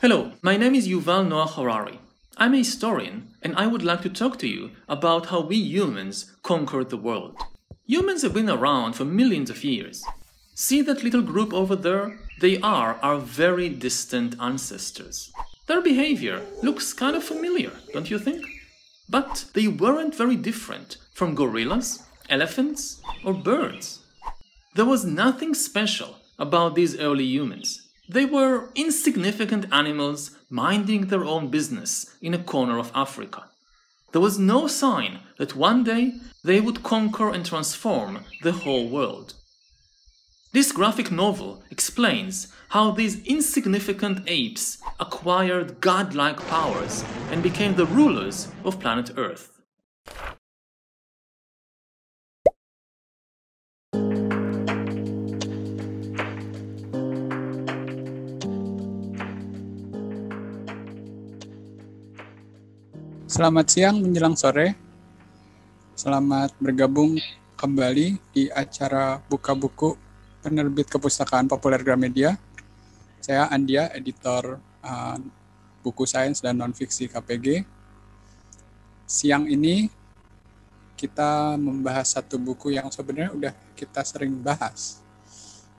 Hello, my name is Yuval Noah Harari. I'm a historian, and I would like to talk to you about how we humans conquered the world. Humans have been around for millions of years. See that little group over there? They are our very distant ancestors. Their behavior looks kind of familiar, don't you think? But they weren't very different from gorillas, elephants, or birds. There was nothing special about these early humans, they were insignificant animals minding their own business in a corner of Africa. There was no sign that one day they would conquer and transform the whole world. This graphic novel explains how these insignificant apes acquired godlike powers and became the rulers of planet Earth. Selamat siang menjelang sore. Selamat bergabung kembali di acara Buka Buku Penerbit Kepustakaan Populer Gramedia. Saya Andia, editor uh, buku sains dan nonfiksi KPG. Siang ini kita membahas satu buku yang sebenarnya udah kita sering bahas,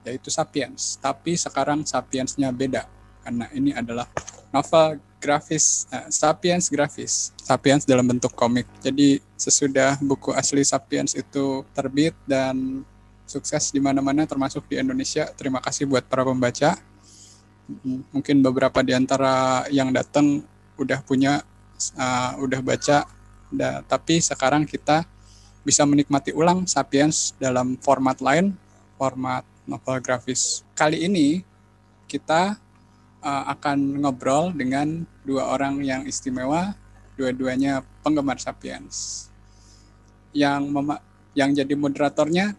yaitu Sapiens. Tapi sekarang Sapiensnya beda, karena ini adalah novel grafis uh, Sapiens grafis Sapiens dalam bentuk komik jadi sesudah buku asli Sapiens itu terbit dan sukses di mana-mana termasuk di Indonesia terima kasih buat para pembaca mungkin beberapa di antara yang datang udah punya uh, udah baca da, tapi sekarang kita bisa menikmati ulang Sapiens dalam format lain format novel grafis kali ini kita uh, akan ngobrol dengan dua orang yang istimewa, dua-duanya penggemar Sapiens. Yang mema- yang jadi moderatornya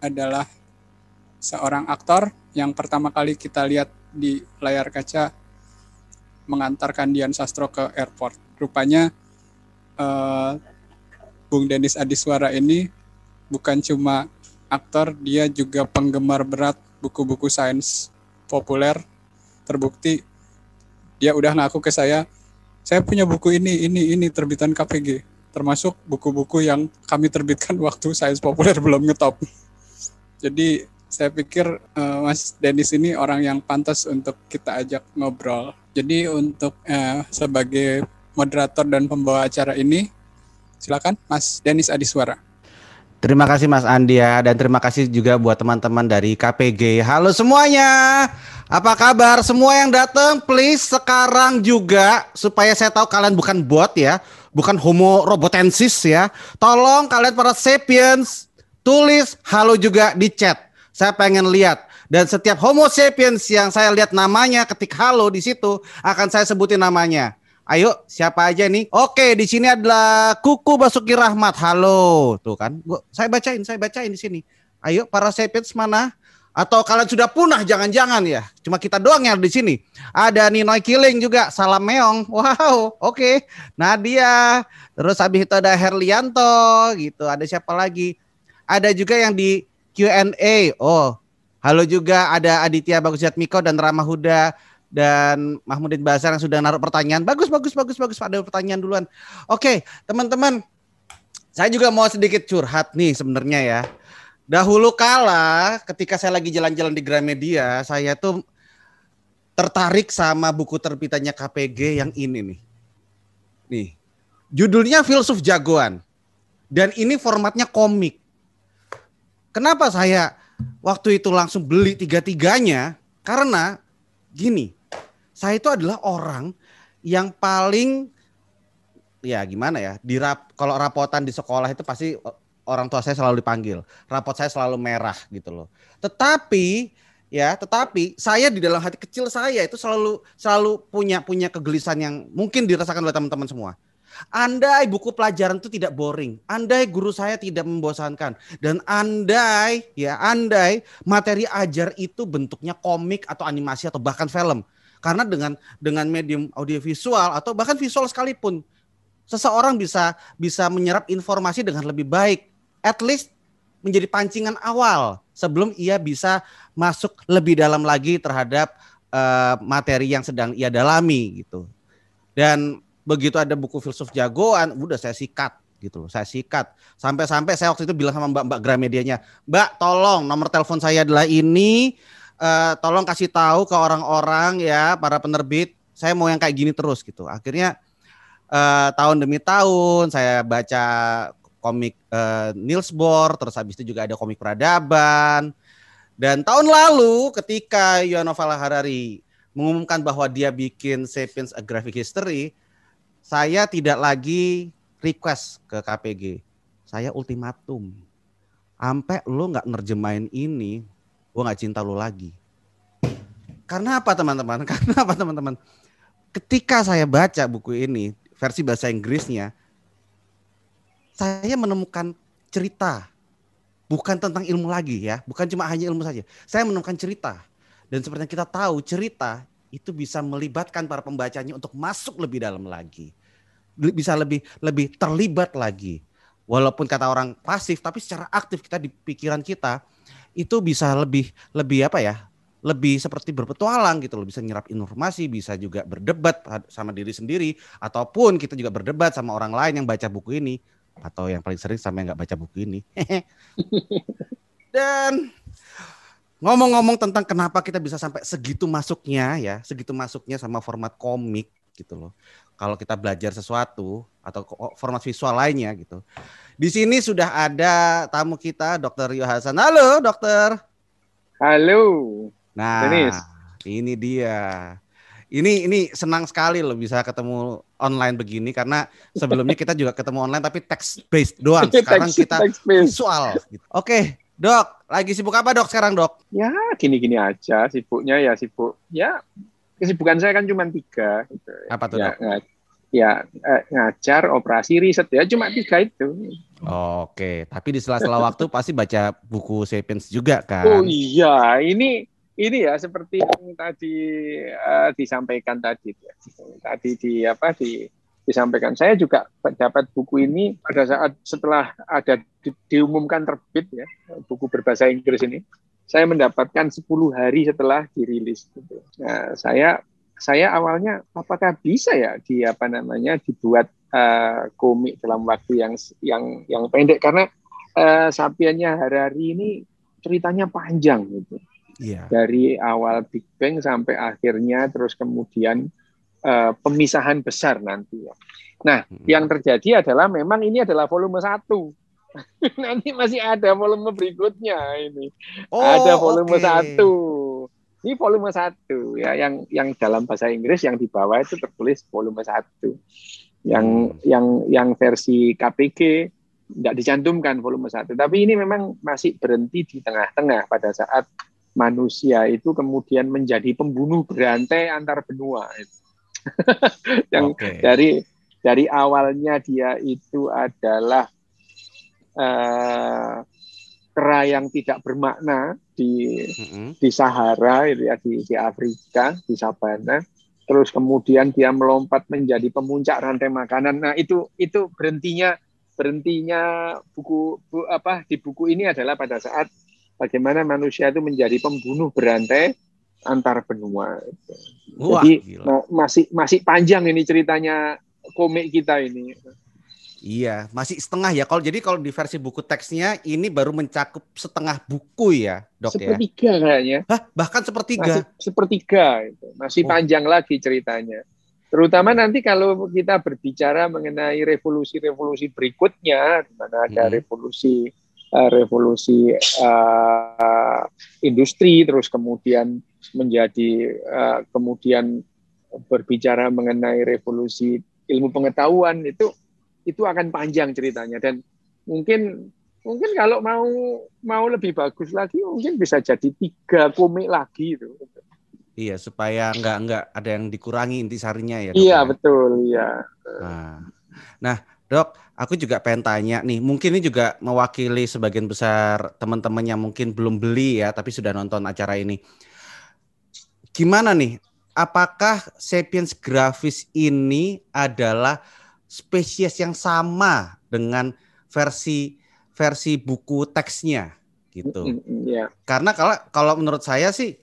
adalah seorang aktor yang pertama kali kita lihat di layar kaca mengantarkan Dian Sastro ke airport. Rupanya uh, Bung Denis Adiswara ini bukan cuma aktor, dia juga penggemar berat buku-buku sains populer terbukti dia ya udah ngaku nah ke saya saya punya buku ini ini ini terbitan KPG termasuk buku-buku yang kami terbitkan waktu sains populer belum ngetop jadi saya pikir uh, Mas Dennis ini orang yang pantas untuk kita ajak ngobrol jadi untuk uh, sebagai moderator dan pembawa acara ini silakan Mas Dennis Adiswara Terima kasih Mas Andi ya, dan terima kasih juga buat teman-teman dari KPG. Halo semuanya. Apa kabar? Semua yang datang please sekarang juga supaya saya tahu kalian bukan bot ya, bukan homo robotensis ya. Tolong kalian para sapiens tulis halo juga di chat. Saya pengen lihat dan setiap homo sapiens yang saya lihat namanya ketik halo di situ akan saya sebutin namanya. Ayo, siapa aja nih? Oke, di sini adalah Kuku Basuki Rahmat. Halo, tuh kan. Gua, saya bacain, saya bacain di sini. Ayo, para sepeds mana? Atau kalian sudah punah jangan-jangan ya? Cuma kita doang yang ada di sini. Ada nino Killing juga, Salam Meong. Wow, oke. Okay. Nadia, terus habis itu ada Herlianto gitu. Ada siapa lagi? Ada juga yang di Q&A. Oh, halo juga ada Aditya Bagus Miko dan Ramahuda. Huda dan Mahmudin Basar yang sudah naruh pertanyaan. Bagus, bagus, bagus, bagus. Ada pertanyaan duluan. Oke, teman-teman. Saya juga mau sedikit curhat nih sebenarnya ya. Dahulu kala ketika saya lagi jalan-jalan di Gramedia, saya tuh tertarik sama buku terbitannya KPG yang ini nih. Nih. Judulnya Filsuf Jagoan. Dan ini formatnya komik. Kenapa saya waktu itu langsung beli tiga-tiganya? Karena gini, saya itu adalah orang yang paling ya gimana ya di rap, kalau rapotan di sekolah itu pasti eh, orang tua saya selalu dipanggil rapot saya selalu merah gitu loh tetapi ya tetapi saya di dalam hati kecil saya itu selalu selalu punya punya kegelisahan yang mungkin dirasakan oleh teman-teman semua Andai buku pelajaran itu tidak boring, andai guru saya tidak membosankan, dan andai ya andai materi ajar itu bentuknya komik atau animasi atau bahkan film, karena dengan dengan medium audiovisual atau bahkan visual sekalipun seseorang bisa bisa menyerap informasi dengan lebih baik. At least menjadi pancingan awal sebelum ia bisa masuk lebih dalam lagi terhadap uh, materi yang sedang ia dalami gitu. Dan begitu ada buku filsuf jagoan, udah saya sikat gitu loh. Saya sikat. Sampai-sampai saya waktu itu bilang sama Mbak Mbak Gramedianya, "Mbak, tolong nomor telepon saya adalah ini uh, tolong kasih tahu ke orang-orang ya para penerbit saya mau yang kayak gini terus gitu akhirnya uh, tahun demi tahun saya baca komik uh, Niels Bohr terus habis itu juga ada komik peradaban dan tahun lalu ketika Yono Harari mengumumkan bahwa dia bikin Sapiens A Graphic History saya tidak lagi request ke KPG saya ultimatum sampai lo nggak nerjemain ini gue nggak cinta lu lagi karena apa teman-teman karena apa teman-teman ketika saya baca buku ini versi bahasa Inggrisnya saya menemukan cerita bukan tentang ilmu lagi ya bukan cuma hanya ilmu saja saya menemukan cerita dan seperti yang kita tahu cerita itu bisa melibatkan para pembacanya untuk masuk lebih dalam lagi bisa lebih lebih terlibat lagi walaupun kata orang pasif tapi secara aktif kita di pikiran kita itu bisa lebih lebih apa ya? lebih seperti berpetualang gitu loh bisa nyerap informasi bisa juga berdebat sama diri sendiri ataupun kita juga berdebat sama orang lain yang baca buku ini atau yang paling sering sama yang nggak baca buku ini dan ngomong-ngomong tentang kenapa kita bisa sampai segitu masuknya ya segitu masuknya sama format komik gitu loh kalau kita belajar sesuatu atau format visual lainnya gitu di sini sudah ada tamu kita, Dokter Rio Hasan. Halo, dokter. Halo. Nah, Dennis. ini dia. Ini ini senang sekali loh bisa ketemu online begini karena sebelumnya kita juga ketemu online tapi text based doang. Sekarang kita visual. Gitu. Oke, dok. Lagi sibuk apa dok sekarang dok? Ya gini-gini aja sibuknya ya sibuk ya kesibukan saya kan cuma tiga. Gitu. Ya. Apa tuh ya, dok? Ya ya eh, ngajar, operasi, riset ya cuma tiga itu. Oke, tapi di sela-sela waktu pasti baca buku Sapiens juga kan? Oh iya, ini ini ya seperti yang tadi uh, disampaikan tadi ya. tadi di apa di disampaikan saya juga dapat buku ini pada saat setelah ada di, diumumkan terbit ya buku berbahasa Inggris ini saya mendapatkan 10 hari setelah dirilis gitu. Nah, saya saya awalnya apakah bisa ya di apa namanya dibuat uh, komik dalam waktu yang yang yang pendek karena uh, eh, sapiannya hari ini ceritanya panjang gitu. Yeah. Dari awal Big Bang sampai akhirnya terus kemudian uh, pemisahan besar nanti ya. Nah, hmm. yang terjadi adalah memang ini adalah volume satu. nanti masih ada volume berikutnya ini. Oh, ada volume okay. satu ini volume satu ya yang yang dalam bahasa Inggris yang di itu tertulis volume satu Yang hmm. yang yang versi KPG tidak dicantumkan volume satu tapi ini memang masih berhenti di tengah-tengah pada saat manusia itu kemudian menjadi pembunuh berantai antar benua. yang okay. dari dari awalnya dia itu adalah eh, kera yang tidak bermakna di mm-hmm. di Sahara gitu ya di, di Afrika di sabana terus kemudian dia melompat menjadi pemuncak rantai makanan nah itu itu berhentinya berhentinya buku bu, apa di buku ini adalah pada saat bagaimana manusia itu menjadi pembunuh berantai antar benua Wah, jadi gila. masih masih panjang ini ceritanya komik kita ini Iya, masih setengah ya. Kalau jadi kalau di versi buku teksnya ini baru mencakup setengah buku ya, dok sepertiga ya. Sepertiga kayaknya. Hah, bahkan sepertiga. Masih sepertiga itu. Masih oh. panjang lagi ceritanya. Terutama hmm. nanti kalau kita berbicara mengenai revolusi-revolusi berikutnya, di mana ada hmm. revolusi uh, revolusi uh, industri, terus kemudian menjadi uh, kemudian berbicara mengenai revolusi ilmu pengetahuan itu itu akan panjang ceritanya dan mungkin mungkin kalau mau mau lebih bagus lagi mungkin bisa jadi tiga komik lagi itu iya supaya nggak nggak ada yang dikurangi intisarinya ya iya ya? betul iya nah, nah dok aku juga pengen tanya nih mungkin ini juga mewakili sebagian besar teman-teman yang mungkin belum beli ya tapi sudah nonton acara ini gimana nih apakah sapiens grafis ini adalah spesies yang sama dengan versi versi buku teksnya gitu. Yeah. Karena kalau kalau menurut saya sih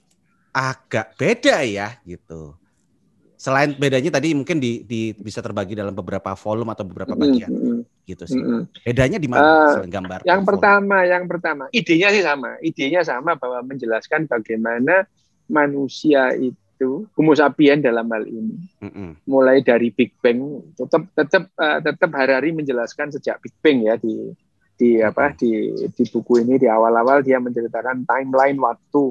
agak beda ya gitu. Selain bedanya tadi mungkin di, di bisa terbagi dalam beberapa volume atau beberapa bagian mm -hmm. gitu sih. Mm -hmm. Bedanya di mana uh, gambar? Yang pertama, yang pertama, idenya sih sama. Idenya sama bahwa menjelaskan bagaimana manusia itu itu Homo sapien dalam hal ini mm -hmm. mulai dari Big Bang tetap tetap uh, eh, tetap Harari menjelaskan sejak Big Bang ya di di apa di di buku ini di awal-awal dia menceritakan timeline waktu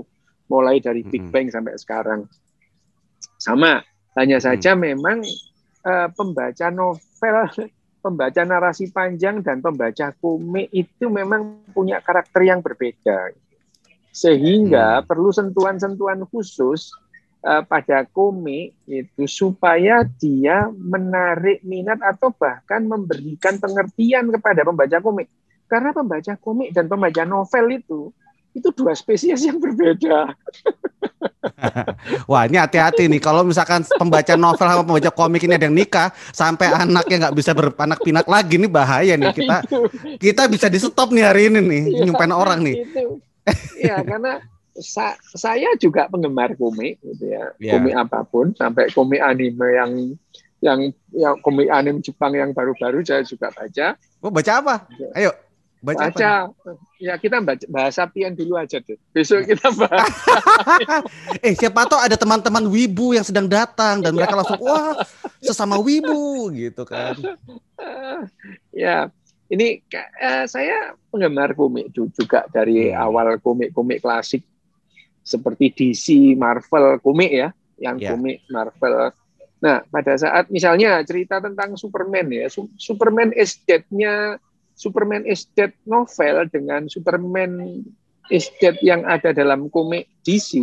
mulai dari Big Bang sampai sekarang sama hanya saja hmm. memang uh, pembaca novel pembaca narasi panjang dan pembaca komik itu memang punya karakter yang berbeda sehingga hmm. perlu sentuhan-sentuhan khusus Eh, pada komik itu supaya dia menarik minat atau bahkan memberikan pengertian kepada pembaca komik. Karena pembaca komik dan pembaca novel itu itu dua spesies yang berbeda. Wah ini hati-hati nih kalau misalkan pembaca novel sama pembaca komik ini ada yang nikah sampai anaknya nggak bisa beranak pinak lagi nih bahaya nih kita kita bisa di stop nih hari ini nih iya, nyumpain orang nih. Iya karena sa saya juga penggemar komik gitu ya. Yeah. Komik apapun sampai komik anime yang yang yang komik anime Jepang yang baru-baru saya juga baca. Oh, baca apa? Ayo. Baca, baca apa? ya kita baca, bahas pian dulu aja deh. Besok kita bahas. eh siapa tahu ada teman-teman wibu yang sedang datang dan mereka langsung wah sesama wibu gitu kan. ya, ini eh, saya penggemar komik juga dari hmm. awal komik-komik klasik seperti DC, Marvel, komik ya, yang yeah. komik Marvel. Nah, pada saat misalnya cerita tentang Superman ya, Superman is Dead-nya Superman is Dead novel dengan Superman is Dead yang ada dalam komik DC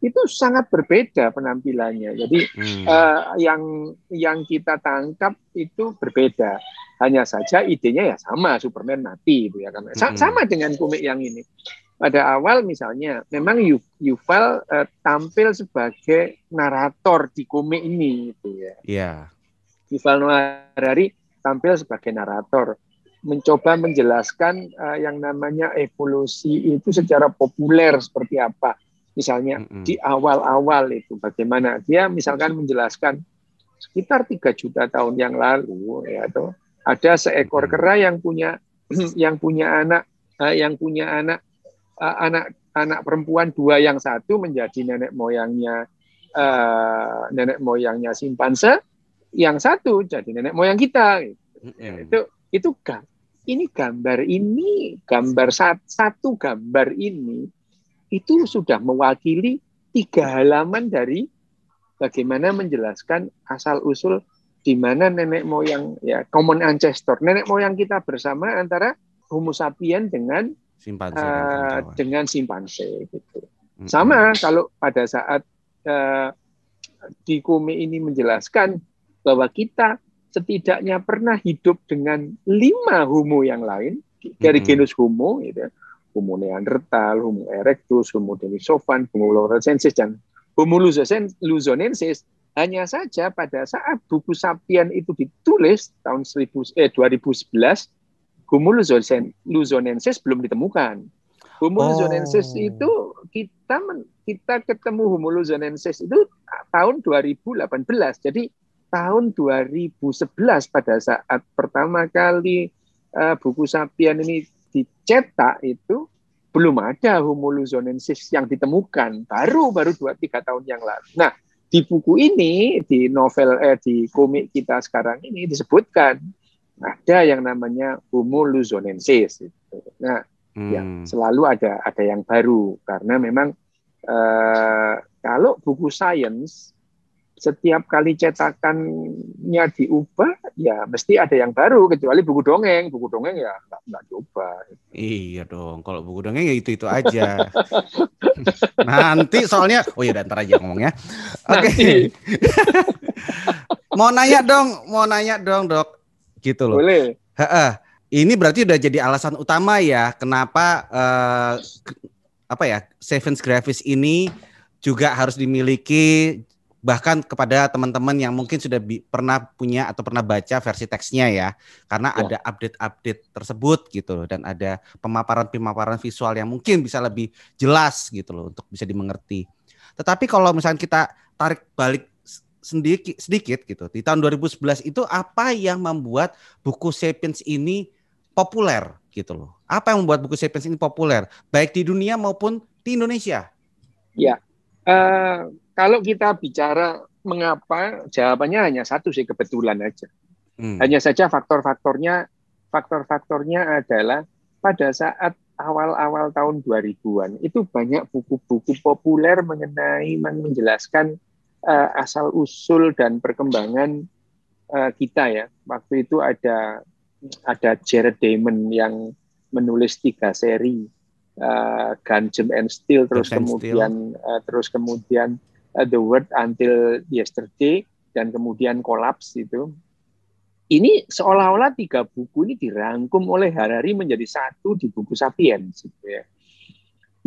itu sangat berbeda penampilannya. Jadi hmm. uh, yang yang kita tangkap itu berbeda. Hanya saja idenya ya sama, Superman mati gitu ya kan. Sa hmm. Sama dengan komik yang ini pada awal misalnya memang Yuval uh, tampil sebagai narator di komik ini gitu ya. Iya. Yeah. Yuval Noah Harari tampil sebagai narator mencoba menjelaskan uh, yang namanya evolusi itu secara populer seperti apa. Misalnya mm -hmm. di awal-awal itu bagaimana dia misalkan menjelaskan sekitar 3 juta tahun yang lalu ya atau ada seekor kera yang punya yang punya anak eh, yang punya anak Eh, anak anak perempuan dua yang satu menjadi nenek moyangnya uh, nenek moyangnya simpanse, yang satu jadi nenek moyang kita. Itu itu kan ini gambar ini gambar satu gambar ini itu sudah mewakili tiga halaman dari bagaimana menjelaskan asal usul di mana nenek moyang ya common ancestor nenek moyang kita bersama antara Homo sapien dengan simpanse uh, dengan simpanse gitu. -hmm. Sama kalau pada saat uh, di Kumi ini menjelaskan bahwa kita setidaknya pernah hidup dengan lima homo yang lain dari -hmm. genus homo gitu. Ya. Homo neanderthal, Homo erectus, Homo denisovan, Homo floresiensis dan Homo luzonensis. Hanya saja pada saat buku Sapien itu ditulis tahun 1000, eh, 2011 Humuluzonensis belum ditemukan. Humuluzonensis oh. itu kita kita ketemu Humuluzonensis itu tahun 2018. Jadi tahun 2011 pada saat pertama kali uh, buku Sapien ini dicetak itu belum ada Humuluzonensis yang ditemukan. Baru baru 2 3 tahun yang lalu. Nah, di buku ini di novel eh di komik kita sekarang ini disebutkan ada yang namanya Homo luzonensis. Gitu. Nah, ya, hmm. yang selalu ada ada yang baru karena memang eh, kalau buku sains setiap kali cetakannya diubah ya mesti ada yang baru kecuali buku dongeng buku dongeng ya nggak nggak diubah iya dong kalau buku dongeng ya itu itu aja nanti soalnya oh iya, ya ntar aja ngomongnya oke okay. mau nanya dong mau nanya dong dok gitu loh. Boleh. Heeh. Ini berarti udah jadi alasan utama ya kenapa uh, apa ya Seven's Graphics ini juga harus dimiliki bahkan kepada teman-teman yang mungkin sudah pernah punya atau pernah baca versi teksnya ya karena ya. ada update-update tersebut gitu loh dan ada pemaparan-pemaparan visual yang mungkin bisa lebih jelas gitu loh untuk bisa dimengerti. Tetapi kalau misalnya kita tarik balik sedikit sedikit gitu. Di tahun 2011 itu apa yang membuat buku Sapiens ini populer gitu loh. Apa yang membuat buku Sapiens ini populer baik di dunia maupun di Indonesia? Ya. Uh, kalau kita bicara mengapa jawabannya hanya satu sih kebetulan aja. Hmm. Hanya saja faktor-faktornya faktor-faktornya adalah pada saat awal-awal tahun 2000-an itu banyak buku-buku populer mengenai menjelaskan uh, asal usul dan perkembangan uh, kita ya. Waktu itu ada ada Jared Damon yang menulis tiga seri uh, and Steel, terus and kemudian Steel. Uh, terus kemudian uh, The Word Until Yesterday dan kemudian Collapse itu. Ini seolah-olah tiga buku ini dirangkum oleh Harari menjadi satu di buku Sapiens gitu ya.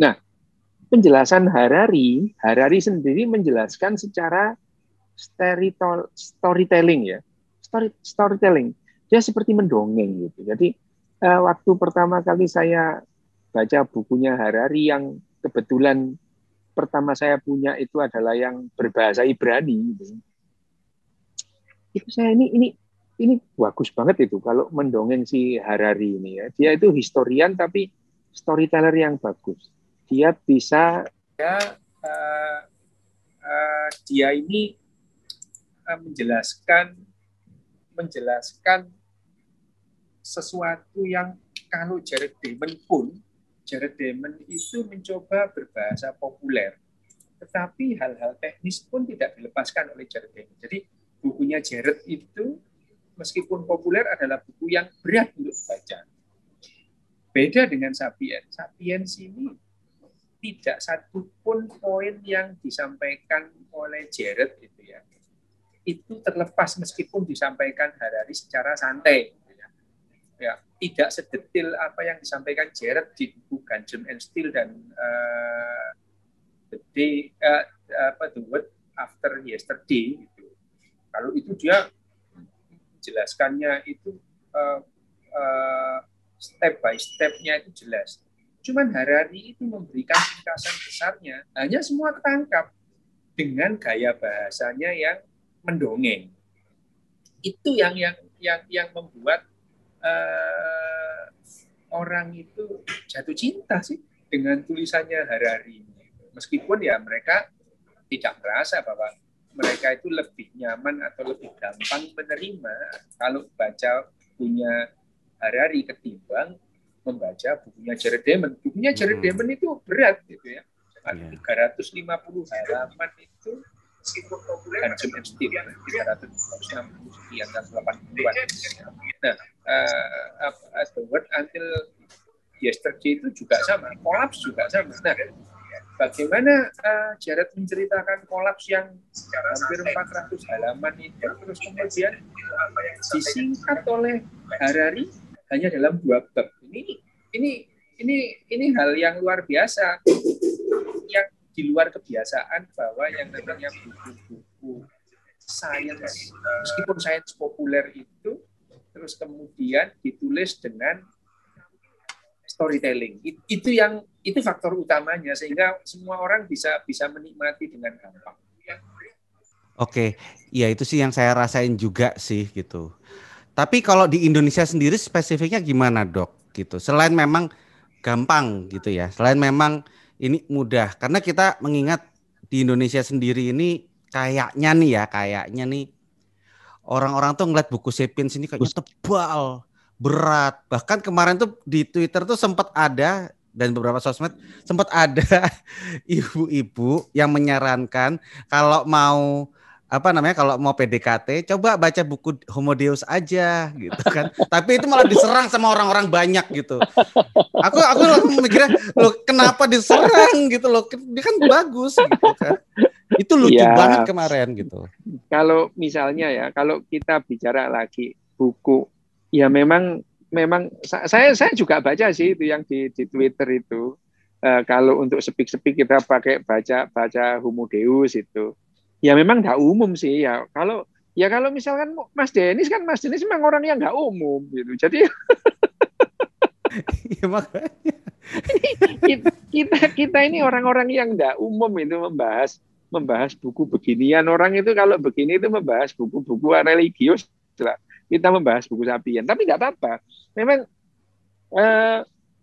Nah, penjelasan Harari, Harari sendiri menjelaskan secara storytelling ya, Story, storytelling. Dia seperti mendongeng gitu. Jadi uh, waktu pertama kali saya baca bukunya Harari yang kebetulan pertama saya punya itu adalah yang berbahasa Ibrani. Gitu. Itu saya ini ini ini bagus banget itu kalau mendongeng si Harari ini ya. Dia itu historian tapi storyteller yang bagus dia bisa ya uh, uh, dia ini uh, menjelaskan menjelaskan sesuatu yang kalau Jared Damon pun Jared Damon itu mencoba berbahasa populer tetapi hal-hal teknis pun tidak dilepaskan oleh Jared Damon. Jadi bukunya Jared itu meskipun populer adalah buku yang berat untuk dibaca. Beda dengan Sapiens. Sapiens ini tidak satu pun poin yang disampaikan oleh Jared itu ya itu terlepas meskipun disampaikan Harari secara santai gitu ya. ya. tidak sedetil apa yang disampaikan Jared di buku Ganjem and Steel dan uh, the day uh, apa the word after yesterday gitu. kalau itu dia jelaskannya itu uh, uh, step by stepnya itu jelas Cuman Harari itu memberikan ringkasan besarnya hanya semua ketangkap dengan gaya bahasanya yang mendongeng. Itu yang yang yang yang membuat uh, orang itu jatuh cinta sih dengan tulisannya Harari. Meskipun ya mereka tidak merasa bahwa mereka itu lebih nyaman atau lebih gampang menerima kalau baca punya Harari ketimbang membaca bukunya Jared Diamond. Bukunya Jared hmm. Diamond itu berat gitu ya. Yeah. 350 halaman itu Handsome and Steel, 360 sekian, 80-an. Gitu kan. Nah, uh, The Word Until Yesterday itu juga sama, kolaps juga sama. Nah, bagaimana uh, Jared menceritakan kolaps yang hampir 400 halaman itu, terus kemudian disingkat oleh Harari hanya dalam dua bab ini ini ini ini hal yang luar biasa yang di luar kebiasaan bahwa yang namanya buku-buku sains meskipun sains populer itu terus kemudian ditulis dengan storytelling itu yang itu faktor utamanya sehingga semua orang bisa bisa menikmati dengan gampang. Oke, ya itu sih yang saya rasain juga sih gitu. Tapi kalau di Indonesia sendiri spesifiknya gimana dok? gitu. Selain memang gampang gitu ya. Selain memang ini mudah karena kita mengingat di Indonesia sendiri ini kayaknya nih ya, kayaknya nih orang-orang tuh ngeliat buku Sapiens ini kayaknya tebal, berat. Bahkan kemarin tuh di Twitter tuh sempat ada dan beberapa sosmed sempat ada ibu-ibu yang menyarankan kalau mau apa namanya kalau mau PDKT coba baca buku Homo Deus aja gitu kan. Tapi itu malah diserang sama orang-orang banyak gitu. Aku aku mikirnya lo kenapa diserang gitu loh. Dia kan bagus gitu kan. Itu lucu ya, banget kemarin gitu. Kalau misalnya ya kalau kita bicara lagi buku ya memang memang saya saya juga baca sih itu yang di di Twitter itu. Uh, kalau untuk sepik-sepik kita pakai baca baca Homo Deus itu ya memang nggak umum sih ya kalau ya kalau misalkan Mas Denis kan Mas Denis memang orang yang nggak umum gitu jadi iya, kita kita ini orang-orang yang nggak umum itu membahas membahas buku beginian orang itu kalau begini itu membahas buku-buku religius kita membahas buku sapien tapi nggak apa-apa memang eh,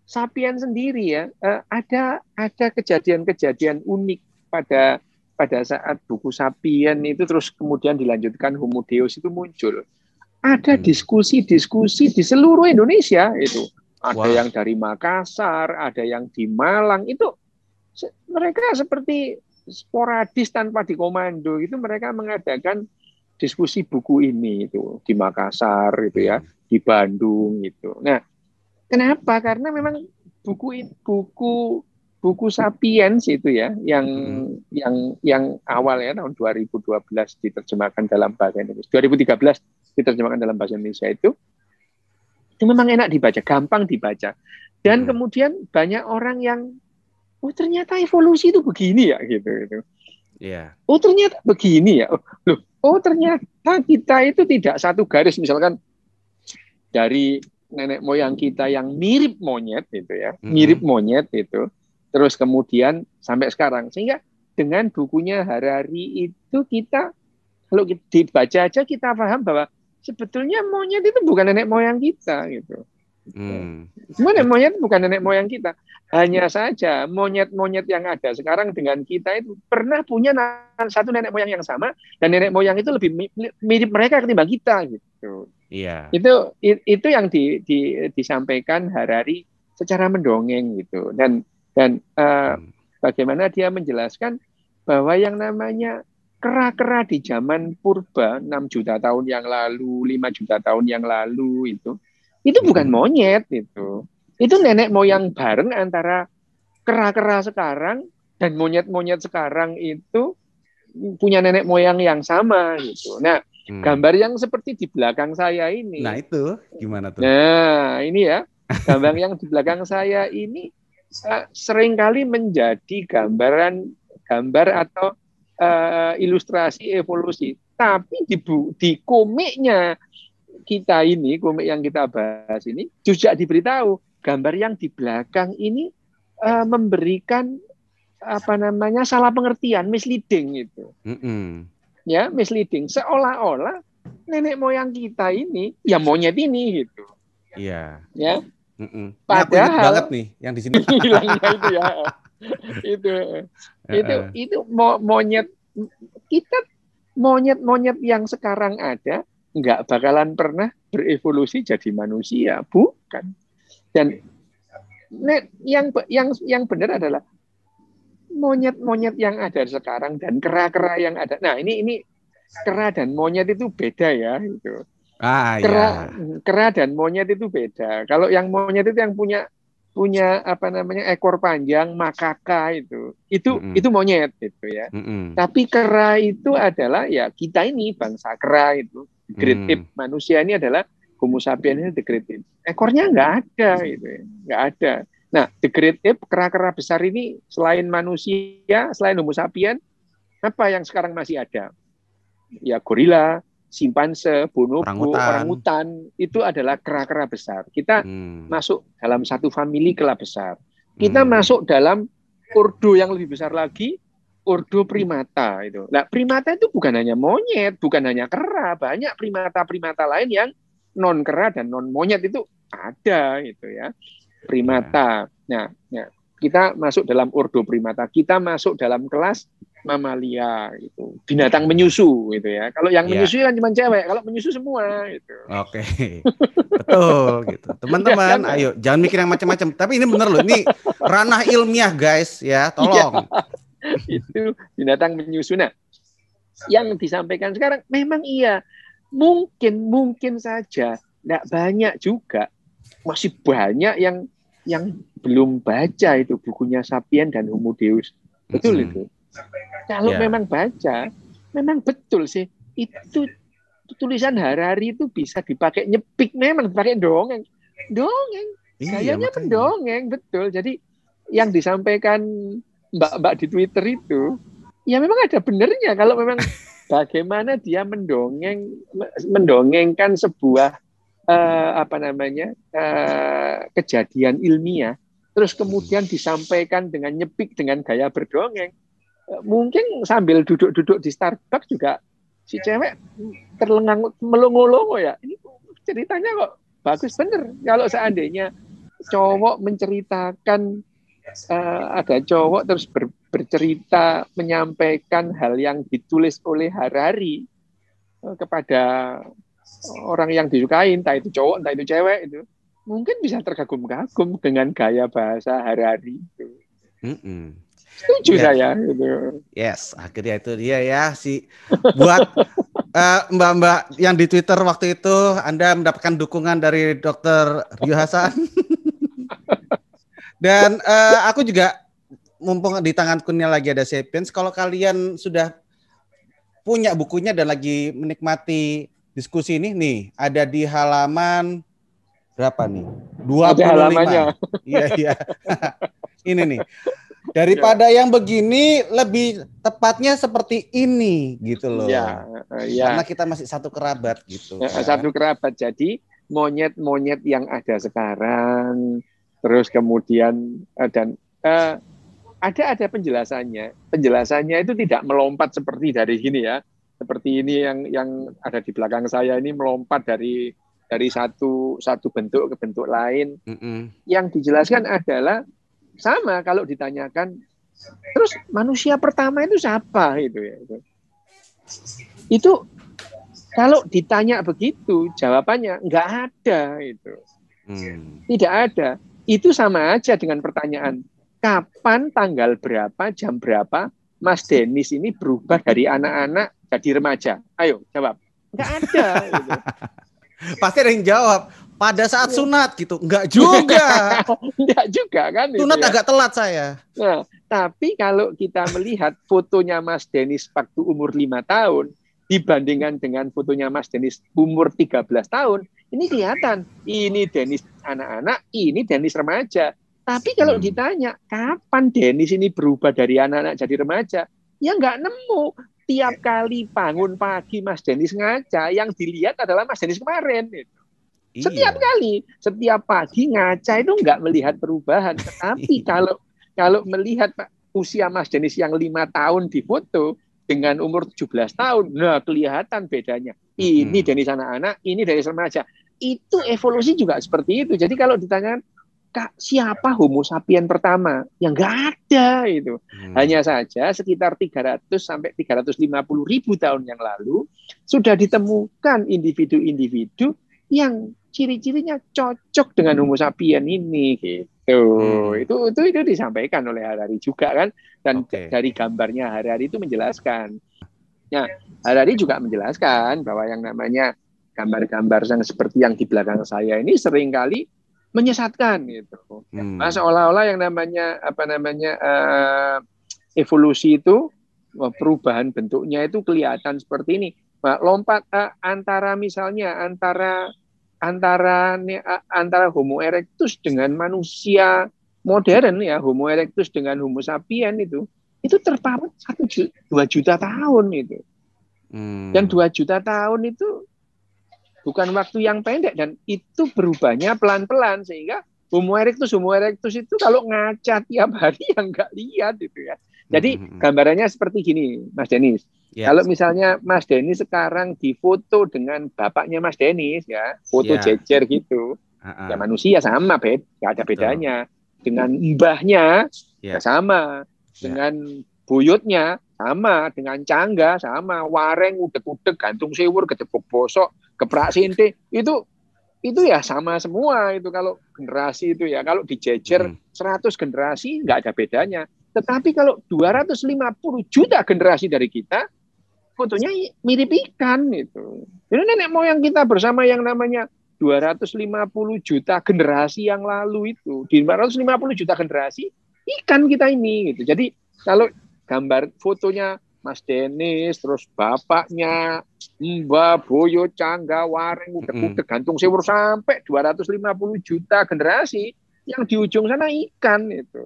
sapien sendiri ya eh, ada ada kejadian-kejadian unik pada pada saat buku Sapien itu terus kemudian dilanjutkan Homo Deus itu muncul. Ada hmm. diskusi-diskusi di seluruh Indonesia itu. Ada wow. yang dari Makassar, ada yang di Malang itu mereka seperti sporadis tanpa dikomando itu mereka mengadakan diskusi buku ini itu di Makassar itu ya, hmm. di Bandung itu. Nah, kenapa? Karena memang buku buku buku Sapiens itu ya yang hmm. yang yang awal ya tahun 2012 diterjemahkan dalam bahasa Indonesia. 2013 diterjemahkan dalam bahasa Indonesia itu itu memang enak dibaca, gampang dibaca. Dan hmm. kemudian banyak orang yang oh ternyata evolusi itu begini ya gitu gitu. Yeah. Oh ternyata begini ya. Oh, loh, oh ternyata kita itu tidak satu garis misalkan dari nenek moyang kita yang mirip monyet itu ya, hmm. mirip monyet itu terus kemudian sampai sekarang sehingga dengan bukunya Harari itu kita kalau dibaca aja kita paham bahwa sebetulnya monyet itu bukan nenek moyang kita gitu. Hmm. Nenek monyet bukan nenek moyang kita. Hanya saja monyet-monyet yang ada sekarang dengan kita itu pernah punya satu nenek moyang yang sama dan nenek moyang itu lebih mirip mereka ketimbang kita gitu. Iya. Yeah. Itu itu yang di, di, disampaikan Harari secara mendongeng gitu. Dan dan uh, bagaimana dia menjelaskan bahwa yang namanya kera-kera di zaman purba 6 juta tahun yang lalu, 5 juta tahun yang lalu itu itu hmm. bukan monyet itu. Itu nenek moyang bareng antara kera-kera sekarang dan monyet-monyet sekarang itu punya nenek moyang yang sama gitu. Nah, hmm. gambar yang seperti di belakang saya ini. Nah, itu gimana tuh? Nah, ini ya. Gambar yang di belakang saya ini seringkali menjadi gambaran gambar atau uh, ilustrasi evolusi. Tapi di, di komiknya kita ini, komik yang kita bahas ini, juga diberitahu gambar yang di belakang ini uh, memberikan apa namanya salah pengertian, misleading itu. Mm -hmm. Ya, misleading. Seolah-olah nenek moyang kita ini ya monyet ini gitu. Iya. Yeah. Ya. Mm -mm. Padahal ini aku banget nih yang di sini hilangnya itu ya. itu eh, itu itu mo monyet kita monyet-monyet yang sekarang ada nggak bakalan pernah berevolusi jadi manusia, bukan. Dan net yang yang yang benar adalah monyet-monyet yang ada sekarang dan kera-kera yang ada. Nah, ini ini kera dan monyet itu beda ya itu. Ah, iya. kera, ya. kera dan monyet itu beda. Kalau yang monyet itu yang punya punya apa namanya ekor panjang makaka itu itu mm -hmm. itu monyet itu ya mm -hmm. tapi kera itu adalah ya kita ini bangsa kera itu kreatif. mm. ape manusia ini adalah homo sapiens ini the ekornya nggak ada itu, ya nggak ada nah the great ape kera kera besar ini selain manusia selain homo sapiens apa yang sekarang masih ada ya gorila simpanse, bonobo, orang hutan, orang hutan itu hmm. adalah kera-kera besar. Kita hmm. masuk dalam satu famili kera besar. Kita hmm. masuk dalam ordo yang lebih besar lagi, ordo primata itu. Nah, primata itu bukan hanya monyet, bukan hanya kera, banyak primata-primata lain yang non kera dan non monyet itu ada gitu ya. Primata. Ya. Nah, ya, kita masuk dalam ordo primata, kita masuk dalam kelas mamalia gitu binatang menyusu gitu ya kalau yang menyusu iya. menyusui kan cuma cewek kalau menyusu semua gitu oke okay. betul gitu teman-teman ya, kan? ayo jangan mikir yang macam-macam tapi ini benar loh ini ranah ilmiah guys ya tolong ya, itu binatang menyusu nah yang disampaikan sekarang memang iya mungkin mungkin saja tidak banyak juga masih banyak yang yang belum baca itu bukunya Sapien dan Homo Deus betul -hmm. itu kalau ya. memang baca, memang betul sih itu ya, tulisan harari itu bisa dipakai nyepik memang dipakai dongeng. Dongeng. Iya, Kayaknya pendongeng, betul. Jadi yang disampaikan mbak-mbak di Twitter itu ya memang ada benernya kalau memang bagaimana dia mendongeng mendongengkan sebuah uh, apa namanya uh, kejadian ilmiah terus kemudian hmm. disampaikan dengan nyepik dengan gaya berdongeng mungkin sambil duduk-duduk di Starbucks juga si iya. cewek terlengang melongo-longo ya ini ceritanya kok bagus bener kalau seandainya cowok menceritakan uh, ada cowok terus ber, bercerita menyampaikan hal yang ditulis oleh Harari uh, kepada orang yang disukai entah itu cowok entah itu cewek itu mungkin bisa terkagum-kagum dengan gaya bahasa harari itu. Mm -mm. Setuju ya. saya gitu. Yes, akhirnya itu dia ya si buat eh, mbak-mbak uh, yang di Twitter waktu itu Anda mendapatkan dukungan dari Dokter Rio Hasan. Dan uh, aku juga mumpung di tangan kunia lagi ada Sapiens, kalau kalian sudah punya bukunya dan lagi menikmati diskusi ini nih, ada di halaman berapa nih? dua Ada halamannya. Iya, iya. ini nih daripada yeah. yang begini lebih tepatnya seperti ini gitu loh. Ya, Yeah. Karena kita masih satu kerabat gitu. Kan. Satu kerabat. Jadi monyet-monyet yang ada sekarang terus kemudian eh, dan uh, ada ada penjelasannya. Penjelasannya itu tidak melompat seperti dari gini ya. Seperti ini yang yang ada di belakang saya ini melompat dari dari satu satu bentuk ke bentuk lain. Mm -mm. Yang dijelaskan adalah sama kalau ditanyakan terus manusia pertama itu siapa itu ya itu. itu kalau ditanya begitu jawabannya nggak ada itu hmm. tidak ada itu sama aja dengan pertanyaan kapan tanggal berapa jam berapa Mas Denis ini berubah dari anak-anak jadi remaja ayo jawab nggak ada gitu. pasti ada yang jawab pada saat iya. sunat gitu. Enggak juga. Enggak juga kan. Sunat ya. agak telat saya. Nah, tapi kalau kita melihat fotonya Mas Denis waktu umur lima tahun dibandingkan dengan fotonya Mas Denis umur 13 tahun, ini kelihatan. Ini Denis anak-anak, ini Denis remaja. Tapi kalau hmm. ditanya, kapan Denis ini berubah dari anak-anak jadi remaja? Ya nggak nemu tiap kali bangun pagi Mas Denis ngaca, yang dilihat adalah Mas Denis kemarin. Gitu. Iya. Setiap kali, setiap pagi ngaca itu nggak melihat perubahan. Tetapi kalau kalau melihat usia Mas jenis yang lima tahun di foto dengan umur 17 tahun, nah kelihatan bedanya. Ini hmm. dari anak-anak, ini dari remaja. Itu evolusi juga seperti itu. Jadi kalau ditanya Kak, siapa Homo sapien pertama? Yang nggak ada itu. Hmm. Hanya saja sekitar 300 sampai 350 ribu tahun yang lalu sudah ditemukan individu-individu yang ciri-cirinya cocok dengan Homo sapien ini gitu. Hmm. Itu itu itu disampaikan oleh Harari juga kan dan okay. dari gambarnya Harari itu menjelaskan. ya Harari juga menjelaskan bahwa yang namanya gambar-gambar yang seperti yang di belakang saya ini seringkali menyesatkan gitu. Ya, hmm. olah seolah-olah yang namanya apa namanya uh, evolusi itu perubahan bentuknya itu kelihatan seperti ini. lompat uh, antara misalnya antara antara antara Homo erectus dengan manusia modern ya Homo erectus dengan Homo sapien itu itu terpaut satu dua juta tahun itu hmm. dan dua juta tahun itu bukan waktu yang pendek dan itu berubahnya pelan-pelan sehingga Homo erectus Homo erectus itu kalau ngaca tiap hari yang nggak lihat gitu ya jadi mm-hmm. gambarannya seperti gini, Mas Denis. Yes. Kalau misalnya Mas Denis sekarang difoto dengan bapaknya Mas Denis ya, foto yeah. jejer gitu. Uh -uh. Ya manusia sama, bed, gak ada Betul. Dengan mbahnya yeah. ya sama, ya. dengan yeah. buyutnya sama, dengan cangga sama, wareng udek-udek gantung sewur gedebok bosok, keprak sinte itu itu ya sama semua itu kalau generasi itu ya kalau dijejer hmm. 100 generasi nggak ada bedanya tetapi kalau 250 juta generasi dari kita, fotonya mirip ikan gitu. Jadi nenek moyang kita bersama yang namanya 250 juta generasi yang lalu itu, di 250 juta generasi ikan kita ini gitu. Jadi kalau gambar fotonya Mas Denis, terus bapaknya, Mbak Boyo Cangga Wareng, udah udah gantung sewur sampai 250 juta generasi yang di ujung sana ikan itu.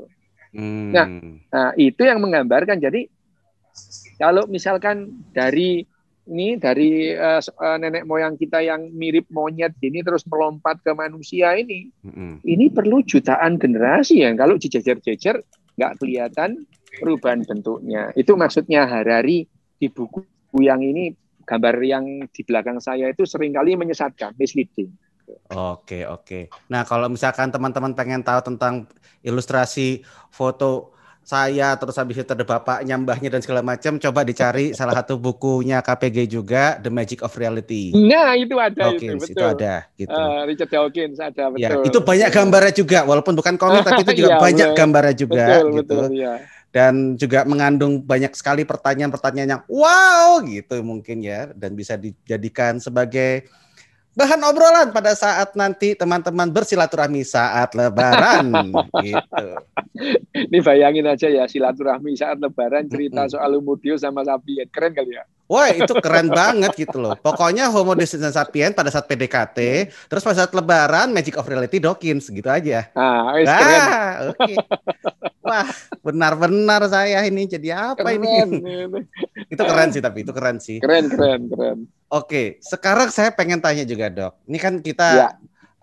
Nah, hmm. Nah, nah, itu yang menggambarkan. Jadi kalau misalkan dari ini dari uh, nenek moyang kita yang mirip monyet ini terus melompat ke manusia ini, hmm. ini perlu jutaan generasi ya. Kalau dijejer-jejer nggak kelihatan perubahan bentuknya. Itu maksudnya Harari di buku yang ini gambar yang di belakang saya itu seringkali menyesatkan, misleading. Oke, oke. Nah, kalau misalkan teman-teman pengen tahu tentang ilustrasi foto saya terus habis itu ada bapak nyambahnya dan segala macam, coba dicari salah satu bukunya KPG juga The Magic of Reality. Nah, itu ada Dawkins, itu, betul. itu ada gitu. Uh, Richard Dawkins ada iya, betul. Ya, itu banyak gambarnya juga walaupun bukan komik tapi itu juga ya, banyak betul. gambarnya juga betul, gitu. Betul, ya. Dan juga mengandung banyak sekali pertanyaan-pertanyaan yang wow gitu mungkin ya dan bisa dijadikan sebagai bahan obrolan pada saat nanti teman-teman bersilaturahmi saat lebaran gitu. Ini bayangin aja ya silaturahmi saat lebaran cerita soal Umudio sama Sapien. Keren kali ya. Wah itu keren banget gitu loh. Pokoknya Homo Deus Sapien pada saat PDKT, mm. terus pada saat Lebaran Magic of Reality Dawkins gitu aja. Ah, nah, keren. Okay. Wah benar-benar saya ini jadi apa keren. ini? itu keren sih tapi itu keren sih. Keren keren keren. Oke, sekarang saya pengen tanya juga dok. Ini kan kita ya.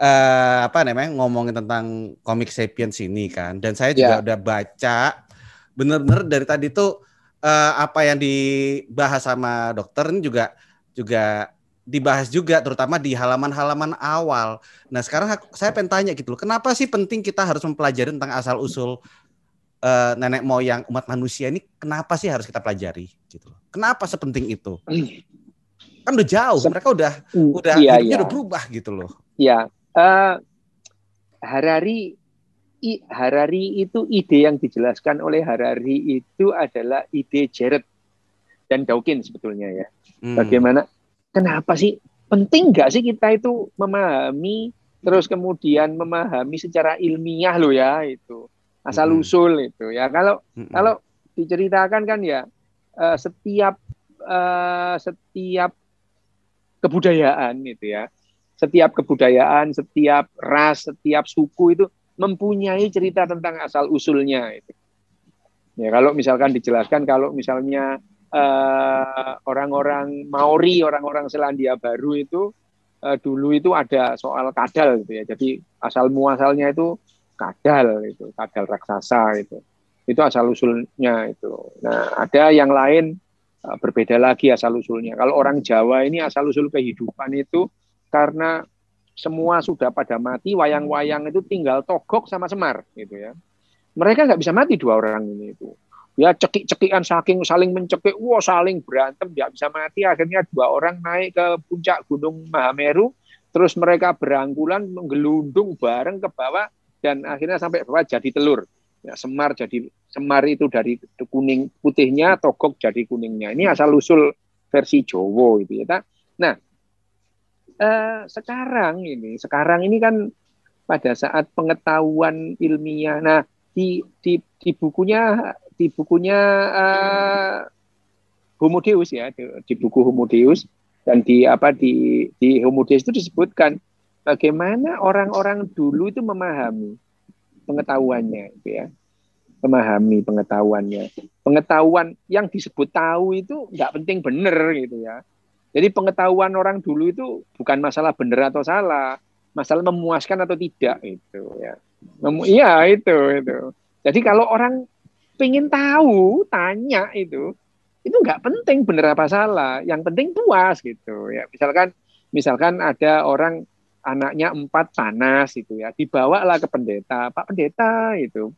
uh, apa namanya ngomongin tentang komik Sapiens ini kan, dan saya juga ya. udah baca bener-bener dari tadi tuh uh, apa yang dibahas sama dokter ini juga juga dibahas juga terutama di halaman-halaman awal. Nah sekarang aku, saya pengen tanya gitu loh, kenapa sih penting kita harus mempelajari tentang asal usul uh, nenek moyang umat manusia ini kenapa sih harus kita pelajari gitu Kenapa sepenting itu? Hmm. Kan udah jauh, mereka udah hmm, udah iya, iya. udah berubah gitu loh. Ya, Uh, Harari I, Harari itu ide yang dijelaskan oleh Harari itu adalah ide Jared dan Dawkins sebetulnya ya. Hmm. Bagaimana? Kenapa sih penting nggak sih kita itu memahami terus kemudian memahami secara ilmiah loh ya itu asal mm -hmm. usul itu ya kalau mm -hmm. kalau diceritakan kan ya uh, setiap uh, setiap kebudayaan itu ya setiap kebudayaan setiap ras setiap suku itu mempunyai cerita tentang asal usulnya itu ya kalau misalkan dijelaskan kalau misalnya eh, orang-orang uh, Maori orang-orang Selandia Baru itu uh, dulu itu ada soal kadal gitu ya jadi asal muasalnya itu kadal itu kadal raksasa itu itu asal usulnya itu nah ada yang lain e, berbeda lagi asal usulnya kalau orang Jawa ini asal usul kehidupan itu karena semua sudah pada mati wayang-wayang itu tinggal togok sama semar gitu ya mereka nggak bisa mati dua orang ini itu ya cekik-cekikan saking saling mencekik, wow saling berantem nggak bisa mati. Akhirnya dua orang naik ke puncak Gunung Mahameru, terus mereka berangkulan menggelundung bareng ke bawah dan akhirnya sampai bawah jadi telur. Ya, semar jadi semar itu dari kuning putihnya, togok jadi kuningnya. Ini asal usul versi Jowo itu ya. Nah, eh, sekarang ini sekarang ini kan pada saat pengetahuan ilmiah. Nah, di di di bukunya di bukunya eh, Homo Deus ya, di, di buku Homo Deus dan di apa di di Homo Deus itu disebutkan bagaimana orang-orang dulu itu memahami pengetahuannya itu ya memahami pengetahuannya pengetahuan yang disebut tahu itu nggak penting benar gitu ya jadi pengetahuan orang dulu itu bukan masalah benar atau salah masalah memuaskan atau tidak itu ya Memu iya itu itu jadi kalau orang pengen tahu tanya itu itu nggak penting bener apa salah yang penting puas gitu ya misalkan misalkan ada orang anaknya empat panas itu ya dibawalah ke pendeta pak pendeta itu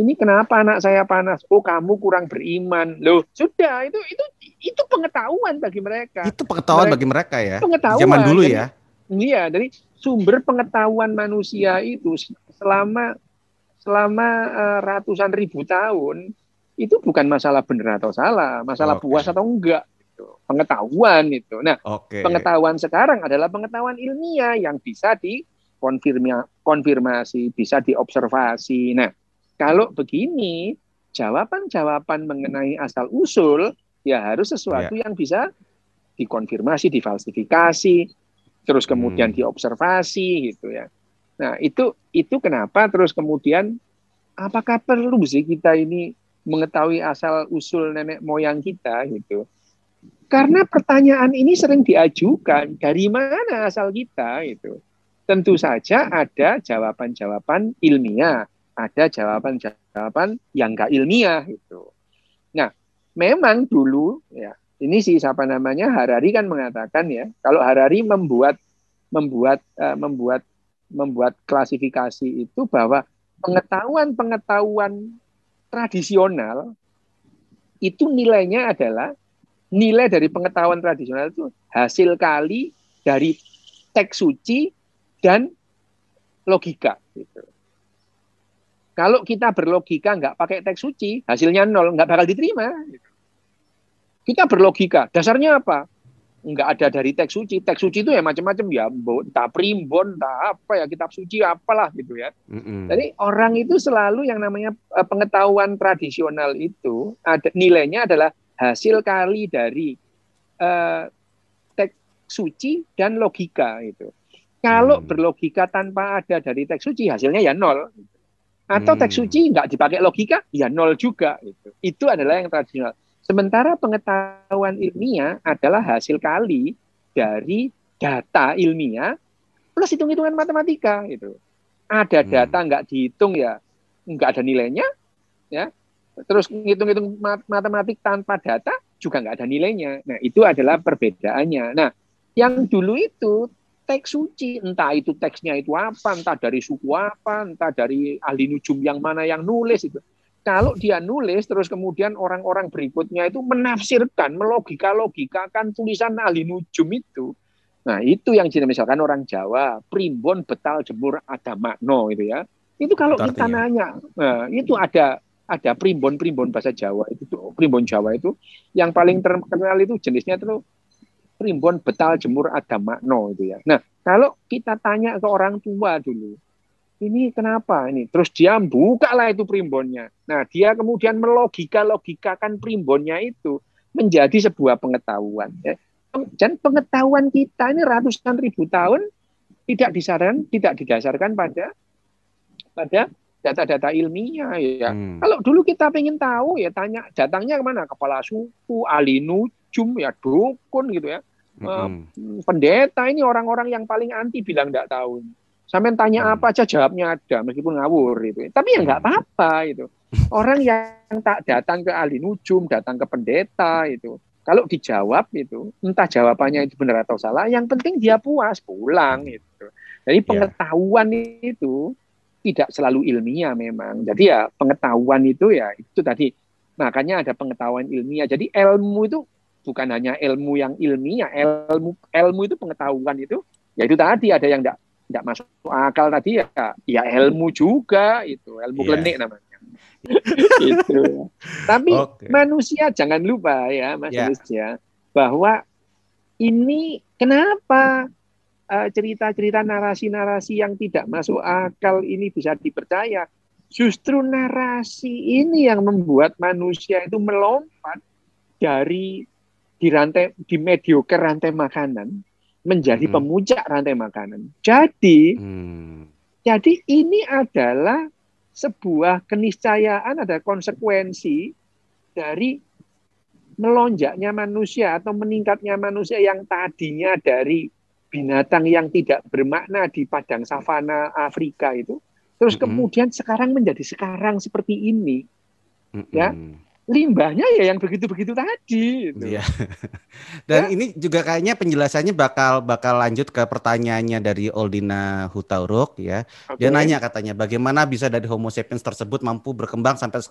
ini kenapa anak saya panas oh kamu kurang beriman loh sudah itu itu itu pengetahuan bagi mereka itu pengetahuan mereka, bagi mereka ya pengetahuan zaman dulu jadi, ya iya dari sumber pengetahuan manusia itu selama selama eh, ratusan ribu tahun itu bukan masalah benar atau salah masalah oh, okay. puas atau enggak itu pengetahuan itu nah okay. pengetahuan sekarang adalah pengetahuan ilmiah yang bisa dikonfirmasi bisa diobservasi nah kalau begini jawaban-jawaban mengenai asal usul ya harus sesuatu yeah. yang bisa dikonfirmasi difalsifikasi terus kemudian hmm. diobservasi gitu ya nah itu itu kenapa terus kemudian apakah perlu sih kita ini mengetahui asal usul nenek moyang kita gitu. Karena pertanyaan ini sering diajukan dari mana asal kita itu. Tentu saja ada jawaban-jawaban ilmiah, ada jawaban-jawaban yang enggak ilmiah itu. Nah, memang dulu ya ini si siapa namanya Harari kan mengatakan ya kalau Harari membuat membuat uh, membuat membuat klasifikasi itu bahwa pengetahuan-pengetahuan tradisional itu nilainya adalah nilai dari pengetahuan tradisional itu hasil kali dari teks suci dan logika. Gitu. Kalau kita berlogika nggak pakai teks suci, hasilnya nol, nggak bakal diterima. Gitu. Kita berlogika, dasarnya apa? Nggak ada dari teks suci. Teks suci itu ya macam-macam ya, entah primbon, entah apa ya, kitab suci, apalah gitu ya. Jadi orang itu selalu yang namanya eh, pengetahuan tradisional itu ada nilainya adalah hasil kali dari uh, teks suci dan logika itu. Kalau hmm. berlogika tanpa ada dari teks suci hasilnya ya nol. Atau teks hmm. suci nggak dipakai logika ya nol juga. Itu. itu adalah yang tradisional. Sementara pengetahuan ilmiah adalah hasil kali dari data ilmiah plus hitung-hitungan matematika itu. Ada hmm. data nggak dihitung ya nggak ada nilainya, ya terus ngitung-ngitung matematik tanpa data juga nggak ada nilainya. Nah, itu adalah perbedaannya. Nah, yang dulu itu teks suci, entah itu teksnya itu apa, entah dari suku apa, entah dari ahli nujum yang mana yang nulis itu. Kalau dia nulis, terus kemudian orang-orang berikutnya itu menafsirkan, melogika-logikakan tulisan ahli nujum itu. Nah, itu yang jadi misalkan orang Jawa, primbon betal jemur ada makno itu ya. Itu kalau kita nanya, nah, itu ada ada primbon-primbon bahasa Jawa itu tuh primbon Jawa itu yang paling terkenal itu jenisnya itu primbon betal jemur ada makno itu ya. Nah, kalau kita tanya ke orang tua dulu, ini kenapa ini? Terus dia bukalah itu primbonnya. Nah, dia kemudian melogika-logikakan primbonnya itu menjadi sebuah pengetahuan. Ya. Dan pengetahuan kita ini ratusan ribu tahun tidak disaran, tidak didasarkan pada pada data-data ilmiah ya. Hmm. Kalau dulu kita pengen tahu ya tanya datangnya kemana? Kepala suku, ahli nujum ya, dukun gitu ya. Hmm. Eh, pendeta ini orang-orang yang paling anti bilang tidak tahu. Sampai tanya hmm. apa aja jawabnya ada meskipun ngawur itu. Tapi ya nggak hmm. apa-apa itu. Orang yang tak datang ke ahli nujum, datang ke pendeta itu. Kalau dijawab itu, entah jawabannya itu benar atau salah, yang penting dia puas pulang gitu. iya. itu Jadi pengetahuan yeah. itu tidak selalu ilmiah memang. Jadi ya pengetahuan itu ya itu tadi makanya ada pengetahuan ilmiah. Jadi ilmu itu bukan hanya ilmu yang ilmiah, ilmu ilmu itu pengetahuan itu ya itu tadi ada yang tidak tidak masuk akal tadi ya ya ilmu juga itu ilmu yeah. klinik namanya. itu. Tapi okay. manusia jangan lupa ya Mas yeah. ya bahwa ini kenapa Eh, cerita-cerita narasi-narasi yang tidak masuk akal ini bisa dipercaya. Justru narasi ini yang membuat manusia itu melompat dari di rantai di mediocre rantai makanan menjadi hmm. pemujak rantai makanan. Jadi hmm. jadi ini adalah sebuah keniscayaan ada konsekuensi dari melonjaknya manusia atau meningkatnya manusia yang tadinya dari binatang yang tidak bermakna di padang savana Afrika itu terus mm -hmm. kemudian sekarang menjadi sekarang seperti ini mm -hmm. ya limbahnya ya yang begitu-begitu tadi gitu. Iya. Dan ya? ini juga kayaknya penjelasannya bakal bakal lanjut ke pertanyaannya dari Oldina Hutauruk ya. Okay. Dia nanya katanya bagaimana bisa dari Homo sapiens tersebut mampu berkembang sampai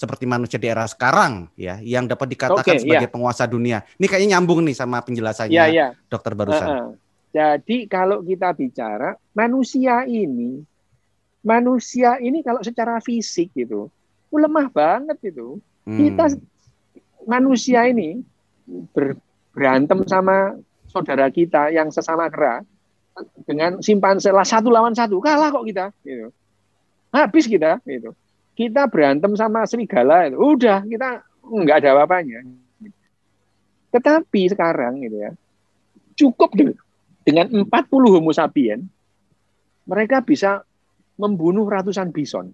seperti manusia di era sekarang ya yang dapat dikatakan okay, iya. sebagai yeah. penguasa dunia. Ini kayaknya nyambung nih sama penjelasannya yeah, yeah. dokter barusan. Uh -uh. Jadi kalau kita bicara manusia ini, manusia ini kalau secara fisik gitu, lemah banget itu. Hmm. Kita manusia ini ber, berantem sama saudara kita yang sesama kera dengan simpanse lah satu lawan satu kalah kok kita gitu. Habis kita gitu. Kita berantem sama serigala itu. Udah kita nggak ada apa-apanya. Tetapi sekarang gitu ya. Cukup gitu dengan 40 homo sapien, mereka bisa membunuh ratusan bison.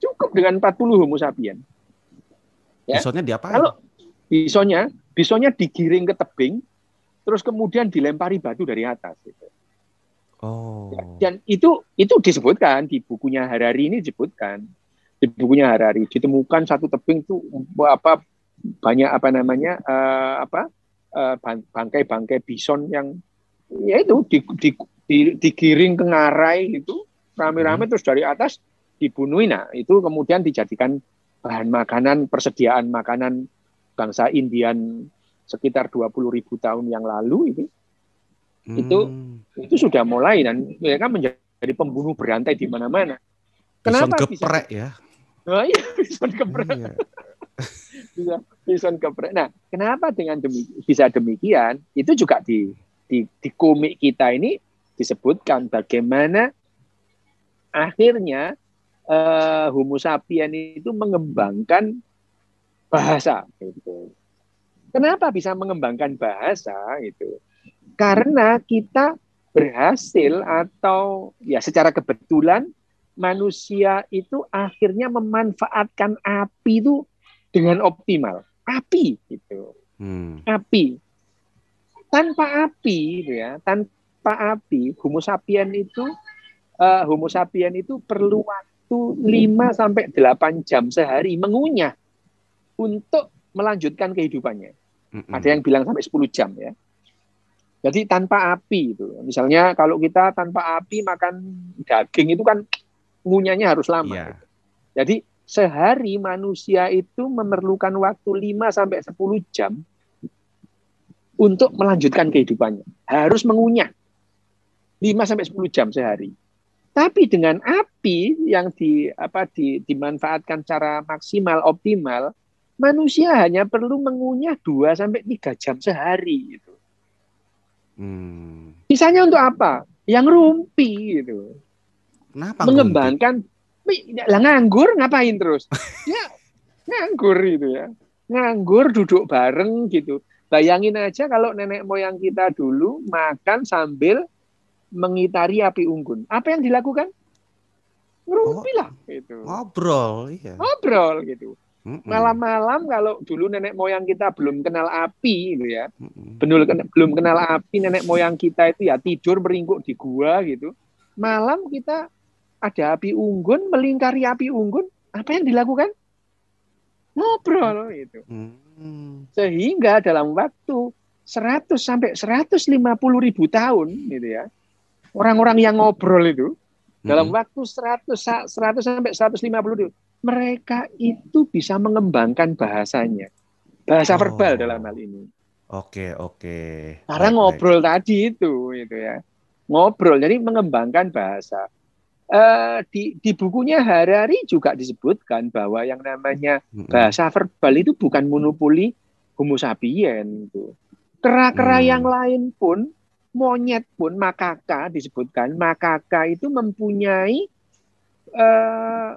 Cukup dengan 40 homo sapien. Ya. Bisonnya diapain? Kalau bisonnya, bisonnya digiring ke tebing, terus kemudian dilempari batu dari atas. Gitu. Oh. Ya, dan itu itu disebutkan di bukunya Harari ini disebutkan di bukunya Harari ditemukan satu tebing itu apa banyak apa namanya uh, apa Eh, bangkai-bangkai bison yang ya itu di, di, di, digiring ke ngarai itu rame-rame hmm. terus dari atas dibunuhin nah itu kemudian dijadikan bahan makanan persediaan makanan bangsa Indian sekitar puluh ribu tahun yang lalu itu hmm. itu itu sudah mulai dan mereka menjadi pembunuh berantai di mana-mana. Kenapa bison geprek bisa? ya? oh, iya, bison geprek. Iya bisa season Nah, kenapa dengan demikian, bisa demikian? Itu juga di, di di komik kita ini disebutkan bagaimana akhirnya uh, Homo sapiens itu mengembangkan bahasa gitu. Kenapa bisa mengembangkan bahasa itu? Karena kita berhasil atau ya secara kebetulan manusia itu akhirnya memanfaatkan api itu dengan optimal. Api gitu. Hmm. Api. Tanpa api gitu ya, tanpa api Homo sapien itu uh, Homo sapien itu perlu waktu 5 sampai 8 jam sehari mengunyah untuk melanjutkan kehidupannya. Mm Ada yang bilang sampai 10 jam ya. Jadi tanpa api itu. Misalnya kalau kita tanpa api makan daging itu kan ngunyahnya harus lama. Yeah. Gitu. Jadi sehari manusia itu memerlukan waktu 5 sampai 10 jam untuk melanjutkan kehidupannya. Harus mengunyah 5 sampai 10 jam sehari. Tapi dengan api yang di apa di, dimanfaatkan cara maksimal optimal, manusia hanya perlu mengunyah 2 sampai 3 jam sehari gitu. Hmm. Sisanya untuk apa? Yang rumpi gitu. Kenapa mengembangkan rumpi? tapi lah nganggur ngapain terus ya nganggur gitu ya nganggur duduk bareng gitu bayangin aja kalau nenek moyang kita dulu makan sambil mengitari api unggun apa yang dilakukan ngerumpi oh, lah gitu ngobrol iya ngobrol gitu malam-malam kalau dulu nenek moyang kita belum kenal api gitu ya belum belum kenal api nenek moyang kita itu ya tidur meringkuk di gua gitu malam kita ada api unggun, melingkari api unggun, apa yang dilakukan? Ngobrol itu. Hmm. Sehingga dalam waktu 100 sampai 150 ribu tahun gitu ya. Orang-orang yang ngobrol itu hmm. dalam waktu 100 100 sampai 150 ribu mereka itu bisa mengembangkan bahasanya. Bahasa oh. verbal dalam hal ini. Oke, okay, oke. Okay. Karena okay. ngobrol tadi itu gitu ya. Ngobrol jadi mengembangkan bahasa Uh, di, di bukunya Harari juga disebutkan bahwa yang namanya bahasa verbal itu bukan monopoli Homo sapien itu. Kera-kera hmm. yang lain pun monyet pun makaka disebutkan makaka itu mempunyai uh,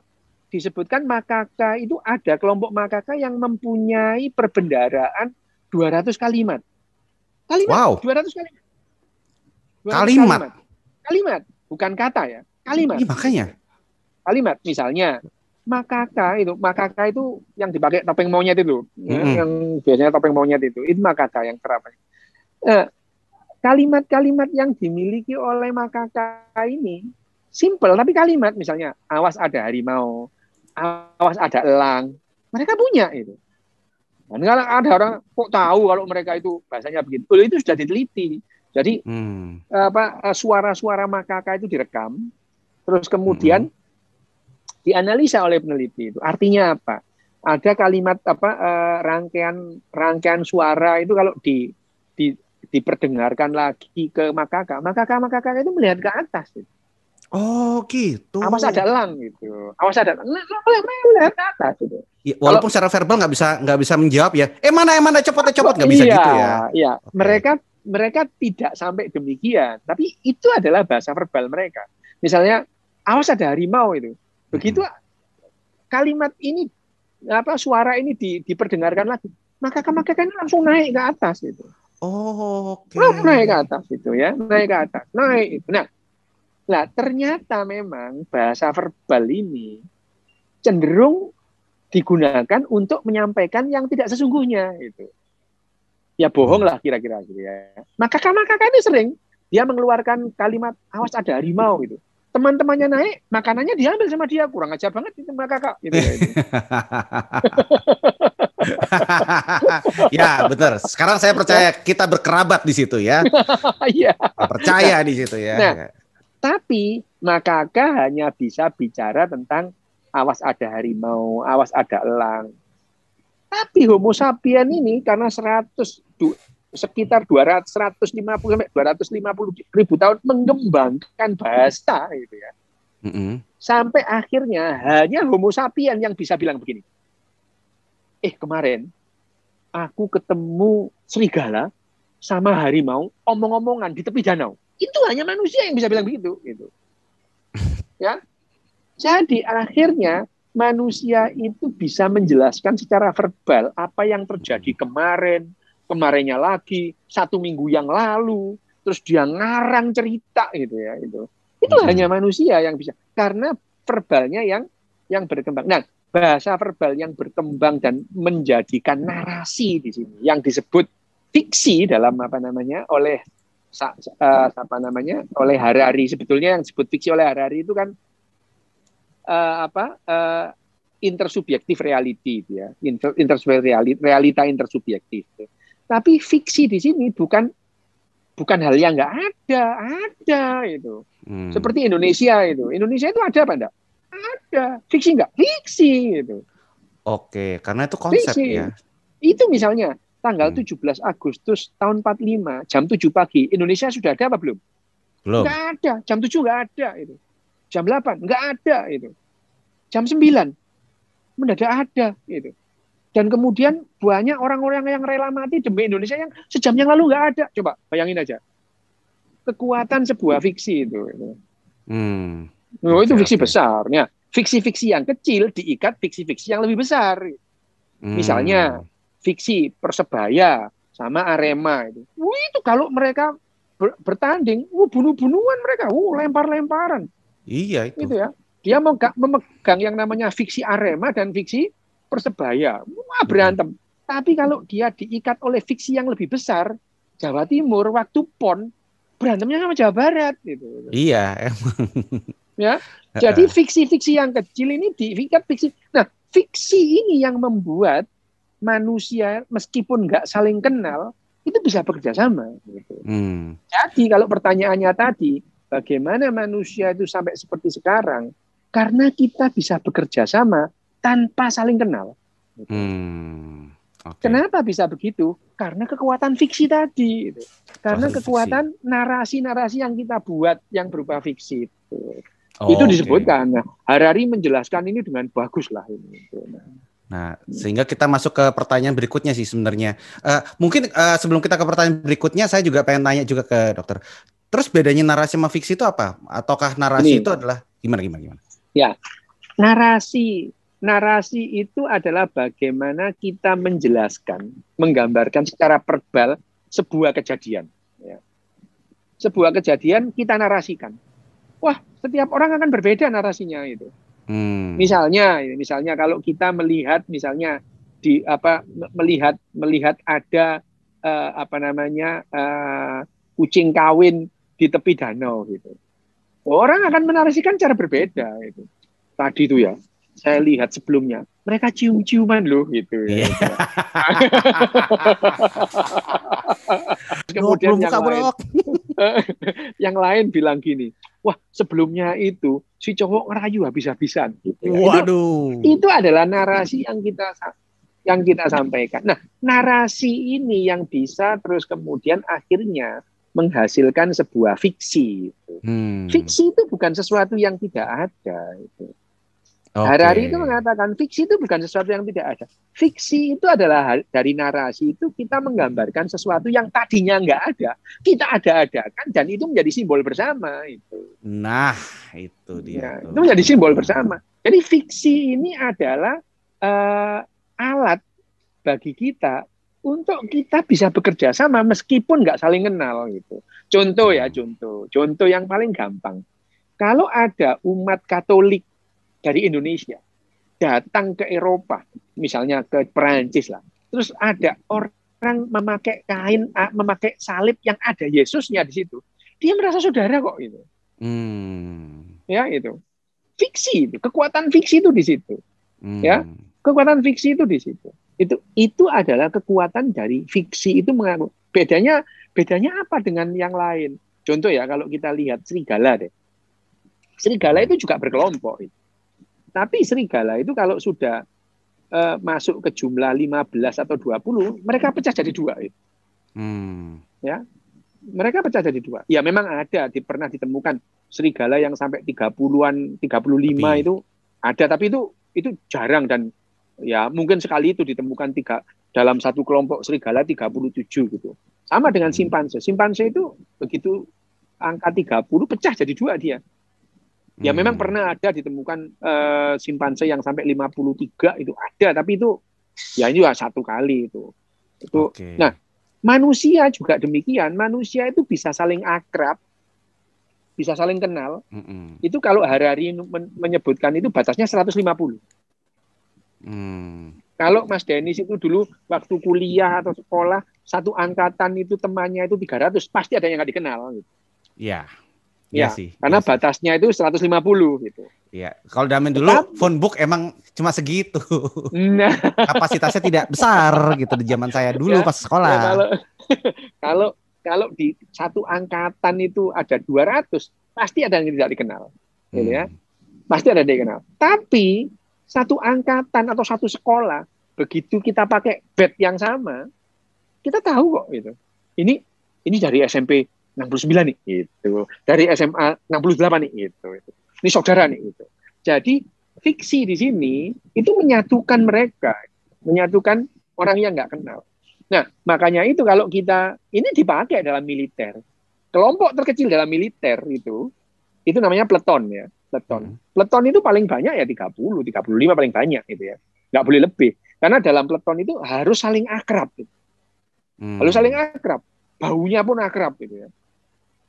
disebutkan makaka itu ada kelompok makaka yang mempunyai perbendaraan 200 kalimat. Kalimat wow. 200 kalimat. 200 kalimat. Kalimat, kalimat bukan kata ya Kalimat. Ya, makanya. Kalimat misalnya makaka itu makaka itu yang dipakai topeng monyet itu hmm. yang biasanya topeng monyet itu itu makaka yang kerap nah, kalimat-kalimat yang dimiliki oleh makaka ini simple tapi kalimat misalnya awas ada harimau awas ada elang mereka punya itu dan kalau ada orang kok tahu kalau mereka itu bahasanya begitu itu sudah diteliti jadi hmm. apa eh, suara-suara makaka itu direkam Terus kemudian hmm. dianalisa oleh peneliti itu. Artinya apa? Ada kalimat apa eh, rangkaian rangkaian suara itu kalau di, di diperdengarkan lagi ke makaka, makaka makaka itu melihat ke atas. Gitu. Oh gitu. Awas ada elang gitu. Awas ada melihat ke atas gitu. Ya, walaupun Kalau, secara verbal nggak bisa nggak bisa menjawab ya. Eh mana eh mana cepat eh cepot nggak bisa iya, gitu ya. Iya. Okay. Mereka mereka tidak sampai demikian, tapi itu adalah bahasa verbal mereka. Misalnya awas ada harimau itu. Hmm. Begitu kalimat ini apa suara ini di, diperdengarkan lagi, maka kemakakan langsung naik ke atas itu. Oh, okay. naik ke atas itu ya, naik ke atas, naik. Nah, nah ternyata memang bahasa verbal ini cenderung digunakan untuk menyampaikan yang tidak sesungguhnya itu. Ya bohong lah kira-kira gitu ya. Maka kakak ini sering dia mengeluarkan kalimat awas ada harimau gitu teman-temannya naik, makanannya diambil sama dia. Kurang ajar banget itu mbak kakak. Gitu, ya, ya betul Sekarang saya percaya kita berkerabat di situ ya. Iya. percaya di situ ya. Nah, tapi makaka hanya bisa bicara tentang awas ada harimau, awas ada elang. Tapi Homo sapien ini karena 100 sekitar 200, 150 sampai 250 ribu tahun mengembangkan bahasa gitu ya. Mm -hmm. Sampai akhirnya hanya Homo sapien yang bisa bilang begini. Eh kemarin aku ketemu serigala sama harimau omong-omongan di tepi danau. Itu hanya manusia yang bisa bilang begitu gitu. Ya. Jadi akhirnya manusia itu bisa menjelaskan secara verbal apa yang terjadi kemarin, kemarinnya lagi, satu minggu yang lalu, terus dia ngarang cerita gitu ya itu. Itu hmm. hanya manusia yang bisa karena verbalnya yang yang berkembang. Nah, bahasa verbal yang berkembang dan menjadikan narasi di sini yang disebut fiksi dalam apa namanya oleh sa, uh, eh, apa namanya oleh hari-hari sebetulnya yang disebut fiksi oleh hari-hari itu kan uh, apa uh, intersubjektif reality gitu ya inter, intersubjektif realita intersubjektif gitu. Tapi fiksi di sini bukan bukan hal yang nggak ada, ada itu. Hmm. Seperti Indonesia itu. Indonesia itu ada apa enggak? Ada. Fiksi nggak? Fiksi itu. Oke, karena itu konsep fiksi. ya. Itu misalnya tanggal hmm. 17 Agustus tahun 45 jam 7 pagi Indonesia sudah ada apa belum? Belum. Nggak ada. Jam 7 nggak ada itu. Jam 8 nggak ada itu. Jam 9 mendadak ada gitu. Dan kemudian banyak orang-orang yang rela mati demi Indonesia yang sejam yang lalu nggak ada. Coba bayangin aja. Kekuatan sebuah fiksi itu. Hmm. Oh, itu fiksi besarnya. Fiksi-fiksi yang kecil diikat fiksi-fiksi yang lebih besar. Hmm. Misalnya fiksi Persebaya sama Arema itu. Wih, itu kalau mereka ber bertanding, wuh, bunuh-bunuhan mereka, wuh, lempar-lemparan. Iya itu. Gitu ya. Dia mau memegang yang namanya fiksi Arema dan fiksi Persebaya, wah hmm. berantem. Tapi kalau dia diikat oleh fiksi yang lebih besar, Jawa Timur waktu PON berantemnya sama Jawa Barat gitu. Iya, emang. Ya. Jadi fiksi-fiksi yang kecil ini diikat fiksi. Nah, fiksi ini yang membuat manusia meskipun nggak saling kenal itu bisa bekerja sama. Gitu. Hmm. Jadi kalau pertanyaannya tadi, bagaimana manusia itu sampai seperti sekarang? Karena kita bisa bekerja sama tanpa saling kenal. Hmm. Okay. Kenapa bisa begitu? Karena kekuatan fiksi tadi. Gitu. Karena Kekuatan kekuatan narasi-narasi yang kita buat yang berupa fiksi itu. Oh, itu disebutkan. Okay. Nah, Harari menjelaskan ini dengan bagus lah ini. Nah, sehingga kita masuk ke pertanyaan berikutnya sih sebenarnya. Uh, mungkin uh, sebelum kita ke pertanyaan berikutnya, saya juga pengen tanya juga ke dokter. Terus bedanya narasi sama fiksi itu apa? Ataukah narasi Ini. itu adalah gimana gimana gimana? Ya, narasi narasi itu adalah bagaimana kita menjelaskan, menggambarkan secara verbal sebuah kejadian. Ya. Sebuah kejadian kita narasikan. Wah, setiap orang akan berbeda narasinya itu. Hmm. Misalnya, misalnya kalau kita melihat, misalnya di apa melihat melihat ada uh, apa namanya uh, kucing kawin di tepi danau gitu. Orang akan menarasikan cara berbeda itu. Tadi itu ya saya lihat sebelumnya mereka cium-ciuman loh gitu Yeah. Iya. Kemudian yang lain, yang lain bilang gini, wah sebelumnya itu si cowok ngerayu habis-habisan. Gitu ya. Waduh. Itu, itu adalah narasi yang kita yang kita sampaikan. Nah narasi ini yang bisa terus kemudian akhirnya menghasilkan sebuah fiksi. Gitu. Hmm. Fiksi itu bukan sesuatu yang tidak ada. Gitu. Okay. Hari-hari itu mengatakan fiksi itu bukan sesuatu yang tidak ada. Fiksi itu adalah dari narasi itu kita menggambarkan sesuatu yang tadinya nggak ada, kita ada ada kan dan itu menjadi simbol bersama itu. Nah, itu dia. Nah, itu menjadi simbol bersama. Jadi fiksi ini adalah uh, alat bagi kita untuk kita bisa bekerja sama meskipun nggak saling kenal gitu. Contoh ya, hmm. contoh. Contoh yang paling gampang. Kalau ada umat Katolik dari Indonesia datang ke Eropa, misalnya ke Perancis lah. Terus ada orang memakai kain, memakai salib yang ada Yesusnya di situ. Dia merasa saudara kok itu, Hmm. Ya itu. Fiksi itu, kekuatan fiksi itu di situ. Hmm. Ya, kekuatan fiksi itu di situ. Itu itu adalah kekuatan dari fiksi itu mengaku. Bedanya bedanya apa dengan yang lain? Contoh ya kalau kita lihat serigala deh. Serigala itu juga berkelompok itu tapi serigala itu kalau sudah uh, masuk ke jumlah 15 atau 20, mereka pecah jadi dua. Ya. Hmm. ya. Mereka pecah jadi dua. Ya memang ada di, pernah ditemukan serigala yang sampai 30-an, 35 Tapi... itu ada tapi itu itu jarang dan ya mungkin sekali itu ditemukan tiga dalam satu kelompok serigala 37 gitu. Sama dengan hmm. simpanse. Simpanse itu begitu angka 30 pecah jadi dua dia. Ya hmm. memang pernah ada ditemukan uh, simpanse yang sampai 53 itu ada, tapi itu ya juga satu kali itu. Itu. Okay. Nah, manusia juga demikian. Manusia itu bisa saling akrab, bisa saling kenal. Mm -mm. Itu kalau hari-hari menyebutkan itu batasnya 150. Hmm. Kalau Mas Denis itu dulu waktu kuliah atau sekolah satu angkatan itu temannya itu 300 pasti ada yang nggak dikenal. Gitu. Ya. Yeah Iya ya sih. Karena ya batasnya sih. itu 150 gitu. Iya. Kalau zaman dulu Tetap, phone book emang cuma segitu. Nah. Kapasitasnya tidak besar gitu di zaman saya dulu ya, pas sekolah. Ya kalau kalau kalau di satu angkatan itu ada 200, pasti ada yang tidak dikenal. Gitu ya. Hmm. ya. Pasti ada yang dikenal. Tapi satu angkatan atau satu sekolah begitu kita pakai bed yang sama, kita tahu kok gitu. Ini ini dari SMP 69 nih itu Dari SMA 68 nih itu Ini saudara nih gitu. Jadi fiksi di sini itu menyatukan mereka, menyatukan orang yang nggak kenal. Nah, makanya itu kalau kita ini dipakai dalam militer. Kelompok terkecil dalam militer itu itu namanya peleton ya, peleton. Hmm. Peleton itu paling banyak ya 30, 35 paling banyak gitu ya. Nggak boleh lebih. Karena dalam peleton itu harus saling akrab. Gitu. Hmm. Harus saling akrab. Baunya pun akrab gitu ya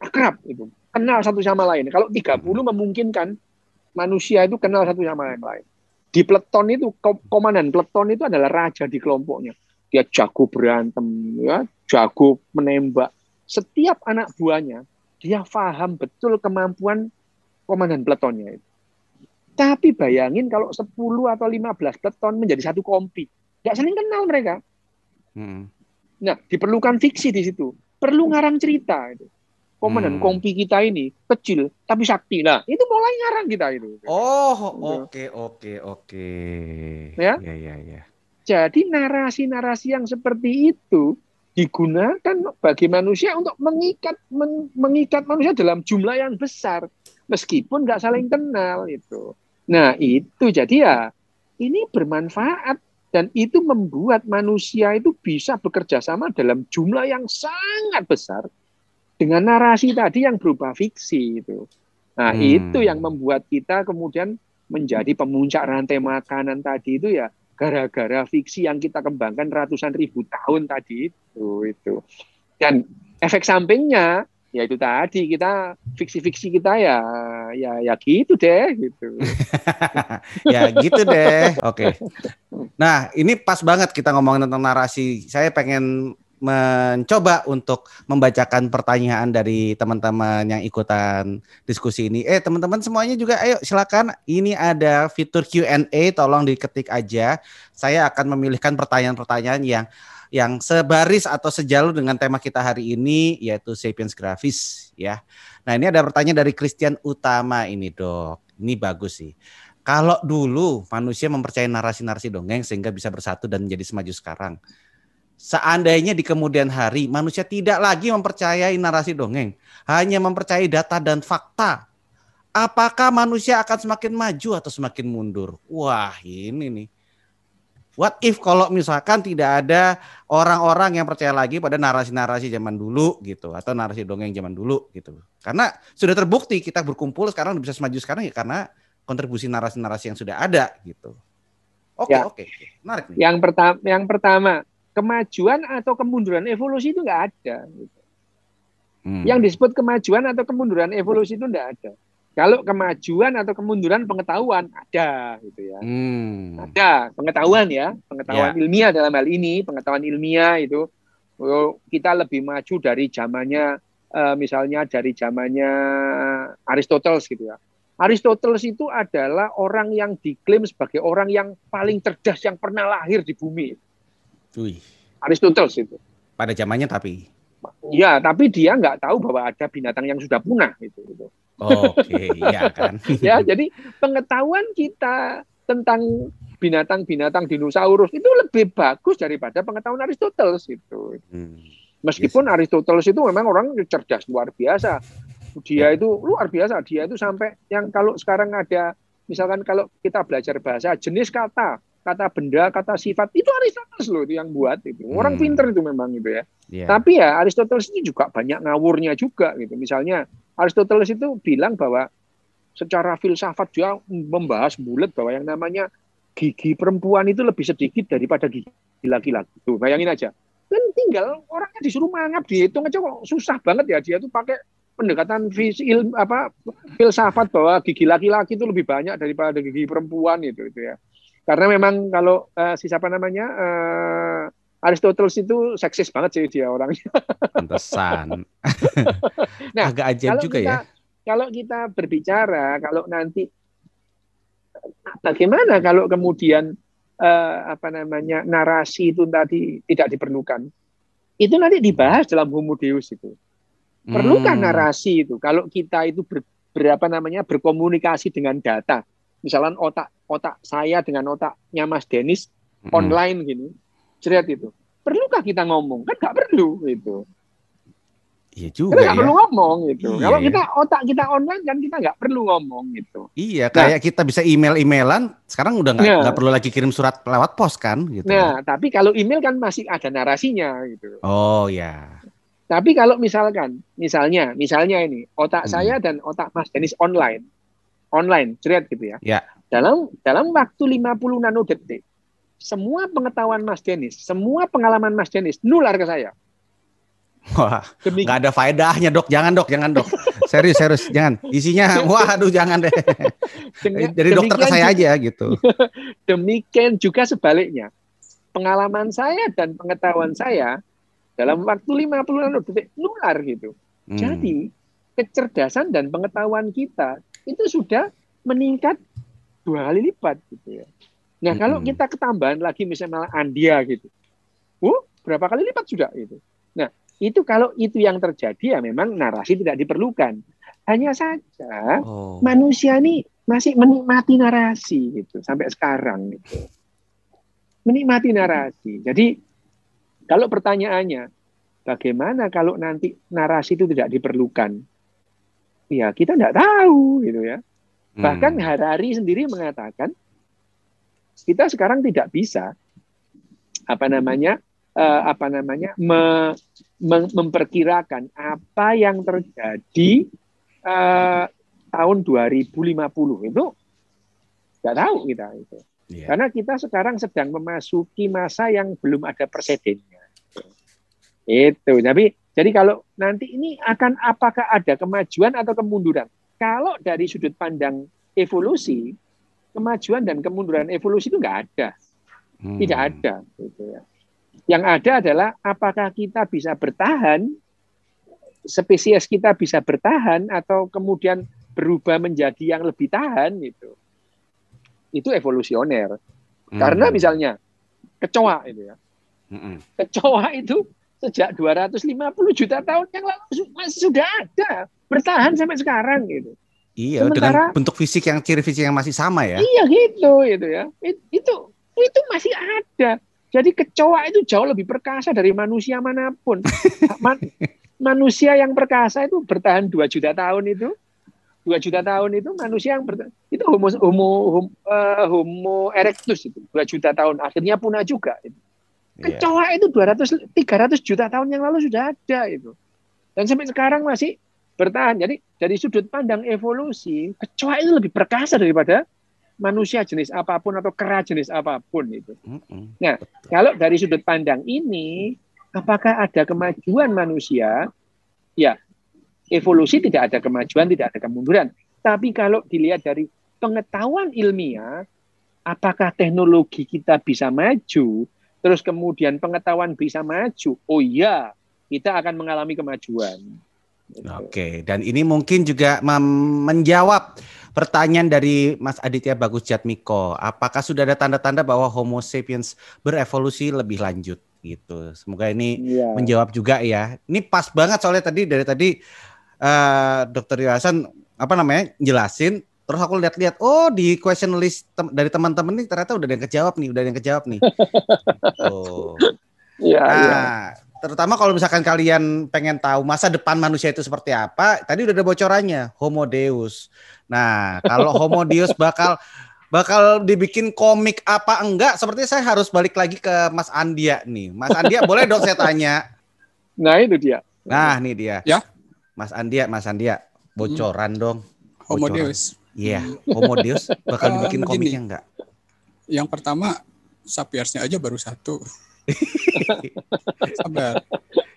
akrab itu kenal satu sama lain kalau 30 memungkinkan manusia itu kenal satu sama yang lain di peleton itu komandan peleton itu adalah raja di kelompoknya dia jago berantem ya jago menembak setiap anak buahnya dia paham betul kemampuan komandan peletonnya itu tapi bayangin kalau 10 atau 15 peleton menjadi satu kompi nggak saling kenal mereka hmm. nah diperlukan fiksi di situ perlu ngarang cerita itu Komandan hmm. kompi kita ini kecil tapi sakti lah. Itu mulai ngarang kita itu. Oh, iya. oke oke oke. Ya. Ya ya ya. Jadi narasi-narasi yang seperti itu digunakan bagi manusia untuk mengikat men, mengikat manusia dalam jumlah yang besar meskipun nggak saling kenal itu. Nah itu jadi ya ini bermanfaat dan itu membuat manusia itu bisa bekerja sama dalam jumlah yang sangat besar dengan narasi tadi yang berupa fiksi itu. Nah, hmm. itu yang membuat kita kemudian menjadi pemuncak rantai makanan tadi itu ya gara-gara fiksi yang kita kembangkan ratusan ribu tahun tadi itu itu. Dan efek sampingnya ya itu tadi kita fiksi-fiksi kita ya ya ya gitu deh gitu. ya gitu deh. Oke. Okay. Nah, ini pas banget kita ngomongin tentang narasi. Saya pengen mencoba untuk membacakan pertanyaan dari teman-teman yang ikutan diskusi ini. Eh teman-teman semuanya juga ayo silakan ini ada fitur Q&A tolong diketik aja. Saya akan memilihkan pertanyaan-pertanyaan yang yang sebaris atau sejalur dengan tema kita hari ini yaitu sapiens grafis ya. Nah, ini ada pertanyaan dari Christian Utama ini, Dok. Ini bagus sih. Kalau dulu manusia mempercayai narasi-narasi dongeng sehingga bisa bersatu dan menjadi semaju sekarang Seandainya di kemudian hari manusia tidak lagi mempercayai narasi dongeng, hanya mempercayai data dan fakta. Apakah manusia akan semakin maju atau semakin mundur? Wah, ini nih. What if kalau misalkan tidak ada orang-orang yang percaya lagi pada narasi-narasi zaman dulu gitu atau narasi dongeng zaman dulu gitu. Karena sudah terbukti kita berkumpul sekarang bisa semaju sekarang ya karena kontribusi narasi-narasi yang sudah ada gitu. Oke, okay, ya. oke. Okay. Menarik nih. Yang pertama yang pertama kemajuan atau kemunduran evolusi itu enggak ada. Hmm. Yang disebut kemajuan atau kemunduran evolusi itu enggak ada. Kalau kemajuan atau kemunduran pengetahuan ada, gitu ya. Hmm. Ada pengetahuan ya, pengetahuan yeah. ilmiah dalam hal ini, pengetahuan ilmiah itu oh, kita lebih maju dari zamannya, eh, misalnya dari zamannya Aristoteles gitu ya. Aristoteles itu adalah orang yang diklaim sebagai orang yang paling cerdas yang pernah lahir di bumi. Cui. Aristoteles itu. Pada zamannya tapi. Ya, tapi dia nggak tahu bahwa ada binatang yang sudah punah itu. Gitu. Oke, okay, ya kan. ya, jadi pengetahuan kita tentang binatang-binatang dinosaurus itu lebih bagus daripada pengetahuan Aristoteles itu. Hmm. Meskipun yes. Iya Aristoteles itu memang orang cerdas luar biasa. Dia ya. itu luar biasa. Dia itu sampai yang kalau sekarang ada misalkan kalau kita belajar bahasa jenis kata kata benda, kata sifat itu Aristoteles loh itu yang buat itu. Orang hmm. pinter itu memang gitu ya. Yeah. Tapi ya Aristoteles itu juga banyak ngawurnya juga gitu. Misalnya Aristoteles itu bilang bahwa secara filsafat dia membahas bulat bahwa yang namanya gigi perempuan itu lebih sedikit daripada gigi laki-laki. Tuh, bayangin aja. Kan tinggal orangnya disuruh mangap dihitung aja kok susah banget ya dia tuh pakai pendekatan fisil apa filsafat bahwa gigi laki-laki itu lebih banyak daripada gigi perempuan itu itu ya. Karena memang kalau uh, si siapa namanya uh, Aristoteles itu seksis banget sih dia orangnya. Pantesan. nah, agak ajaib juga kita, ya. Kalau kita berbicara, kalau nanti bagaimana kalau kemudian uh, apa namanya narasi itu tadi tidak diperlukan? Itu nanti dibahas dalam Homo Deus itu. Perlukah hmm. narasi itu? Kalau kita itu ber, berapa namanya berkomunikasi dengan data, misalnya otak otak saya dengan otaknya Mas Denis hmm. online gini, cerit itu. Perlukah kita ngomong? Kan nggak perlu gitu. Iya juga. Kita nggak ya. perlu ngomong gitu. Iya, Kalau kita otak kita online kan kita nggak perlu ngomong gitu. Iya, nah. kayak nah, kita bisa email-emailan. Sekarang udah nggak iya. perlu lagi kirim surat lewat pos kan gitu. Nah, tapi kalau email kan masih ada narasinya gitu. Oh ya. Tapi kalau misalkan, misalnya, misalnya ini otak hmm. saya dan otak Mas Denis online, online, cerit gitu ya. Ya. Dalam dalam waktu 50 nanodetik, semua pengetahuan Mas Denis, semua pengalaman Mas Denis nular ke saya. Wah, Demikian. gak ada faedahnya dok, jangan dok, jangan dok. serius, serius, jangan. Isinya, wah aduh jangan deh. Jadi dokter ke saya aja gitu. Demikian juga sebaliknya. Pengalaman saya dan pengetahuan saya dalam waktu 50 detik nular gitu. Hmm. Jadi kecerdasan dan pengetahuan kita itu sudah meningkat dua kali lipat gitu ya. Nah kalau kita ketambahan lagi misalnya Andia gitu, uh berapa kali lipat sudah itu. Nah itu kalau itu yang terjadi ya memang narasi tidak diperlukan. Hanya saja oh. manusia ini masih menikmati narasi gitu sampai sekarang gitu. Menikmati narasi. Jadi kalau pertanyaannya bagaimana kalau nanti narasi itu tidak diperlukan? Ya kita tidak tahu gitu ya Hmm. Bahkan Harari sendiri mengatakan kita sekarang tidak bisa apa namanya uh, apa namanya me, me, memperkirakan apa yang terjadi uh, tahun 2050 itu nggak tahu kita itu yeah. karena kita sekarang sedang memasuki masa yang belum ada presidennya itu tapi jadi kalau nanti ini akan apakah ada kemajuan atau kemunduran kalau dari sudut pandang evolusi, kemajuan dan kemunduran evolusi itu nggak ada, hmm. tidak ada. Gitu ya. Yang ada adalah apakah kita bisa bertahan, spesies kita bisa bertahan atau kemudian berubah menjadi yang lebih tahan gitu. Itu evolusioner. Hmm. Karena misalnya kecoa Gitu ya. Hmm. Kecoa itu sejak 250 juta tahun yang lalu masih sudah ada bertahan sampai sekarang gitu. Iya, Sementara, dengan bentuk fisik yang ciri fisik yang masih sama ya. Iya gitu, gitu ya. itu itu masih ada. Jadi kecoa itu jauh lebih perkasa dari manusia manapun. Man, manusia yang perkasa itu bertahan 2 juta tahun itu. 2 juta tahun itu manusia yang bertahan, itu homo homo homo, eh, homo erectus itu 2 juta tahun akhirnya punah juga itu. Iya. Kecoa yeah. itu 200 300 juta tahun yang lalu sudah ada itu. Dan sampai sekarang masih bertahan. Jadi dari sudut pandang evolusi, kecoa itu lebih perkasa daripada manusia jenis apapun atau kera jenis apapun itu. Mm -hmm. Nah, kalau dari sudut pandang ini, apakah ada kemajuan manusia? Ya, evolusi tidak ada kemajuan, tidak ada kemunduran. Tapi kalau dilihat dari pengetahuan ilmiah, apakah teknologi kita bisa maju? terus kemudian pengetahuan bisa maju, oh iya, kita akan mengalami kemajuan. Oke, dan ini mungkin juga menjawab pertanyaan dari Mas Aditya Bagus Jatmiko. Apakah sudah ada tanda-tanda bahwa Homo sapiens berevolusi lebih lanjut gitu? Semoga ini yeah. menjawab juga ya. Ini pas banget soalnya tadi dari tadi uh, Dokter Yohasan apa namanya jelasin Terus aku lihat-lihat, oh di question list tem dari teman-teman nih ternyata udah ada yang kejawab nih, udah ada yang kejawab nih. oh. Iya, nah, ya. terutama kalau misalkan kalian pengen tahu masa depan manusia itu seperti apa, tadi udah ada bocorannya, Homo Deus. Nah, kalau Homo Deus bakal bakal dibikin komik apa enggak? seperti saya harus balik lagi ke Mas Andia nih. Mas Andia, boleh dong saya tanya? Nah, itu dia. Nah, ini dia. Ya. Mas Andia, Mas Andia, bocoran hmm. dong. Homo Deus. Iya, yeah, Homo Deus bakal eh, dibikin uh, yang enggak? Yang pertama Sapiersnya aja baru satu. Sabar.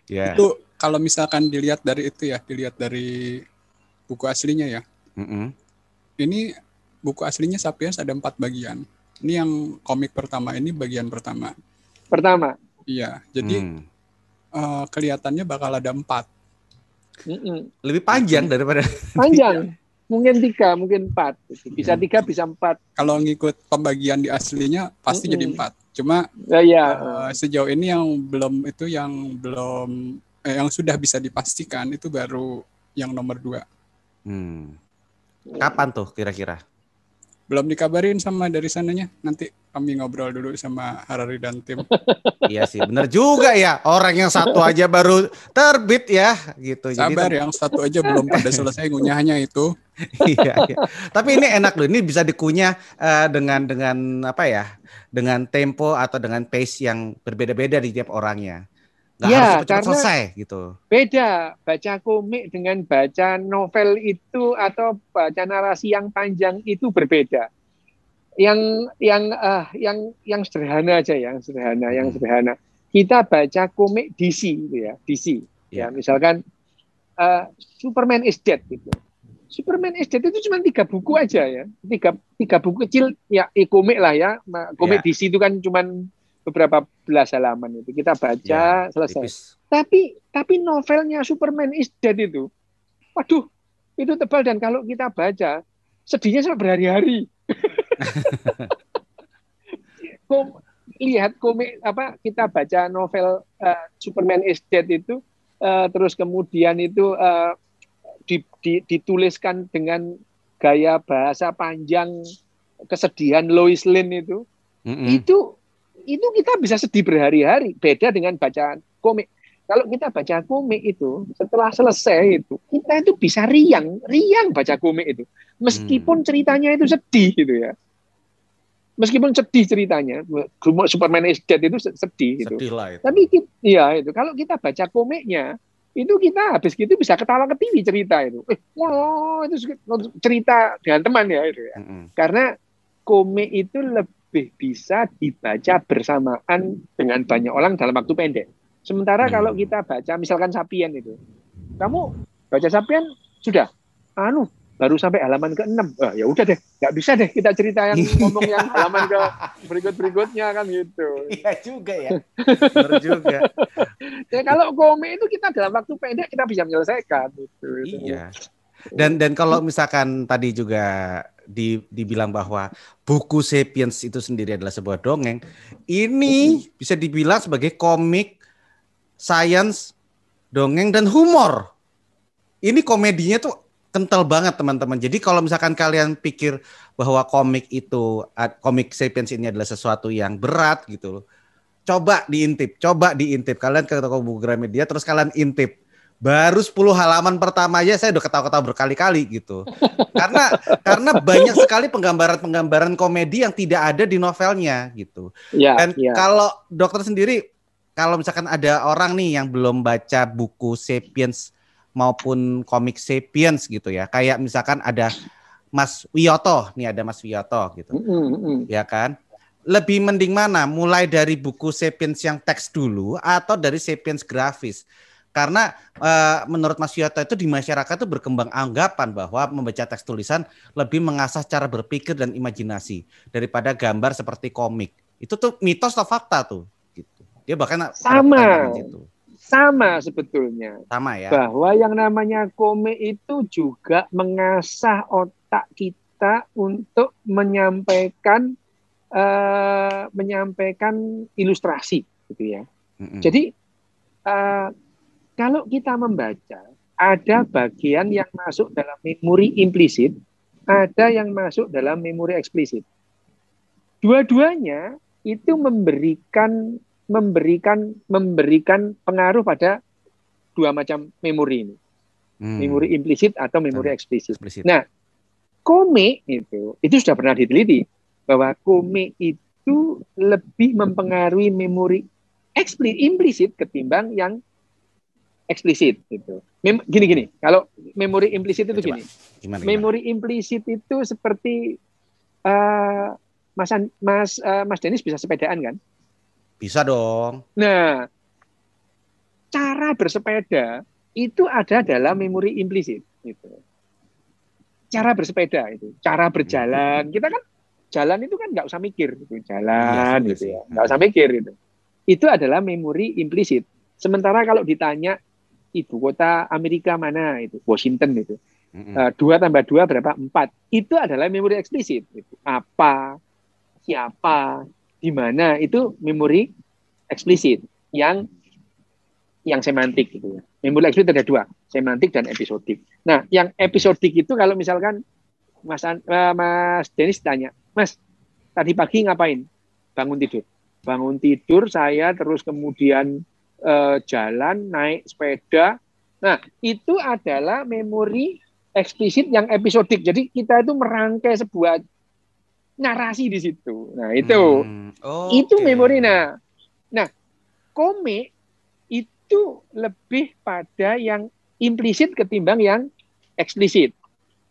Yeah. Itu kalau misalkan dilihat dari itu ya, dilihat dari buku aslinya ya. Mm-hmm. Ini buku aslinya Sapiens ada empat bagian. Ini yang komik pertama ini bagian pertama. Pertama. Iya, jadi mm. uh, kelihatannya bakal ada empat. Mm-mm. Lebih panjang daripada. Panjang. mungkin tiga mungkin empat bisa hmm. tiga bisa empat kalau ngikut pembagian di aslinya pasti -hmm. jadi empat cuma ya, ya. Uh, sejauh ini yang belum itu yang belum eh, yang sudah bisa dipastikan itu baru yang nomor dua hmm. Ya. kapan tuh kira-kira belum dikabarin sama dari sananya. Nanti kami ngobrol dulu sama Harari dan tim. iya sih, bener juga ya. Orang yang satu aja baru terbit ya, gitu. Sabar, Jadi, yang satu aja belum pada selesai ngunyahnya itu. iya, iya. Tapi ini enak loh. Ini bisa dikunyah uh, dengan dengan apa ya? Dengan tempo atau dengan pace yang berbeda-beda di tiap orangnya. Gak ya, harus karena selesai gitu. Beda baca komik dengan baca novel itu atau baca narasi yang panjang itu berbeda. Yang yang uh, yang yang sederhana aja ya, yang sederhana, hmm. yang sederhana. Kita baca komik DC gitu ya, DC. Yeah. Ya, misalkan uh, Superman is dead gitu. Superman is dead itu cuma tiga buku aja ya. Tiga tiga buku kecil ya e-komik lah ya. Komik yeah. DC itu kan cuma beberapa belas halaman itu kita baca ya, selesai. Tipis. Tapi tapi novelnya Superman is Dead itu, waduh itu tebal dan kalau kita baca sedihnya sudah berhari-hari. lihat komik apa kita baca novel uh, Superman is Dead itu uh, terus kemudian itu uh, di, di, dituliskan dengan gaya bahasa panjang kesedihan Lois Lane itu mm -hmm. itu itu kita bisa sedih berhari-hari beda dengan bacaan komik kalau kita baca komik itu setelah selesai itu kita itu bisa riang riang baca komik itu meskipun hmm. ceritanya itu sedih gitu ya meskipun sedih ceritanya Superman is dead itu sedih gitu. sedih lah itu. tapi kita, ya itu kalau kita baca komiknya itu kita habis gitu bisa ketawa ketiwi cerita itu eh oh, itu cerita dengan teman ya itu ya hmm. karena komik itu lebih lebih bisa dibaca bersamaan dengan banyak orang dalam waktu pendek. Sementara hmm. kalau kita baca misalkan Sapien itu, kamu baca Sapien sudah, anu baru sampai halaman ke-6. Ah, ya udah deh, nggak bisa deh kita cerita yang ngomong yang halaman ke berikut-berikutnya kan gitu. Iya juga ya. Benar juga. ya kalau komik itu kita dalam waktu pendek kita bisa menyelesaikan gitu. gitu. Iya. Dan dan kalau misalkan tadi juga di, dibilang bahwa buku Sapiens itu sendiri adalah sebuah dongeng, ini bisa dibilang sebagai komik, science, dongeng dan humor. Ini komedinya tuh kental banget teman-teman. Jadi kalau misalkan kalian pikir bahwa komik itu komik Sapiens ini adalah sesuatu yang berat gitu loh. Coba diintip, coba diintip. Kalian ke toko buku Gramedia terus kalian intip baru 10 halaman pertama aja saya udah ketawa-ketawa berkali-kali gitu. karena karena banyak sekali penggambaran-penggambaran komedi yang tidak ada di novelnya gitu. Ya, Dan ya. kalau dokter sendiri kalau misalkan ada orang nih yang belum baca buku Sapiens maupun komik Sapiens gitu ya. Kayak misalkan ada Mas Wiyoto, nih ada Mas Wiyoto gitu. Mm -hmm. Ya kan? Lebih mending mana? Mulai dari buku Sapiens yang teks dulu atau dari Sapiens grafis? karena uh, menurut Mas Yoto itu di masyarakat itu berkembang anggapan bahwa membaca teks tulisan lebih mengasah cara berpikir dan imajinasi daripada gambar seperti komik. Itu tuh mitos atau fakta tuh gitu. Dia bahkan sama. Sama sebetulnya. Sama ya. Bahwa yang namanya komik itu juga mengasah otak kita untuk menyampaikan uh, menyampaikan ilustrasi gitu ya. Mm -hmm. Jadi uh, kalau kita membaca, ada bagian yang masuk dalam memori implisit, ada yang masuk dalam memori eksplisit. Dua-duanya itu memberikan memberikan memberikan pengaruh pada dua macam memori ini. Hmm. Memori implisit atau memori eksplisit. Nah, komik itu itu sudah pernah diteliti bahwa komik itu lebih mempengaruhi memori eksplisit implisit ketimbang yang eksplisit gitu. Mem gini gini, kalau memori implisit itu Coba. gini. Gimana, Memori implisit itu seperti uh, Mas Mas uh, Mas Denis bisa sepedaan kan? Bisa dong. Nah, cara bersepeda itu ada dalam memori implisit gitu. Cara bersepeda itu, cara berjalan. Kita kan jalan itu kan nggak usah mikir gitu, jalan ya, gitu ya. Nggak usah mikir gitu. Itu adalah memori implisit. Sementara kalau ditanya ibu kota Amerika mana itu Washington itu eh, dua tambah dua berapa empat itu adalah memori eksplisit itu apa siapa di mana itu memori eksplisit yang yang semantik gitu ya memori eksplisit ada dua semantik dan episodik nah yang episodik itu kalau misalkan Mas uh, Mas Denis tanya Mas tadi pagi ngapain bangun tidur bangun tidur saya terus kemudian eh, jalan, naik sepeda. Nah, itu adalah memori eksplisit yang episodik. Jadi kita itu merangkai sebuah narasi di situ. Nah, itu. Hmm. Oh, itu memori nah. Nah, komik itu lebih pada yang implisit ketimbang yang eksplisit.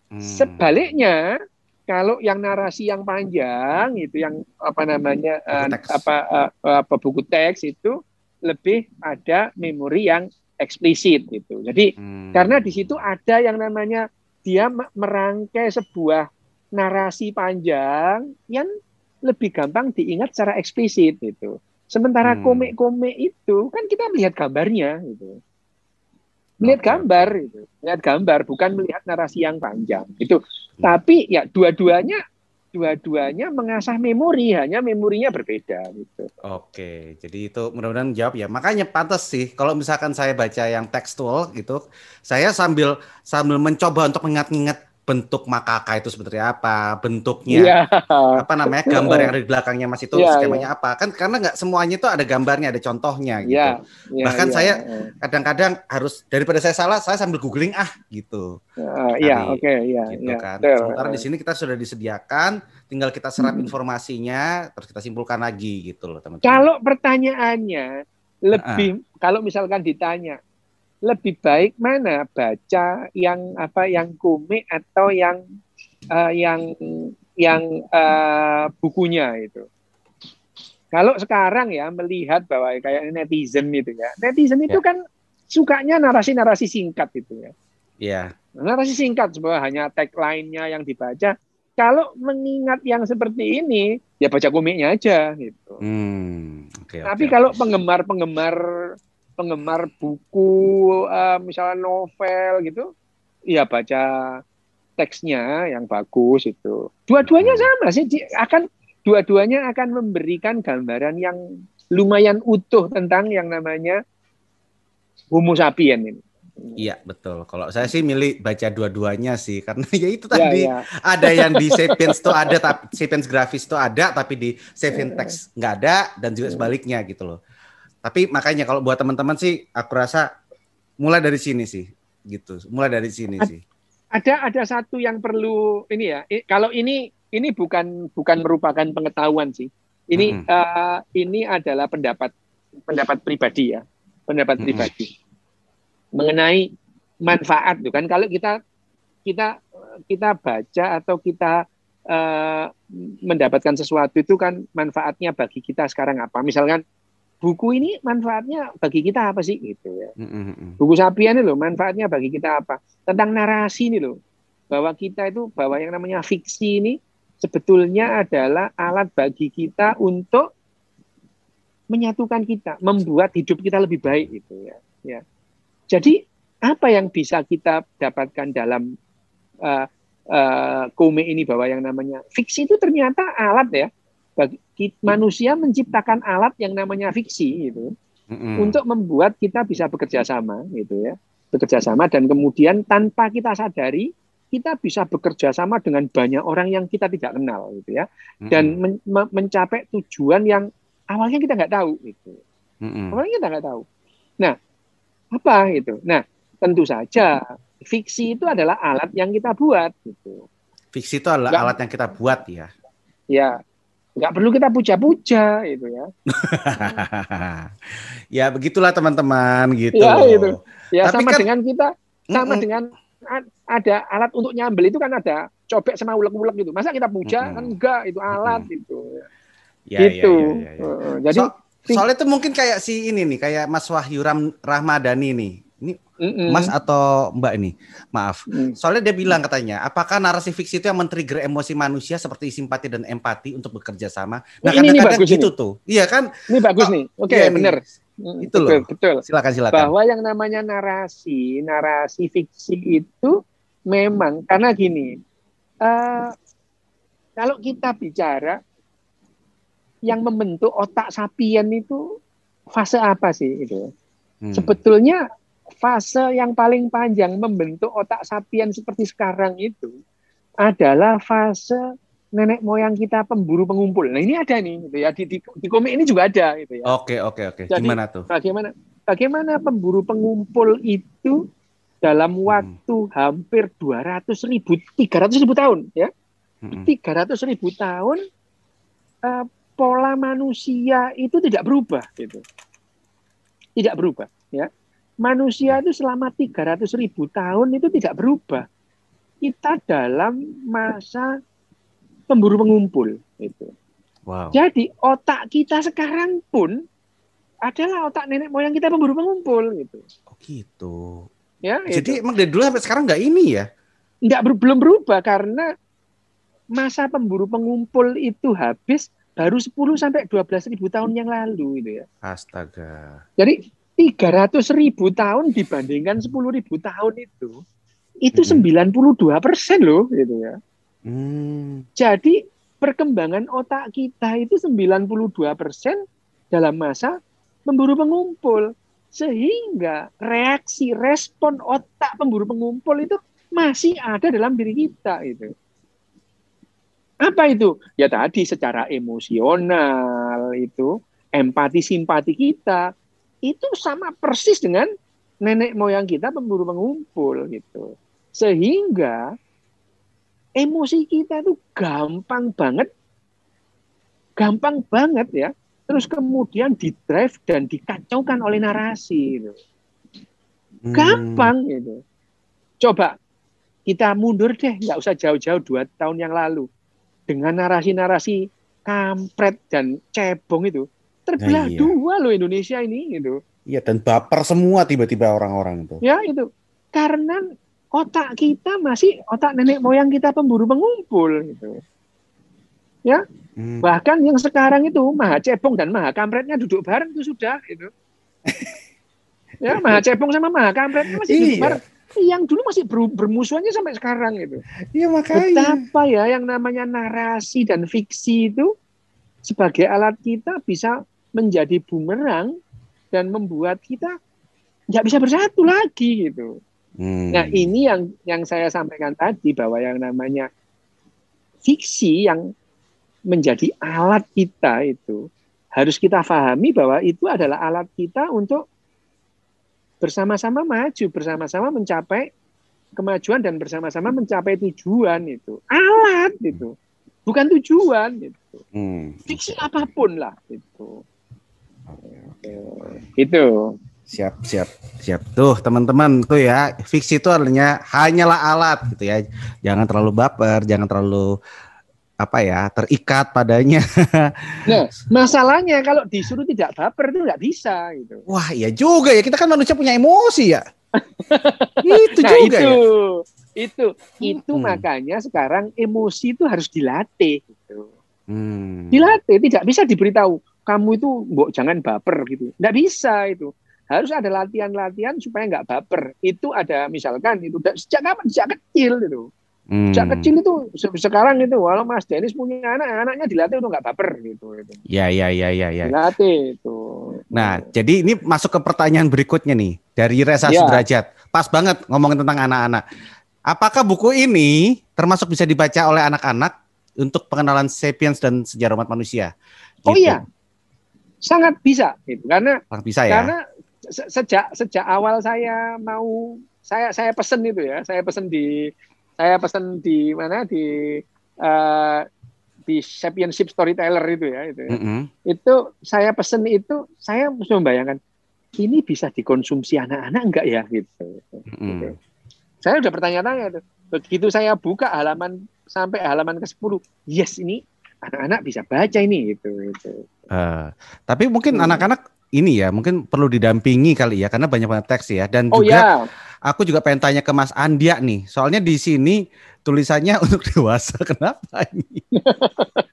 Hmm. Sebaliknya, kalau yang narasi yang panjang itu yang apa namanya buku Uh, apa uh, apa buku teks itu lebih ada memori yang eksplisit gitu. Jadi hmm. karena di situ ada yang namanya dia merangkai sebuah narasi panjang yang lebih gampang diingat secara eksplisit gitu. Sementara hmm. komik-komik hmm. itu kan kita melihat gambarnya gitu. Melihat gambar gitu. Melihat gambar bukan melihat narasi yang panjang itu. Hmm. Tapi ya dua-duanya dua-duanya mengasah memori, hanya memorinya berbeda gitu. Oke, jadi itu mudah-mudahan jawab ya. Makanya pantas sih kalau misalkan saya baca yang tekstual gitu, saya sambil sambil mencoba untuk mengingat-ingat bentuk makaka itu sebenarnya apa, bentuknya yeah. apa namanya gambar yang ada di belakangnya mas itu yeah, skemanya yeah. apa kan karena nggak semuanya itu ada gambarnya ada contohnya gitu yeah, yeah, bahkan yeah, saya iya. kadang-kadang yeah. harus daripada saya salah saya sambil googling ah gitu iya, iya oke iya gitu yeah, kan yeah. sementara di sini kita sudah disediakan tinggal kita serap hmm. informasinya terus kita simpulkan lagi gitu loh teman-teman kalau pertanyaannya lebih uh. kalau misalkan ditanya lebih baik mana baca yang apa yang komik atau yang uh, yang yang uh, bukunya itu kalau sekarang ya melihat bahwa kayak netizen itu ya netizen itu yeah. kan sukanya narasi-narasi singkat gitu ya yeah. narasi singkat sebenarnya hanya tagline-nya yang dibaca kalau mengingat yang seperti ini ya baca komiknya aja gitu hmm, okay, tapi okay. kalau penggemar-penggemar penggemar buku uh, misalnya novel gitu ya baca teksnya yang bagus itu dua-duanya hmm. sama sih akan dua-duanya akan memberikan gambaran yang lumayan utuh tentang yang namanya Homo sapien ini. Iya betul. Kalau saya sih milih baca dua-duanya sih karena ya itu iya, tadi ya, ya. ada yang di sapiens tuh ada tapi sapiens grafis tuh ada tapi di sapiens iya. teks nggak ada dan juga iya. sebaliknya gitu loh. Tapi makanya kalau buat teman-teman sih aku rasa mulai dari sini sih gitu. Mulai dari sini A sih. Ada ada satu yang perlu ini ya. Kalau ini ini bukan bukan merupakan pengetahuan sih. Ini mm -hmm. uh, ini adalah pendapat pendapat pribadi ya. Pendapat mm -hmm. pribadi. Mengenai manfaat tuh kan kalau kita kita kita baca atau kita uh, mendapatkan sesuatu itu kan manfaatnya bagi kita sekarang apa misalkan buku ini manfaatnya bagi kita apa sih gitu ya. Buku Sapien ini loh manfaatnya bagi kita apa? Tentang narasi ini loh. Bahwa kita itu bahwa yang namanya fiksi ini sebetulnya adalah alat bagi kita untuk menyatukan kita, membuat hidup kita lebih baik gitu ya. ya. Jadi apa yang bisa kita dapatkan dalam uh, eh, uh, eh, kome ini bahwa yang namanya fiksi itu ternyata alat ya Hmm. manusia menciptakan alat yang namanya fiksi gitu mm-hmm. untuk membuat kita bisa bekerja sama gitu ya bekerja sama dan kemudian tanpa kita sadari kita bisa bekerja sama dengan banyak orang yang kita tidak kenal gitu ya hmm. dan mm men- mencapai tujuan yang awalnya kita nggak tahu gitu mm-hmm. awalnya kita nggak tahu nah apa gitu nah tentu saja fiksi itu adalah alat yang kita buat gitu fiksi itu adalah Gak, alat yang kita buat ya ya nggak perlu kita puja-puja gitu ya. ya begitulah teman-teman gitu. Ya itu. Ya Tapi sama kan, dengan kita sama mm -mm. dengan ada alat untuk nyambel itu kan ada cobek sama ulek-ulek gitu. Masa kita puja mm -hmm. kan enggak itu alat mm -hmm. gitu. Ya, ya, ya, gitu. Ya, ya, ya, ya. jadi so, soalnya itu mungkin kayak si ini nih kayak Mas Wahyu Ram Rahmadani nih Mm-mm. Mas atau Mbak ini, maaf. Mm. Soalnya dia bilang katanya, apakah narasi fiksi itu yang men-trigger emosi manusia seperti simpati dan empati untuk bekerja sama? Oh, nah, ini, ini bagus gitu ini. tuh. Iya kan? Ini bagus oh, nih. Oke, okay, iya benar. Itu betul, loh. Betul. Silakan silakan. Bahwa yang namanya narasi, narasi fiksi itu memang karena gini. Uh, kalau kita bicara yang membentuk otak sapien itu fase apa sih itu? Hmm. Sebetulnya fase yang paling panjang membentuk otak sapien seperti sekarang itu adalah fase nenek moyang kita pemburu pengumpul. Nah ini ada nih, gitu ya di, di, di komik ini juga ada, gitu ya. Oke oke oke. Jadi, Gimana tuh? Bagaimana bagaimana pemburu pengumpul itu dalam hmm. waktu hmm. hampir 200 ribu, 300 ribu tahun, ya, hmm. 300 ribu tahun uh, pola manusia itu tidak berubah, gitu, tidak berubah, ya manusia itu selama 300 ribu tahun itu tidak berubah. Kita dalam masa pemburu pengumpul itu. Wow. Jadi otak kita sekarang pun adalah otak nenek moyang kita pemburu pengumpul gitu. Oh gitu. Ya. Gitu. Jadi itu. emang dari dulu sampai sekarang nggak ini ya? Nggak belum berubah karena masa pemburu pengumpul itu habis baru 10 sampai 12 ribu tahun yang lalu itu ya. Astaga. Jadi 300 ribu tahun dibandingkan 10 ribu tahun itu, itu hmm. 92 persen loh gitu ya. Hmm. Jadi perkembangan otak kita itu 92 persen dalam masa pemburu pengumpul. Sehingga reaksi respon otak pemburu pengumpul itu masih ada dalam diri kita itu. Apa itu? Ya tadi secara emosional itu empati simpati kita itu sama persis dengan nenek moyang kita pemburu mengumpul gitu. Sehingga emosi kita itu gampang banget gampang banget ya. Terus kemudian didrive dan dikacaukan oleh narasi gitu. Hmm. Gampang hmm. gitu. Coba kita mundur deh, nggak usah jauh-jauh dua tahun yang lalu dengan narasi-narasi kampret dan cebong itu Nah, terbelah nah, iya. dua loh Indonesia ini gitu. Iya dan baper semua tiba-tiba orang-orang itu. Ya itu karena otak kita masih otak nenek moyang kita pemburu pengumpul gitu. Ya hmm. bahkan yang sekarang itu maha cebong dan maha kampretnya duduk bareng itu sudah gitu. ya maha cebong sama maha kampretnya masih iya. duduk bareng yang dulu masih ber bermusuhannya sampai sekarang gitu. Iya makanya. Betapa ya yang namanya narasi dan fiksi itu sebagai alat kita bisa menjadi bumerang dan membuat kita nggak bisa bersatu lagi gitu. Hmm. Nah ini yang yang saya sampaikan tadi bahwa yang namanya fiksi yang menjadi alat kita itu harus kita pahami bahwa itu adalah alat kita untuk bersama-sama maju, bersama-sama mencapai kemajuan dan bersama-sama mencapai tujuan itu. Alat itu, bukan tujuan itu. Hmm. Fiksi apapun lah itu. Itu. Siap, siap, siap. Tuh teman-teman tuh ya, fiksi itu artinya hanyalah alat gitu ya. Jangan terlalu baper, jangan terlalu apa ya terikat padanya. nah, masalahnya kalau disuruh tidak baper itu nggak bisa gitu. Wah, iya juga ya. Kita kan manusia punya emosi ya. itu nah, juga itu. Ya? Itu itu hmm. makanya sekarang emosi itu harus dilatih gitu. Hmm. Dilatih tidak bisa diberitahu kamu itu mbok jangan baper gitu. Nggak bisa itu. Harus ada latihan-latihan supaya nggak baper. Itu ada misalkan itu sejak kapan? Sejak kecil itu. Hmm. Sejak kecil itu sekarang itu walau Mas Denis punya anak, anaknya dilatih untuk nggak baper gitu. Iya iya iya iya. ya. Dilatih itu. Nah, jadi ini masuk ke pertanyaan berikutnya nih dari Reza ya. Sudrajat. Pas banget ngomongin tentang anak-anak. Apakah buku ini termasuk bisa dibaca oleh anak-anak untuk pengenalan sapiens dan sejarah umat manusia? Gitu. Oh iya, gitu sangat bisa gitu karena sangat bisa ya karena sejak sejak awal saya mau saya saya pesen itu ya saya pesen di saya pesen di mana di uh, di championship storyteller itu ya itu Mm -hmm. itu saya pesen itu saya mesti membayangkan ini bisa dikonsumsi anak-anak enggak ya gitu, mm. gitu. saya udah bertanya-tanya begitu saya buka halaman sampai halaman ke 10 yes ini anak-anak bisa baca ini gitu. gitu. Uh, tapi mungkin hmm. anak-anak hmm. ini ya mungkin perlu didampingi kali ya karena banyak banget teks ya dan oh, juga. Ya Aku juga pengen tanya ke Mas Andia nih. Soalnya di sini tulisannya untuk dewasa. Kenapa ini?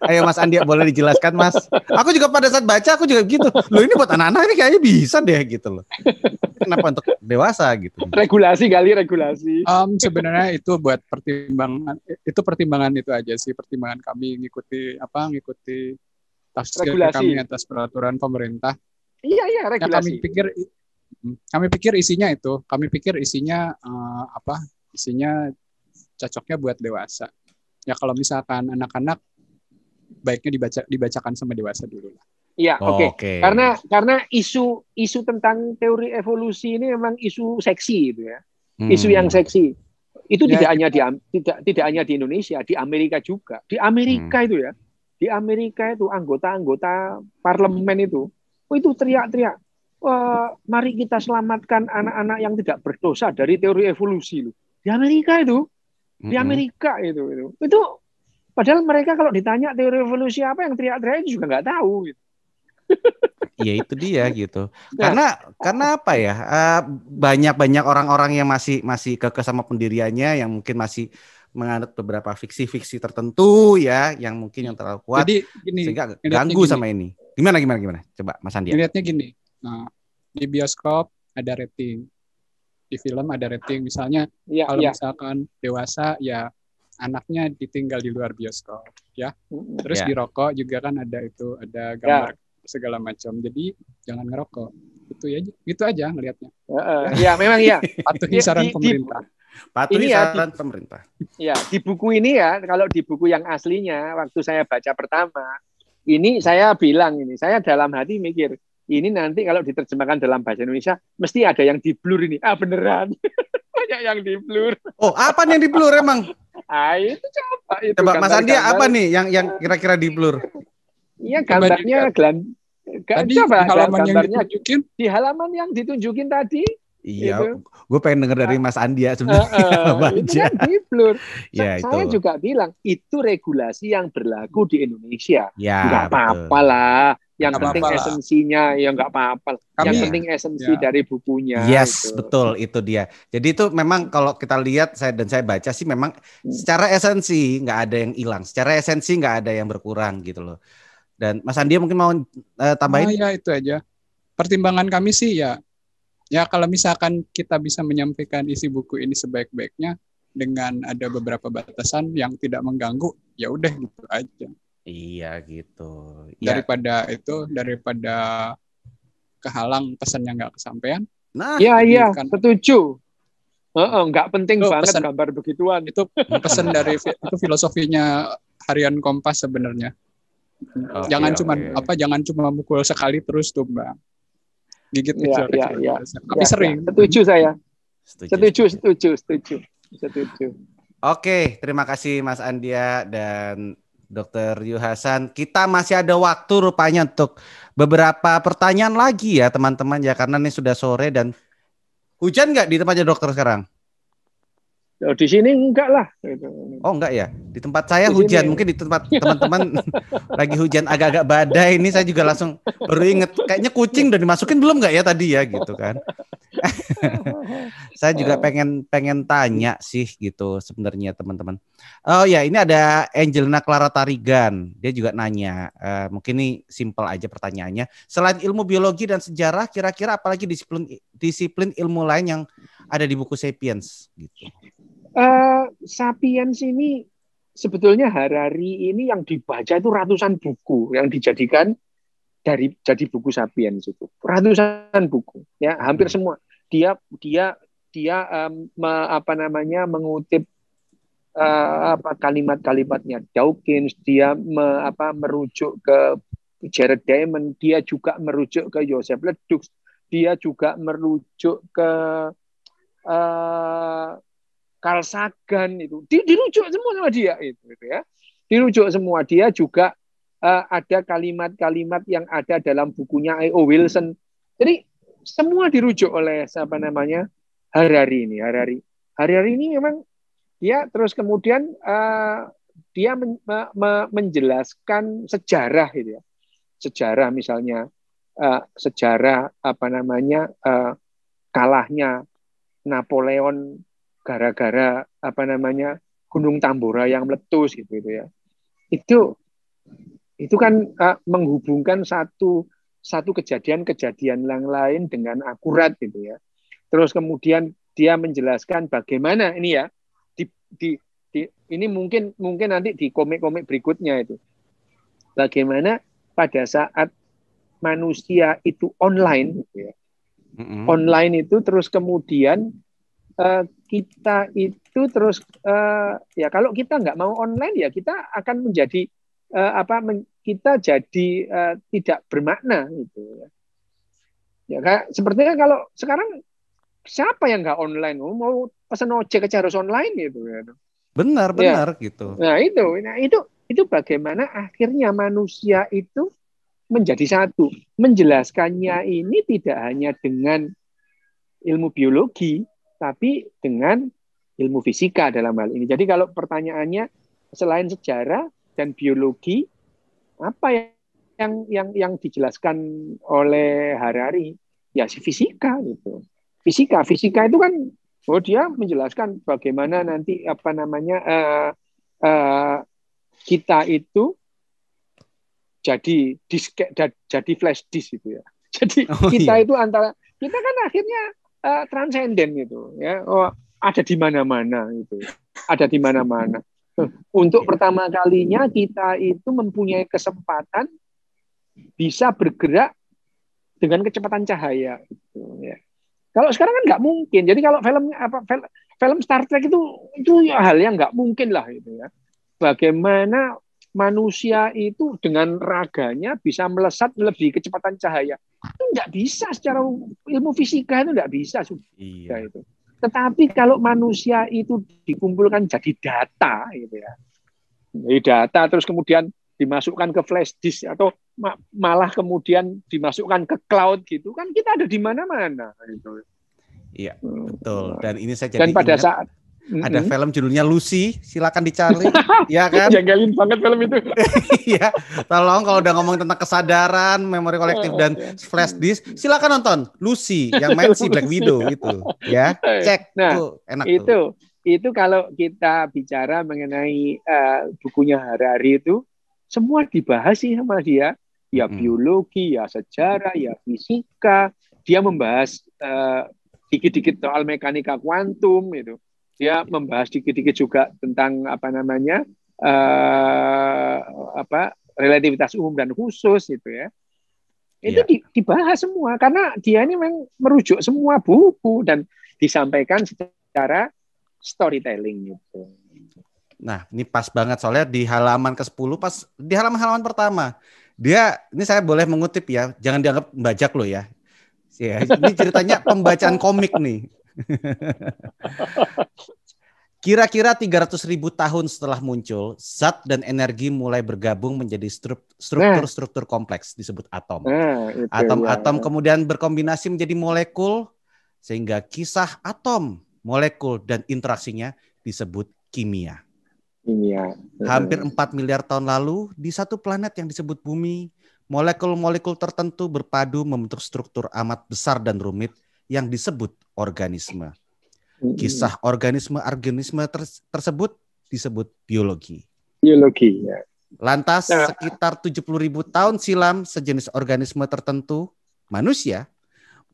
Ayo Mas Andia boleh dijelaskan Mas. Aku juga pada saat baca aku juga gitu. Loh ini buat anak-anak ini kayaknya bisa deh gitu loh. Kenapa untuk dewasa gitu? Regulasi kali regulasi. Um, sebenarnya itu buat pertimbangan itu pertimbangan itu aja sih pertimbangan kami ngikuti apa ngikuti tafsir regulasi. kami atas peraturan pemerintah. Iya iya ya, regulasi. Yang kami pikir kami pikir isinya itu, kami pikir isinya uh, apa? Isinya cocoknya buat dewasa. Ya kalau misalkan anak-anak baiknya dibaca dibacakan sama dewasa dulu lah. Iya, oh, oke. Okay. Okay. Karena karena isu isu tentang teori evolusi ini memang isu seksi gitu ya. Hmm. Isu yang seksi. Itu ya, tidak hanya di tidak tidak hanya di Indonesia, di Amerika juga. Di Amerika hmm. itu ya. Di Amerika itu anggota-anggota parlemen itu oh itu teriak-teriak uh, mari kita selamatkan anak-anak yang tidak berdosa dari teori evolusi. Loh. Di Amerika itu, di Amerika itu, itu, itu padahal mereka kalau ditanya teori evolusi apa yang teriak-teriak juga nggak tahu. Gitu. ya itu dia gitu. Karena nah, karena apa ya? Eh, banyak-banyak orang-orang yang masih masih ke sama pendiriannya yang mungkin masih menganut beberapa fiksi-fiksi tertentu ya yang mungkin yang terlalu kuat Jadi, gini, sehingga ganggu gini. sama ini. Gimana gimana gimana? Coba Mas Andi. Melihatnya gini. Nah, di bioskop ada rating. Di film ada rating. Misalnya ya, kalau ya. misalkan dewasa ya anaknya ditinggal di luar bioskop ya. Terus ya. di rokok juga kan ada itu ada ya. gambar ya. segala macam. Jadi jangan ngerokok. Itu ya gitu aja ngelihatnya. Uh, ya memang ya. Patuhi iya, saran pemerintah. Patuhi ini ya, pemerintah. Ya, di buku ini ya, kalau di buku yang aslinya waktu saya baca pertama, ini saya bilang ini, saya dalam hati mikir, ini nanti kalau diterjemahkan dalam bahasa Indonesia mesti ada yang di blur ini. Ah beneran. Banyak yang di blur. Oh, apa yang di blur emang? ah, itu coba itu. Coba Mas Andi apa nih yang yang kira-kira di blur? Iya, gambarnya Glan. Tadi coba, di halaman yang ditunjukin di halaman yang ditunjukin tadi. Iya, gue pengen denger dari Mas Andi ya sebenarnya. Uh, uh, itu kan di blur. ya, nah, itu. Saya juga bilang itu regulasi yang berlaku di Indonesia. Ya, Gak apa-apa lah yang gak penting apa esensinya ya nggak apa-apa Kami, yang penting esensi ya. dari bukunya yes gitu. betul itu dia jadi itu memang kalau kita lihat saya dan saya baca sih memang hmm. secara esensi nggak ada yang hilang secara esensi nggak ada yang berkurang gitu loh dan Mas Andi mungkin mau uh, tambahin oh, ya itu aja pertimbangan kami sih ya ya kalau misalkan kita bisa menyampaikan isi buku ini sebaik-baiknya dengan ada beberapa batasan yang tidak mengganggu ya udah gitu aja Iya gitu. Ya. Daripada itu daripada kehalang pesannya nggak kesampaian. Nah, iya iya, kan. setuju. Oh, nggak penting itu banget gambar begituan. Itu pesan dari itu filosofinya harian Kompas sebenarnya. Okay, jangan cuma apa jangan cuma mukul sekali terus tuh, Bang. Gigit iya, kecil, ya, kecil, ya, Ya, Tapi ya, sering. Ya. Setuju saya. Setuju, setuju, setuju, setuju. setuju. Oke, okay, terima kasih Mas Andia dan Dokter Yuhasan, Kita masih ada waktu rupanya untuk beberapa pertanyaan lagi ya teman-teman ya karena ini sudah sore dan hujan nggak di tempatnya dokter sekarang? Oh Di sini enggak lah. Gitu. Oh enggak ya? Di tempat saya di hujan. Sini. Ya. Mungkin di tempat teman-teman lagi hujan agak-agak badai. Ini saya juga langsung baru inget. Kayaknya kucing udah dimasukin belum enggak ya tadi ya gitu kan. saya juga pengen pengen tanya sih gitu sebenarnya teman-teman. Oh ya ini ada Angelina Clara Tarigan. Dia juga nanya. Uh, mungkin ini simple aja pertanyaannya. Selain ilmu biologi dan sejarah, kira-kira apalagi disiplin disiplin ilmu lain yang ada di buku Sapiens gitu. Uh, Sapiens ini sebetulnya Harari ini yang dibaca itu ratusan buku yang dijadikan dari jadi buku Sapiens itu ratusan buku ya hampir hmm. semua dia dia dia um, me, apa namanya mengutip uh, apa kalimat-kalimatnya Dawkins dia me, apa merujuk ke Jared Diamond dia juga merujuk ke Joseph Ledux dia juga merujuk ke eh, Carl Sagan itu di, dirujuk semua sama dia itu gitu ya dirujuk semua dia juga uh, ada kalimat-kalimat yang ada dalam bukunya I.O. Wilson jadi semua dirujuk oleh siapa namanya Harari ini Harari Harari ini memang dia terus kemudian uh, dia men, me, me, menjelaskan sejarah gitu ya sejarah misalnya uh, sejarah apa namanya uh, kalahnya Napoleon gara-gara apa namanya Gunung Tambora yang meletus gitu, gitu ya. Itu itu kan uh, menghubungkan satu satu kejadian-kejadian yang lain dengan akurat gitu ya. Terus kemudian dia menjelaskan bagaimana ini ya di, di, di ini mungkin mungkin nanti di komik-komik berikutnya itu bagaimana pada saat manusia itu online gitu ya. Mm-hmm. Online itu terus kemudian uh, kita itu terus uh, ya kalau kita nggak mau online ya kita akan menjadi uh, apa men, kita jadi uh, tidak bermakna gitu ya. Ya kayak, sepertinya kan kalau sekarang siapa yang nggak online oh, mau pesan ojek aja harus online gitu kan. ya. Benar benar gitu. Nah itu nah, itu itu bagaimana akhirnya manusia itu menjadi satu menjelaskannya ini tidak hanya dengan ilmu biologi tapi dengan ilmu fisika dalam hal ini. Jadi kalau pertanyaannya selain sejarah dan biologi, apa ya yang yang yang, dijelaskan oleh Harari? Ya si fisika gitu. Fisika, fisika itu kan oh dia menjelaskan bagaimana nanti apa namanya uh, uh, kita itu jadi disk jadi flash disk itu ya. Jadi oh, kita iya. itu antara kita kan akhirnya uh, transenden gitu ya oh, ada di mana-mana gitu ada di mana-mana untuk pertama kalinya kita itu mempunyai kesempatan bisa bergerak dengan kecepatan cahaya gitu ya kalau sekarang kan nggak mungkin jadi kalau film apa film, film Star Trek itu itu ya hal yang nggak mungkin lah gitu ya bagaimana manusia itu dengan raganya bisa melesat lebih kecepatan cahaya itu nggak bisa secara ilmu fisika itu nggak bisa iya. Ya, itu. Tetapi kalau manusia itu dikumpulkan jadi data gitu ya. Jadi data terus kemudian dimasukkan ke flash disk atau malah kemudian dimasukkan ke cloud gitu kan kita ada di mana-mana gitu. Iya, betul. Dan ini saya jadi Dan pada ingat, saat Mm-hmm. Ada film judulnya Lucy, silakan dicari. ya kan? Janggalin banget film itu. Ya, tolong kalau udah ngomong tentang kesadaran, memori kolektif oh, dan iya. flash hmm. disk, silakan nonton Lucy yang main si Black Widow itu, ya. Eh, Cek nah, tuh enak itu. Tuh. Itu kalau kita bicara mengenai uh, bukunya hari-hari itu, semua dibahas sih sama dia. Ya hmm. biologi, ya sejarah, ya fisika. Dia membahas uh, dikit-dikit soal mekanika kuantum itu dia membahas dikit-dikit juga tentang apa namanya uh, apa relativitas umum dan khusus gitu ya itu yeah. dibahas semua karena dia ini memang merujuk semua buku dan disampaikan secara storytelling gitu. Nah, ini pas banget soalnya di halaman ke-10 pas di halaman-halaman pertama. Dia ini saya boleh mengutip ya, jangan dianggap bajak lo ya. Ya, ini ceritanya pembacaan komik nih. Kira-kira 300 ribu tahun setelah muncul, zat dan energi mulai bergabung menjadi struktur-struktur nah. kompleks disebut atom. Atom-atom nah, kemudian berkombinasi menjadi molekul, sehingga kisah atom, molekul, dan interaksinya disebut kimia. Kimia. Hampir 4 miliar tahun lalu, di satu planet yang disebut bumi, molekul-molekul tertentu berpadu membentuk struktur amat besar dan rumit yang disebut organisme. Mm-hmm. Kisah organisme-organisme tersebut disebut biologi. Biologi, ya. Lantas nah. sekitar 70 ribu tahun silam sejenis organisme tertentu, manusia,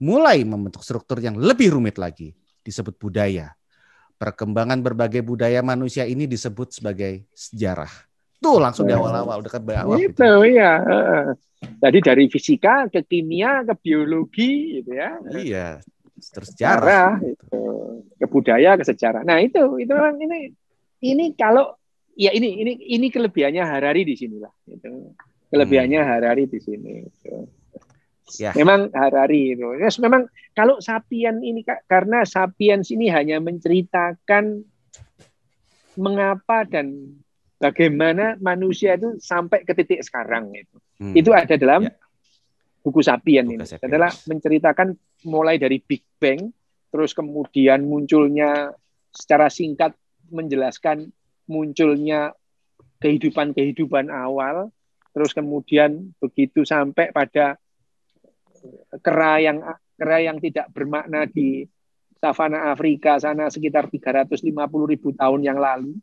mulai membentuk struktur yang lebih rumit lagi, disebut budaya. Perkembangan berbagai budaya manusia ini disebut sebagai sejarah. Tuh langsung di nah. awal-awal udah ke bawah. Itu gitu. ya. Jadi dari fisika ke kimia ke biologi gitu ya. Iya sejarah gitu. itu ke budaya nah itu itu memang ini ini kalau ya ini ini ini kelebihannya Harari di sinilah itu kelebihannya hmm. Harari di sini gitu. ya. memang Harari itu yes, memang kalau sapien ini karena sapiens ini hanya menceritakan mengapa dan bagaimana manusia itu sampai ke titik sekarang itu hmm. itu ada dalam ya buku Sapien buku ini Sapien. adalah menceritakan mulai dari Big Bang terus kemudian munculnya secara singkat menjelaskan munculnya kehidupan-kehidupan awal terus kemudian begitu sampai pada kera yang kera yang tidak bermakna di savana Afrika sana sekitar 350 ribu tahun yang lalu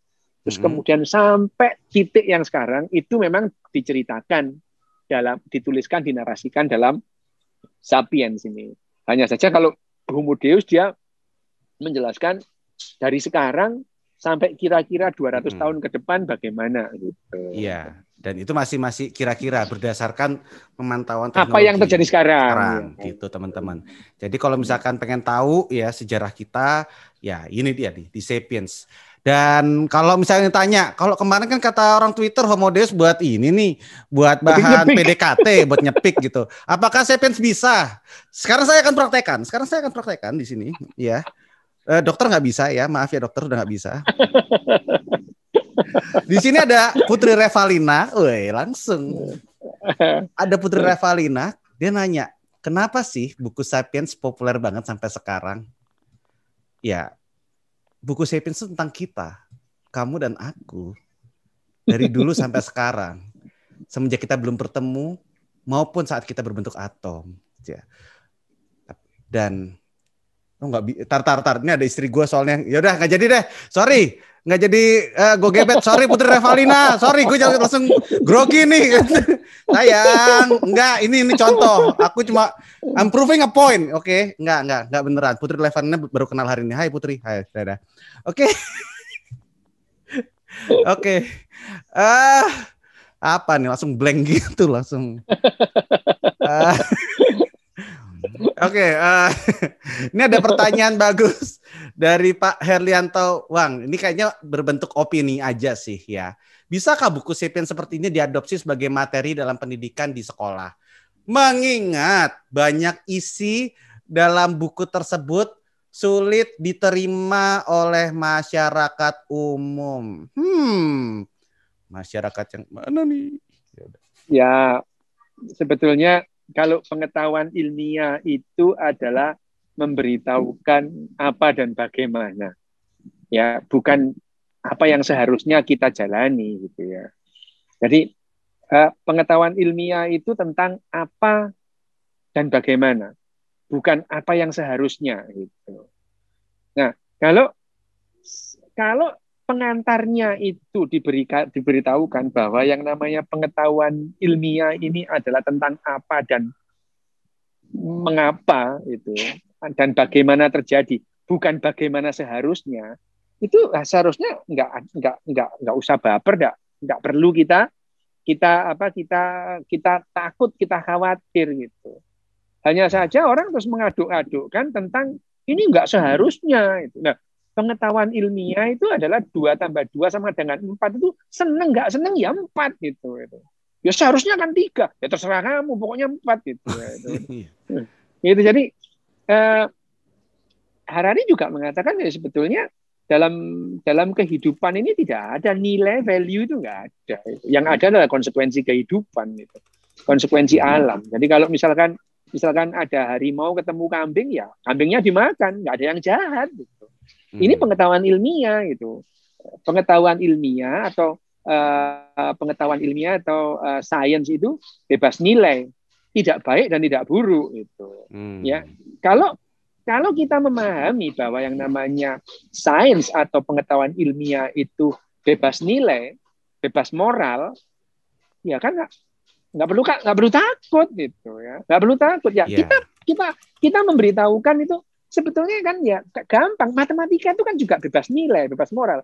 terus mhm. kemudian sampai titik yang sekarang itu memang diceritakan dalam dituliskan dinarasikan dalam Sapiens ini. Hanya saja kalau Homo Deus dia menjelaskan dari sekarang sampai kira-kira 200 hmm. tahun ke depan bagaimana gitu. Iya, dan itu masih masih kira-kira berdasarkan pemantauan teknologi. Apa yang terjadi sekarang? sekarang iya. gitu, teman-teman. Jadi kalau misalkan pengen tahu ya sejarah kita, ya ini dia nih di Sapiens. Dan kalau misalnya tanya, kalau kemarin kan kata orang Twitter Homo Deus buat ini nih, buat bahan PDKT, buat nyepik gitu. Apakah Sapiens bisa? Sekarang saya akan praktekan. Sekarang saya akan praktekan di sini, ya. Eh, dokter nggak bisa ya, maaf ya dokter udah nggak bisa. di sini ada Putri Revalina, woi langsung. Ada Putri Revalina, dia nanya, kenapa sih buku Sapiens populer banget sampai sekarang? Ya, buku Sapiens itu tentang kita, kamu dan aku dari dulu sampai sekarang semenjak kita belum bertemu maupun saat kita berbentuk atom ya dan lo oh nggak tar tar tar ini ada istri gue soalnya yaudah nggak jadi deh sorry nggak jadi uh, eh, gue gebet. Sorry Putri Revalina, sorry gue jangan langsung grogi nih. Sayang, nggak ini ini contoh. Aku cuma I'm proving a point. Oke, okay? nggak nggak enggak beneran. Putri Revalina baru kenal hari ini. Hai Putri. Hai, dadah. Oke. Oke. Ah, apa nih langsung blank gitu langsung. Uh, okay, uh, eh, ini ada pertanyaan bagus dari Pak Herlianto Wang. Ini kayaknya berbentuk opini aja sih ya. Bisakah buku Sapiens seperti ini diadopsi sebagai materi dalam pendidikan di sekolah? Mengingat banyak isi dalam buku tersebut sulit diterima oleh masyarakat umum. Hmm, masyarakat yang mana nih? Ya, ya sebetulnya kalau pengetahuan ilmiah itu adalah memberitahukan apa dan bagaimana. Ya, bukan apa yang seharusnya kita jalani gitu ya. Jadi eh, pengetahuan ilmiah itu tentang apa dan bagaimana, bukan apa yang seharusnya gitu. Nah, kalau kalau pengantarnya itu diberitahukan bahwa yang namanya pengetahuan ilmiah ini adalah tentang apa dan mengapa itu ya, dan bagaimana terjadi bukan bagaimana seharusnya itu nah, seharusnya nggak nggak nggak nggak usah baper nggak nggak perlu kita kita apa kita kita takut kita khawatir gitu hanya saja orang terus mengaduk-adukkan tentang ini nggak seharusnya itu nah pengetahuan ilmiah itu adalah dua tambah dua sama dengan empat itu seneng nggak seneng ya empat gitu itu ya seharusnya kan tiga ya terserah kamu pokoknya empat gitu itu gitu jadi eh, Harari juga mengatakan ya sebetulnya dalam dalam kehidupan ini tidak ada nilai value itu nggak ada yang ada adalah konsekuensi kehidupan itu konsekuensi hmm. alam jadi kalau misalkan misalkan ada harimau ketemu kambing ya kambingnya dimakan nggak ada yang jahat gitu ini hmm. pengetahuan ilmiah gitu. Pengetahuan ilmiah atau uh, pengetahuan ilmiah atau uh, sains itu bebas nilai, tidak baik dan tidak buruk itu. Hmm. Ya. Kalau kalau kita memahami bahwa yang namanya sains atau pengetahuan ilmiah itu bebas nilai, bebas moral, ya kan nggak nggak perlu nggak perlu takut gitu ya, nggak perlu takut ya. Yeah. Kita kita kita memberitahukan itu sebetulnya kan ya gampang. Matematika itu kan juga bebas nilai, bebas moral.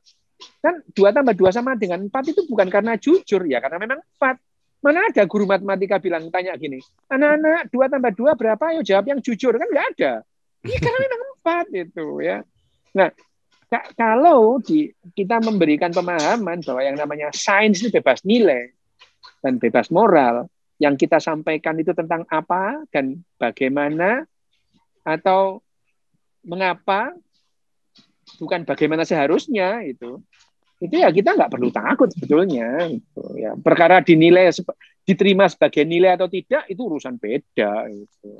Kan dua tambah dua sama dengan empat itu bukan karena jujur ya, karena memang empat. Mana ada guru matematika bilang tanya gini, anak-anak dua tambah dua berapa? Ayo jawab yang jujur kan nggak ada. Iya karena memang empat itu ya. Nah kalau di, kita memberikan pemahaman bahwa yang namanya sains itu bebas nilai dan bebas moral, yang kita sampaikan itu tentang apa dan bagaimana atau mengapa bukan bagaimana seharusnya itu itu ya kita nggak perlu takut sebetulnya itu ya perkara dinilai diterima sebagai nilai atau tidak itu urusan beda itu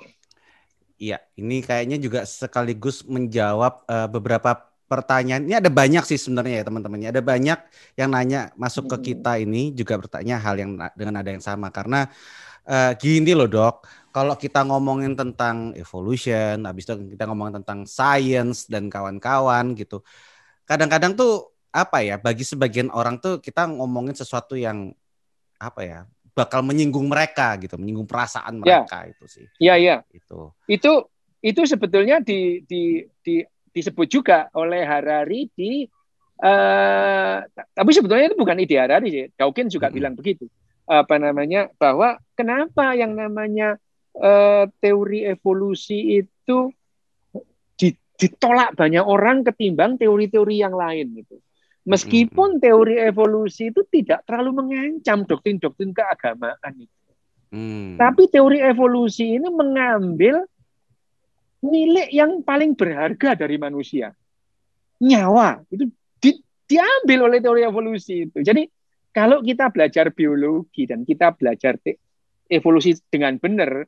Iya, ini kayaknya juga sekaligus menjawab uh, beberapa pertanyaan. Ini ada banyak sih sebenarnya ya teman-teman. Ya. Ada banyak yang nanya masuk ke kita ini juga bertanya hal yang dengan ada yang sama karena uh, gini loh dok kalau kita ngomongin tentang evolution, habis itu kita ngomongin tentang science dan kawan-kawan gitu. Kadang-kadang tuh apa ya, bagi sebagian orang tuh kita ngomongin sesuatu yang apa ya, bakal menyinggung mereka gitu, menyinggung perasaan ya. mereka ya. itu sih. Iya, iya. Itu. Itu itu sebetulnya di di di disebut juga oleh Harari di uh, tapi sebetulnya itu bukan ide Harari sih. Dawkins juga mm -hmm. bilang begitu. Apa namanya? Bahwa kenapa yang namanya uh, teori evolusi itu ditolak banyak orang ketimbang teori-teori yang lain gitu. Meskipun hmm. teori evolusi itu tidak terlalu mengancam doktrin-doktrin keagamaan itu. Hmm. Tapi teori evolusi ini mengambil milik yang paling berharga dari manusia. Nyawa itu di, diambil oleh teori evolusi itu. Jadi kalau kita belajar biologi dan kita belajar evolusi dengan benar,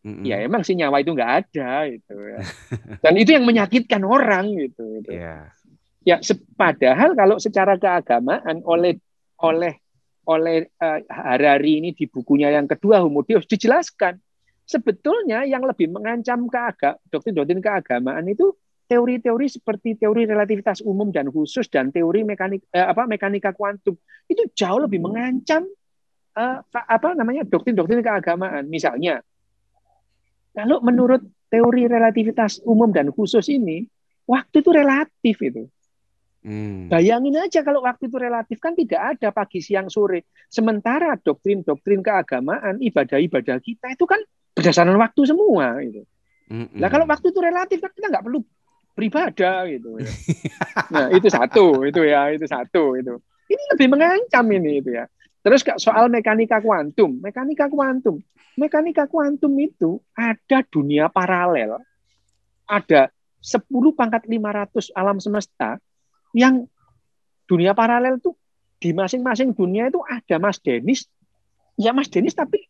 Mm-hmm. Ya emang sih nyawa itu nggak ada gitu. Ya. Dan itu yang menyakitkan orang gitu. gitu. Yeah. Ya sepadahal kalau secara keagamaan oleh oleh oleh uh, eh, Harari ini di bukunya yang kedua Homo Deus dijelaskan sebetulnya yang lebih mengancam keagamaan doktrin-doktrin keagamaan itu teori-teori seperti teori relativitas umum dan khusus dan teori mekanik eh, apa mekanika kuantum itu jauh lebih hmm. mengancam eh, apa namanya doktrin-doktrin keagamaan misalnya kalau menurut teori relativitas umum dan khusus ini, waktu itu relatif itu. Hmm. Bayangin aja kalau waktu itu relatif kan tidak ada pagi, siang, sore. Sementara doktrin-doktrin keagamaan, ibadah-ibadah kita itu kan berdasarkan waktu semua. Gitu. Hmm. Nah kalau waktu itu relatif kan kita nggak perlu beribadah gitu. Ya. Nah itu satu, itu ya, itu satu itu. Ini lebih mengancam ini itu ya. Terus soal mekanika kuantum, mekanika kuantum, mekanika kuantum itu ada dunia paralel, ada 10 pangkat 500 alam semesta yang dunia paralel itu di masing-masing dunia itu ada Mas Denis, ya Mas Denis tapi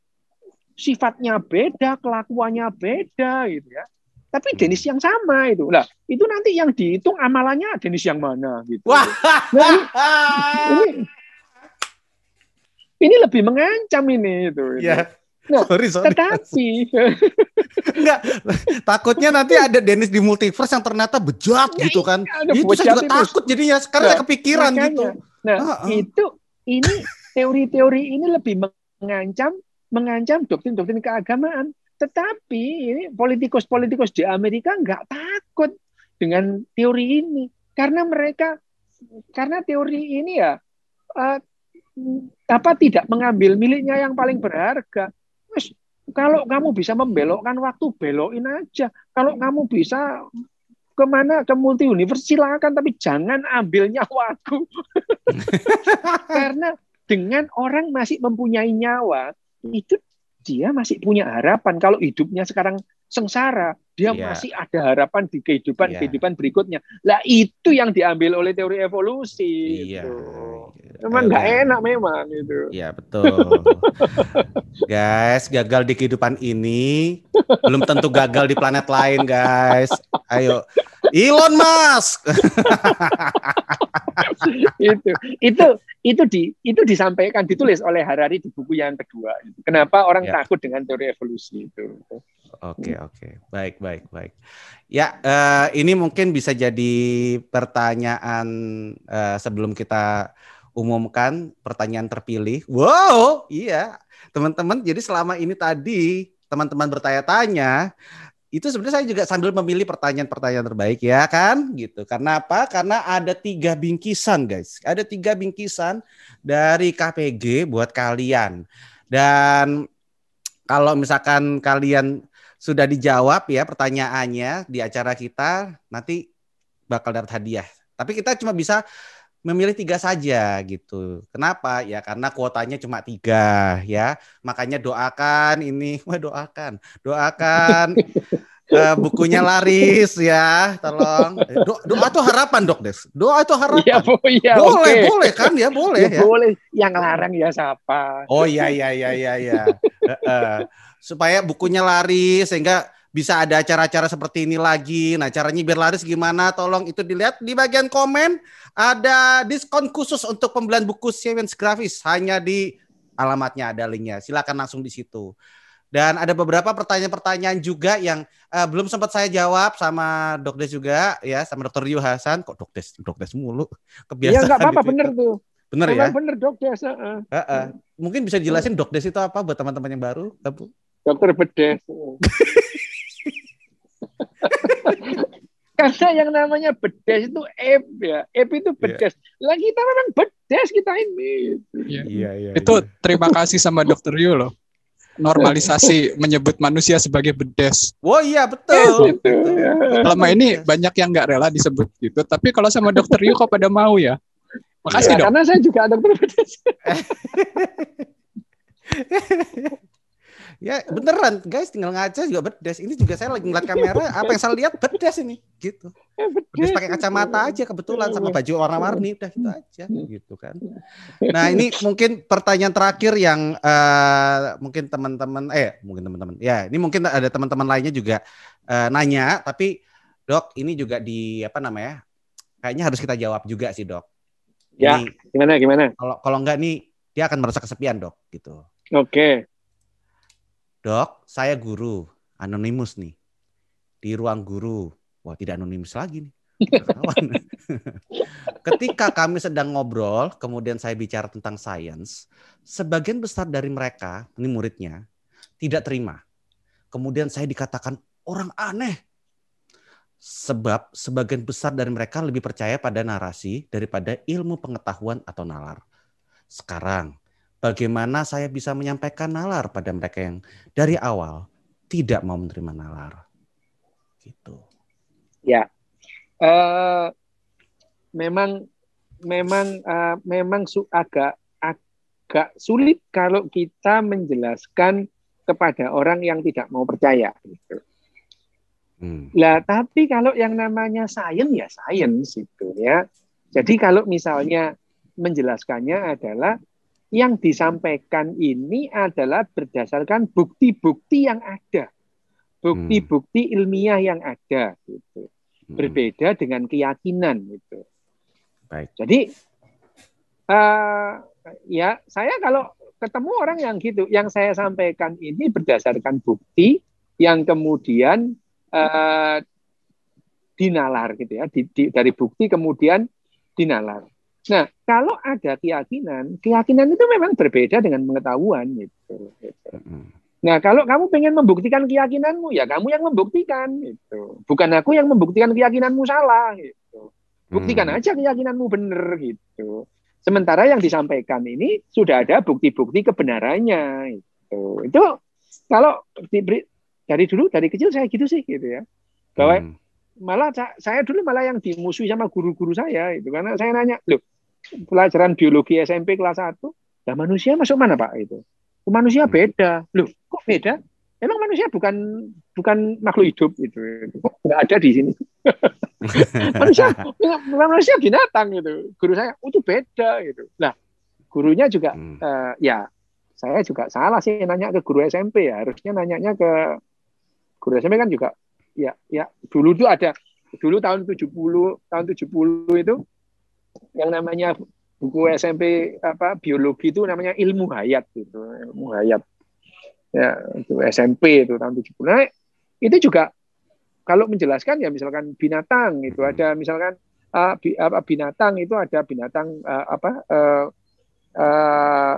sifatnya beda, kelakuannya beda gitu ya. Tapi Denis yang sama itu. Lah, itu nanti yang dihitung amalannya Denis yang mana gitu. Wah. Nah, ini, ini ini lebih mengancam ini itu. Ya. Nah, sorry, sorry. Tetapi enggak takutnya nanti ada Dennis di multiverse yang ternyata bejat ya, gitu kan. Ya, itu saya juga itu. takut jadinya sekarang nah, saya kepikiran makanya. gitu. Nah, ah, ah. itu ini teori-teori ini lebih mengancam mengancam doktrin-doktrin keagamaan. Tetapi ini politikus-politikus di Amerika nggak takut dengan teori ini karena mereka karena teori ini ya uh, apa tidak mengambil miliknya yang paling berharga. Wis, kalau kamu bisa membelokkan waktu, belokin aja. Kalau kamu bisa kemana ke multi universe silakan tapi jangan ambil nyawaku karena dengan orang masih mempunyai nyawa itu dia masih punya harapan kalau hidupnya sekarang sengsara, dia yeah. masih ada harapan di kehidupan yeah. kehidupan berikutnya. Lah itu yang diambil oleh teori evolusi. Iya. Yeah. Gitu. Cuman iya. nggak iya. enak memang itu. Iya betul. guys, gagal di kehidupan ini belum tentu gagal di planet lain, guys. Ayo, Elon Musk. itu, itu, itu di, itu disampaikan ditulis oleh Harari di buku yang kedua. Kenapa orang yeah. takut dengan teori evolusi itu? Oke, okay, oke. Okay. Baik, baik, baik. Ya, uh, ini mungkin bisa jadi pertanyaan uh, sebelum kita umumkan pertanyaan terpilih. Wow, iya. Teman-teman, jadi selama ini tadi teman-teman bertanya-tanya, itu sebenarnya saya juga sambil memilih pertanyaan-pertanyaan terbaik ya kan gitu. Karena apa? Karena ada tiga bingkisan guys. Ada tiga bingkisan dari KPG buat kalian. Dan kalau misalkan kalian sudah dijawab ya pertanyaannya di acara kita. Nanti bakal dapat hadiah. Tapi kita cuma bisa memilih tiga saja gitu. Kenapa? Ya karena kuotanya cuma tiga ya. Makanya doakan ini, wah doakan, doakan uh, bukunya laris ya, tolong. Eh, do doa itu harapan dok Des. Doa itu harapan. Ya, bu, ya, boleh, okay. boleh kan ya boleh. Ya, ya. Boleh. Yang larang ya siapa? Oh iya iya iya iya. ya. ya, ya. uh, uh supaya bukunya laris sehingga bisa ada acara-acara seperti ini lagi. Nah, caranya biar laris gimana? Tolong itu dilihat di bagian komen. Ada diskon khusus untuk pembelian buku Siemens Grafis hanya di alamatnya ada linknya. Silakan langsung di situ. Dan ada beberapa pertanyaan-pertanyaan juga yang uh, belum sempat saya jawab sama dokter juga ya, sama Dokter Rio Hasan. Kok dokter dokter mulu? Iya, Kebiasaan. Gitu ya enggak apa-apa bener tuh. Bener ya? Bener Dok Uh -uh. Uh -uh. Mungkin bisa dijelasin dokter itu apa buat teman-teman yang baru? dokter bedah. Karena yang namanya bedes itu F ya, F itu iya. bedes. Yeah. Lah kita memang bedes kita ini. Iya yeah. yeah, yeah, Itu iya. terima kasih sama dokter Yu loh. Normalisasi menyebut manusia sebagai bedes. Oh iya betul. Yes, iya, Selama ini banyak yang nggak rela disebut gitu, tapi kalau sama dokter Yu kok pada mau ya. Makasih yeah, dok. Karena saya juga dokter bedes. ya beneran guys tinggal ngaca juga bedes ini juga saya lagi ngeliat kamera apa yang saya lihat bedes ini gitu ya, bedes pakai gitu. kacamata aja kebetulan sama iya. baju warna-warni udah gitu aja iya. gitu kan nah ini mungkin pertanyaan terakhir yang uh, mungkin teman-teman eh mungkin teman-teman ya ini mungkin ada teman-teman lainnya juga uh, nanya tapi dok ini juga di apa namanya kayaknya harus kita jawab juga sih dok ya gimana gimana kalau nggak nih dia akan merasa kesepian dok gitu oke okay dok saya guru anonimus nih di ruang guru wah tidak anonimus lagi nih Ketika kami sedang ngobrol, kemudian saya bicara tentang sains, sebagian besar dari mereka, ini muridnya, tidak terima. Kemudian saya dikatakan orang aneh. Sebab sebagian besar dari mereka lebih percaya pada narasi daripada ilmu pengetahuan atau nalar. Sekarang bagaimana saya bisa menyampaikan nalar pada mereka yang dari awal tidak mau menerima nalar. Gitu. Ya. Uh, memang memang uh, memang su agak agak sulit kalau kita menjelaskan kepada orang yang tidak mau percaya gitu. Hmm. tapi kalau yang namanya sains ya sains itu ya. Jadi kalau misalnya menjelaskannya adalah yang disampaikan ini adalah berdasarkan bukti-bukti yang ada, bukti-bukti hmm. ilmiah yang ada, gitu. Hmm. berbeda dengan keyakinan itu. Baik. Jadi uh, ya saya kalau ketemu orang yang gitu, yang saya sampaikan ini berdasarkan bukti yang kemudian uh, dinalar gitu ya, di, di, dari bukti kemudian dinalar. Nah kalau ada keyakinan, keyakinan itu memang berbeda dengan pengetahuan gitu. Nah, kalau kamu pengen membuktikan keyakinanmu, ya kamu yang membuktikan gitu. Bukan aku yang membuktikan keyakinanmu salah gitu. Buktikan hmm. aja keyakinanmu benar gitu. Sementara yang disampaikan ini sudah ada bukti-bukti kebenarannya gitu. Itu kalau diberi dari dulu dari kecil saya gitu sih gitu ya. Bahwa hmm. malah saya dulu malah yang dimusuhi sama guru-guru saya itu karena saya nanya, "Loh, pelajaran biologi SMP kelas 1, nah manusia masuk mana Pak itu? Manusia hmm. beda. Loh, kok beda? Emang manusia bukan bukan makhluk hidup itu, Enggak ada di sini. manusia ya, manusia binatang gitu. Guru saya oh, itu beda gitu. Nah, gurunya juga hmm. uh, ya saya juga salah sih nanya ke guru SMP ya harusnya nanyanya ke guru SMP kan juga ya ya dulu tuh ada dulu tahun 70 tahun 70 itu yang namanya buku SMP apa biologi itu namanya ilmu hayat gitu ilmu hayat ya itu SMP itu tahun 70 nah, itu juga kalau menjelaskan ya misalkan binatang itu ada misalkan uh, bi, apa binatang itu ada binatang uh, apa uh, uh,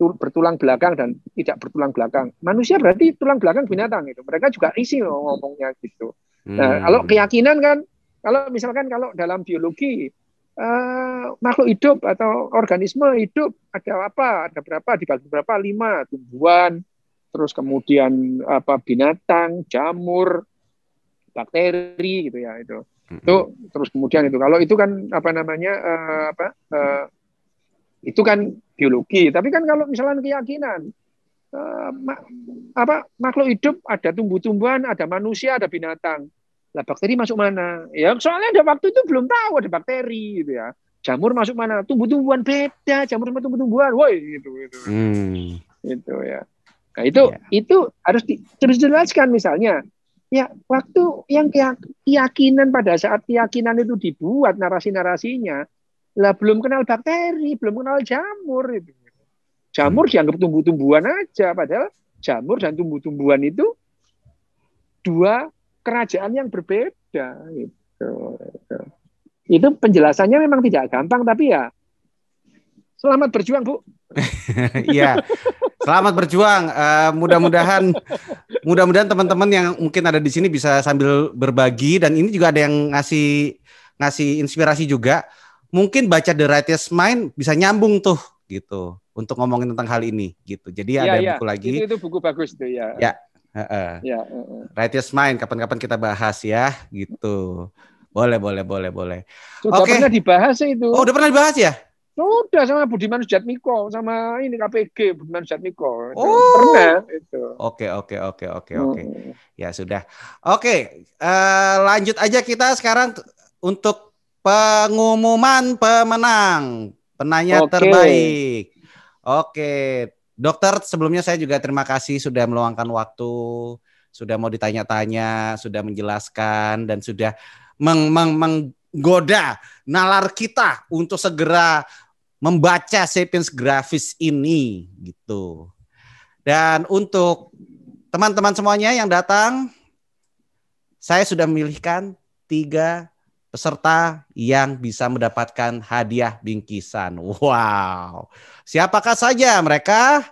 bertulang belakang dan tidak bertulang belakang manusia berarti tulang belakang binatang itu mereka juga isi loh ngomongnya gitu nah, kalau hmm. keyakinan kan kalau misalkan kalau dalam biologi Eh, makhluk hidup atau organisme hidup ada apa ada berapa dibagi berapa lima tumbuhan terus kemudian apa binatang jamur bakteri gitu ya itu terus kemudian itu kalau itu kan apa namanya uh, apa uh, itu kan biologi tapi kan kalau misalnya keyakinan uh, ma- apa makhluk hidup ada tumbuh-tumbuhan ada manusia ada binatang lah bakteri masuk mana? Ya soalnya ada waktu itu belum tahu ada bakteri gitu ya. Jamur masuk mana? Tumbuh-tumbuhan beda, jamur sama tumbuh-tumbuhan. Woi gitu gitu. Hmm. Gitu ya. Nah, itu yeah. itu harus di, terus dijelaskan misalnya ya waktu yang keyakinan pada saat keyakinan itu dibuat narasi-narasinya lah belum kenal bakteri, belum kenal jamur itu. Jamur hmm. dianggap tumbuh-tumbuhan aja padahal jamur dan tumbuh-tumbuhan itu dua kerajaan yang berbeda gitu. Itu penjelasannya memang tidak gampang tapi ya selamat berjuang, Bu. Iya. selamat berjuang. Uh, mudah-mudahan mudah-mudahan teman-teman yang mungkin ada di sini bisa sambil berbagi dan ini juga ada yang ngasih ngasih inspirasi juga. Mungkin baca The Righteous Mind bisa nyambung tuh gitu untuk ngomongin tentang hal ini gitu. Jadi ya, ada ya. buku lagi. Itu, itu buku bagus tuh ya. Ya, uh ya, Righteous Mind kapan-kapan kita bahas ya gitu. Boleh, boleh, boleh, boleh. Sudah okay. pernah dibahas itu. Oh, udah pernah dibahas ya? Sudah sama Budiman Sujatmiko, sama ini KPG Budiman Sujatmiko. Oh. Pernah itu. Oke, oke, oke, oke, oke. Hmm. Ya sudah. Oke, uh, lanjut aja kita sekarang untuk pengumuman pemenang penanya okay. terbaik. Oke, Dokter, sebelumnya saya juga terima kasih sudah meluangkan waktu, sudah mau ditanya-tanya, sudah menjelaskan dan sudah meng meng menggoda nalar kita untuk segera membaca sapiens grafis ini gitu. Dan untuk teman-teman semuanya yang datang, saya sudah memilihkan tiga peserta yang bisa mendapatkan hadiah bingkisan. Wow. Siapakah saja mereka?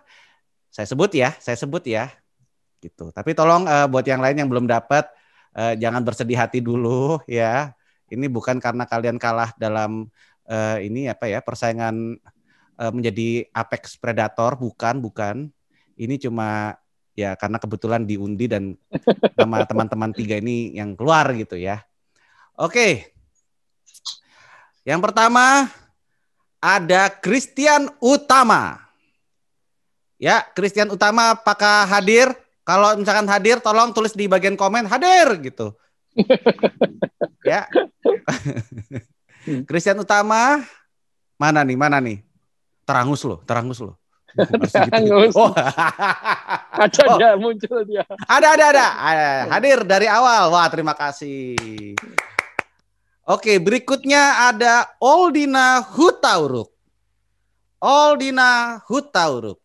Saya sebut ya, saya sebut ya. Gitu. Tapi tolong uh, buat yang lain yang belum dapat uh, jangan bersedih hati dulu ya. Ini bukan karena kalian kalah dalam uh, ini apa ya, persaingan uh, menjadi apex predator, bukan, bukan. Ini cuma ya karena kebetulan diundi dan sama teman-teman tiga ini yang keluar gitu ya. Oke. Yang pertama ada Christian Utama. Ya, Christian Utama apakah hadir? Kalau misalkan hadir tolong tulis di bagian komen hadir gitu. ya. Hmm. Christian Utama mana nih? Mana nih? Terangus loh, terangus loh. Terangus. Gitu. Oh. ada oh. muncul dia. Ada ada ada. Hadir dari awal. Wah, terima kasih. Oke, berikutnya ada Oldina Hutauruk. Oldina Hutauruk.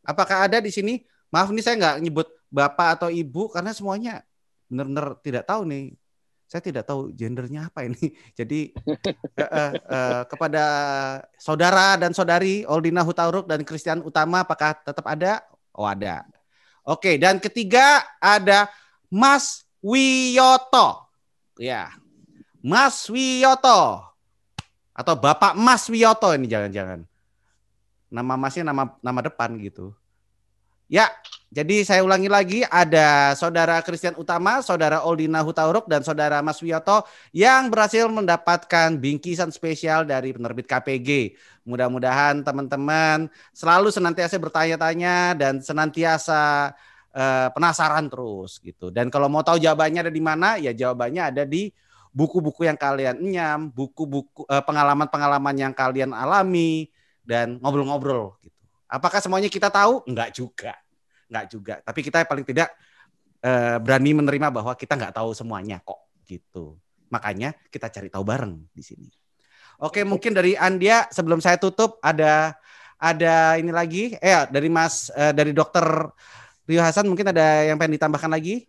Apakah ada di sini? Maaf nih saya nggak nyebut bapak atau ibu karena semuanya benar-benar tidak tahu nih. Saya tidak tahu gendernya apa ini. Jadi eh, eh, eh, kepada saudara dan saudari Oldina Hutauruk dan Christian Utama apakah tetap ada? Oh ada. Oke, dan ketiga ada Mas Wiyoto. Ya, Mas Wiyoto atau Bapak Mas Wiyoto ini jangan-jangan. Nama masnya nama nama depan gitu. Ya, jadi saya ulangi lagi ada saudara Christian Utama, saudara Oldina Hutauruk dan saudara Mas Wiyoto yang berhasil mendapatkan bingkisan spesial dari penerbit KPG. Mudah-mudahan teman-teman selalu senantiasa bertanya-tanya dan senantiasa eh, penasaran terus gitu. Dan kalau mau tahu jawabannya ada di mana, ya jawabannya ada di buku-buku yang kalian nyam, buku-buku eh, pengalaman-pengalaman yang kalian alami dan ngobrol-ngobrol gitu. Apakah semuanya kita tahu? Enggak juga. Enggak juga. Tapi kita paling tidak eh, berani menerima bahwa kita enggak tahu semuanya kok gitu. Makanya kita cari tahu bareng di sini. Oke, mungkin dari Andia sebelum saya tutup ada ada ini lagi eh ya, dari Mas eh, dari Dokter Rio Hasan mungkin ada yang pengen ditambahkan lagi?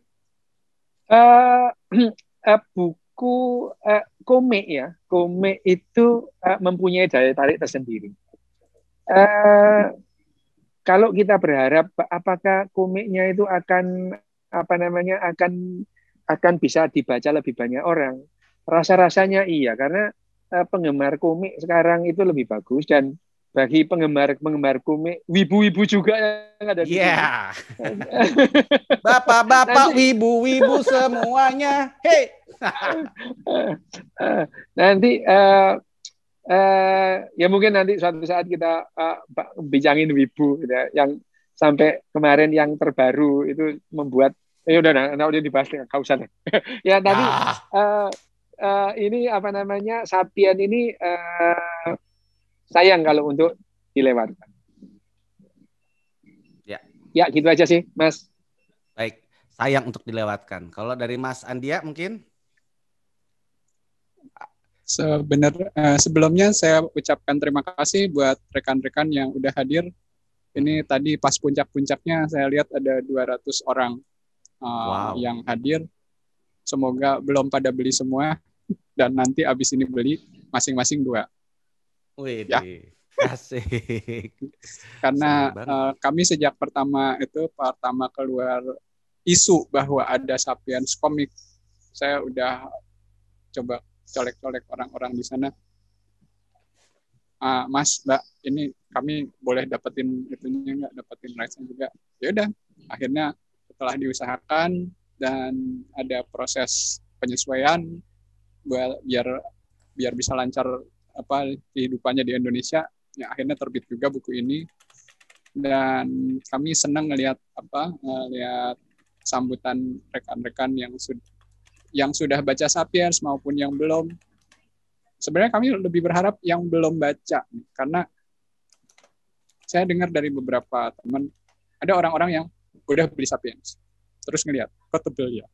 Uh, uh, bu aku uh, komik ya, komik itu uh, mempunyai daya tarik tersendiri. Uh, kalau kita berharap apakah komiknya itu akan apa namanya akan akan bisa dibaca lebih banyak orang, rasa rasanya iya karena uh, penggemar komik sekarang itu lebih bagus dan bagi penggemar penggemar komik wibu-wibu juga yang ada di yeah. Bapak-bapak wibu-wibu semuanya. Hei. nanti uh, uh, ya mungkin nanti suatu saat kita uh, eh, bicangin wibu gitu ya, yang sampai kemarin yang terbaru itu membuat eh udah nah, ya, nah udah dibahas dengan kausan ya tadi ah. uh, uh, ini apa namanya sapian ini uh, sayang kalau untuk dilewatkan. Ya. Ya, gitu aja sih, Mas. Baik, sayang untuk dilewatkan. Kalau dari Mas Andia mungkin Sebenar, eh, sebelumnya saya ucapkan terima kasih buat rekan-rekan yang udah hadir. Ini tadi pas puncak-puncaknya saya lihat ada 200 orang uh, wow. yang hadir. Semoga belum pada beli semua dan nanti abis ini beli masing-masing dua. Wih, ya. Asik. Karena uh, kami sejak pertama itu pertama keluar isu bahwa ada Sapiens komik, saya udah coba colek-colek orang-orang di sana. Uh, mas, Mbak, ini kami boleh dapetin itunya nggak, dapetin rights juga. Ya udah, akhirnya setelah diusahakan dan ada proses penyesuaian buat biar biar bisa lancar apa kehidupannya di Indonesia ya akhirnya terbit juga buku ini dan kami senang ngelihat apa ngelihat eh, sambutan rekan-rekan yang sudah yang sudah baca Sapiens maupun yang belum sebenarnya kami lebih berharap yang belum baca karena saya dengar dari beberapa teman ada orang-orang yang udah beli Sapiens terus ngelihat kok ya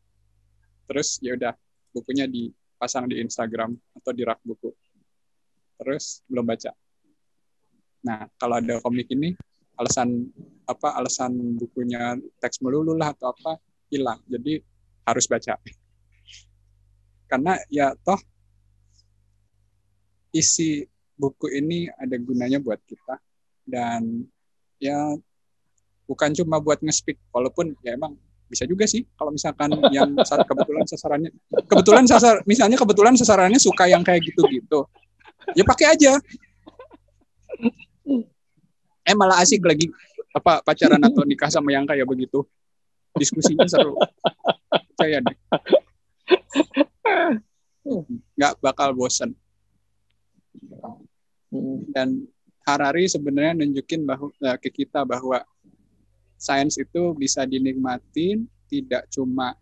terus ya udah bukunya dipasang di Instagram atau di rak buku terus belum baca. Nah, kalau ada komik ini, alasan apa alasan bukunya teks melulu lah atau apa hilang. Jadi harus baca. Karena ya toh isi buku ini ada gunanya buat kita dan ya bukan cuma buat nge walaupun ya emang bisa juga sih kalau misalkan yang saat kebetulan sasarannya kebetulan sasar misalnya kebetulan sasarannya suka yang kayak gitu-gitu ya pakai aja eh malah asik lagi apa pacaran atau nikah sama yang kayak begitu diskusinya seru saya deh nggak bakal bosen dan Harari sebenarnya nunjukin bahwa eh, ke kita bahwa sains itu bisa dinikmatin tidak cuma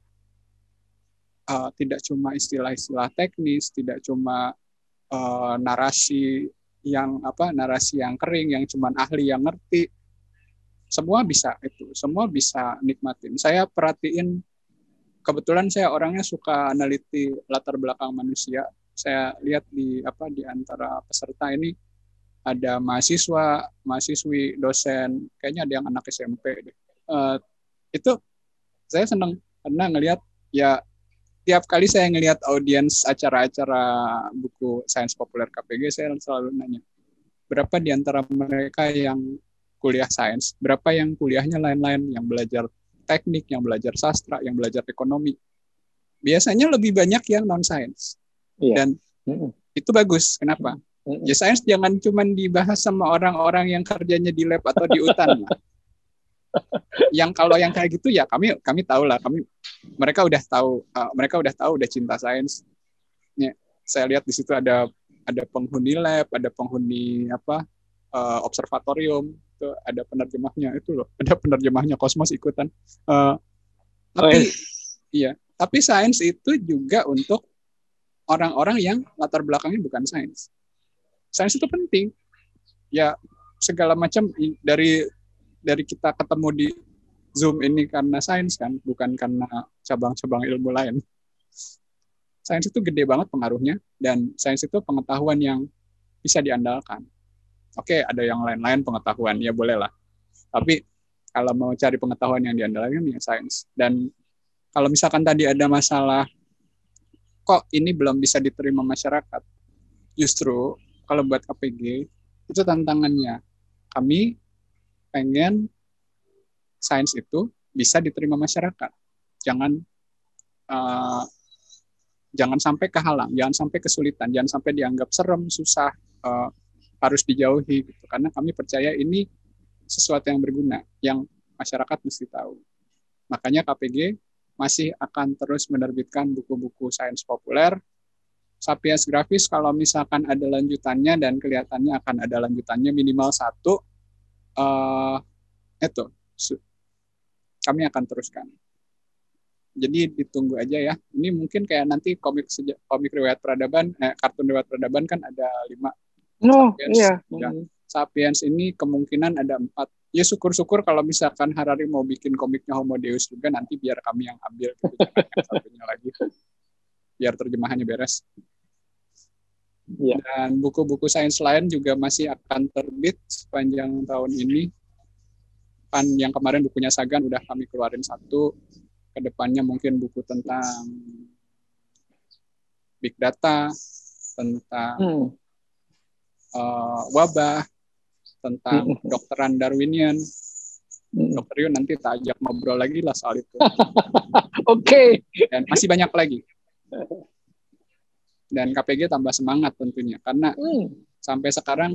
uh, tidak cuma istilah-istilah teknis tidak cuma Eh, narasi yang apa narasi yang kering yang cuman ahli yang ngerti semua bisa itu semua bisa nikmatin saya perhatiin kebetulan saya orangnya suka analiti latar belakang manusia saya lihat di apa di antara peserta ini ada mahasiswa, mahasiswi, dosen, kayaknya ada yang anak SMP deh. Uh, itu saya senang karena ngelihat ya tiap kali saya ngelihat audiens acara-acara buku sains populer KPG, saya selalu nanya, berapa di antara mereka yang kuliah sains, berapa yang kuliahnya lain-lain, yang belajar teknik, yang belajar sastra, yang belajar ekonomi. Biasanya lebih banyak yang non-sains. Iya. Dan mm hmm itu bagus. Kenapa? Mm hmm Ya sains jangan cuma dibahas sama orang-orang yang kerjanya di lab atau di hutan yang kalau yang kayak gitu ya kami kami tahu lah kami mereka udah tahu uh, mereka udah tahu udah cinta sains ya, saya lihat di situ ada ada penghuni lab ada penghuni apa uh, observatorium itu ada penerjemahnya itu loh ada penerjemahnya kosmos ikutan uh, tapi oh, iya tapi sains itu juga untuk orang-orang yang latar belakangnya bukan sains sains itu penting ya segala macam dari dari kita ketemu di Zoom ini karena sains kan, bukan karena cabang-cabang ilmu lain. Sains itu gede banget pengaruhnya, dan sains itu pengetahuan yang bisa diandalkan. Oke, ada yang lain-lain pengetahuan, ya boleh lah. Tapi kalau mau cari pengetahuan yang diandalkan, ya sains. Dan kalau misalkan tadi ada masalah, kok ini belum bisa diterima masyarakat? Justru, kalau buat KPG, itu tantangannya. Kami pengen sains itu bisa diterima masyarakat. Jangan uh, jangan sampai kehalang, jangan sampai kesulitan, jangan sampai dianggap serem, susah, uh, harus dijauhi gitu. Karena kami percaya ini sesuatu yang berguna, yang masyarakat mesti tahu. Makanya KPG masih akan terus menerbitkan buku-buku sains populer. sapias grafis kalau misalkan ada lanjutannya dan kelihatannya akan ada lanjutannya minimal satu, uh, eh, itu kami akan teruskan. Jadi ditunggu aja ya. Ini mungkin kayak nanti komik sejak komik riwayat peradaban, eh, kartun riwayat peradaban kan ada lima. No, Sapiens, iya. Ya. Sapiens ini kemungkinan ada empat. Ya syukur-syukur kalau misalkan Harari mau bikin komiknya Homo Deus juga nanti biar kami yang ambil gitu, yang satunya lagi. Biar terjemahannya beres. Yeah. Dan buku-buku sains lain juga masih akan terbit sepanjang tahun ini. Kan yang kemarin bukunya Sagan udah kami keluarin satu. Kedepannya mungkin buku tentang big data, tentang hmm. uh, wabah, tentang hmm. dokteran Darwinian. Hmm. Dokter Yun nanti tak ajak ngobrol lagi lah soal itu. Oke. okay. Dan masih banyak lagi. dan KPG tambah semangat tentunya karena hmm. sampai sekarang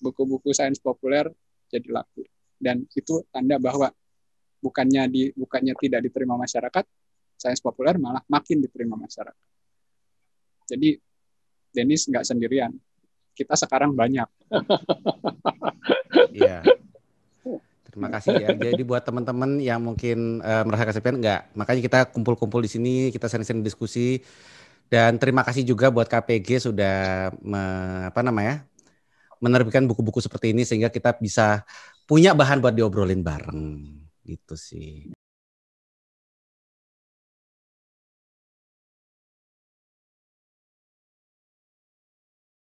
buku-buku sains populer jadi laku dan itu tanda bahwa bukannya di bukannya tidak diterima masyarakat sains populer malah makin diterima masyarakat jadi Denis nggak sendirian kita sekarang banyak iya Terima kasih ya. Jadi buat teman-teman yang mungkin uh, merasa kesepian nggak, makanya kita kumpul-kumpul di sini, kita sering-sering diskusi dan terima kasih juga buat KPG sudah me, apa namanya menerbitkan buku-buku seperti ini sehingga kita bisa punya bahan buat diobrolin bareng gitu sih.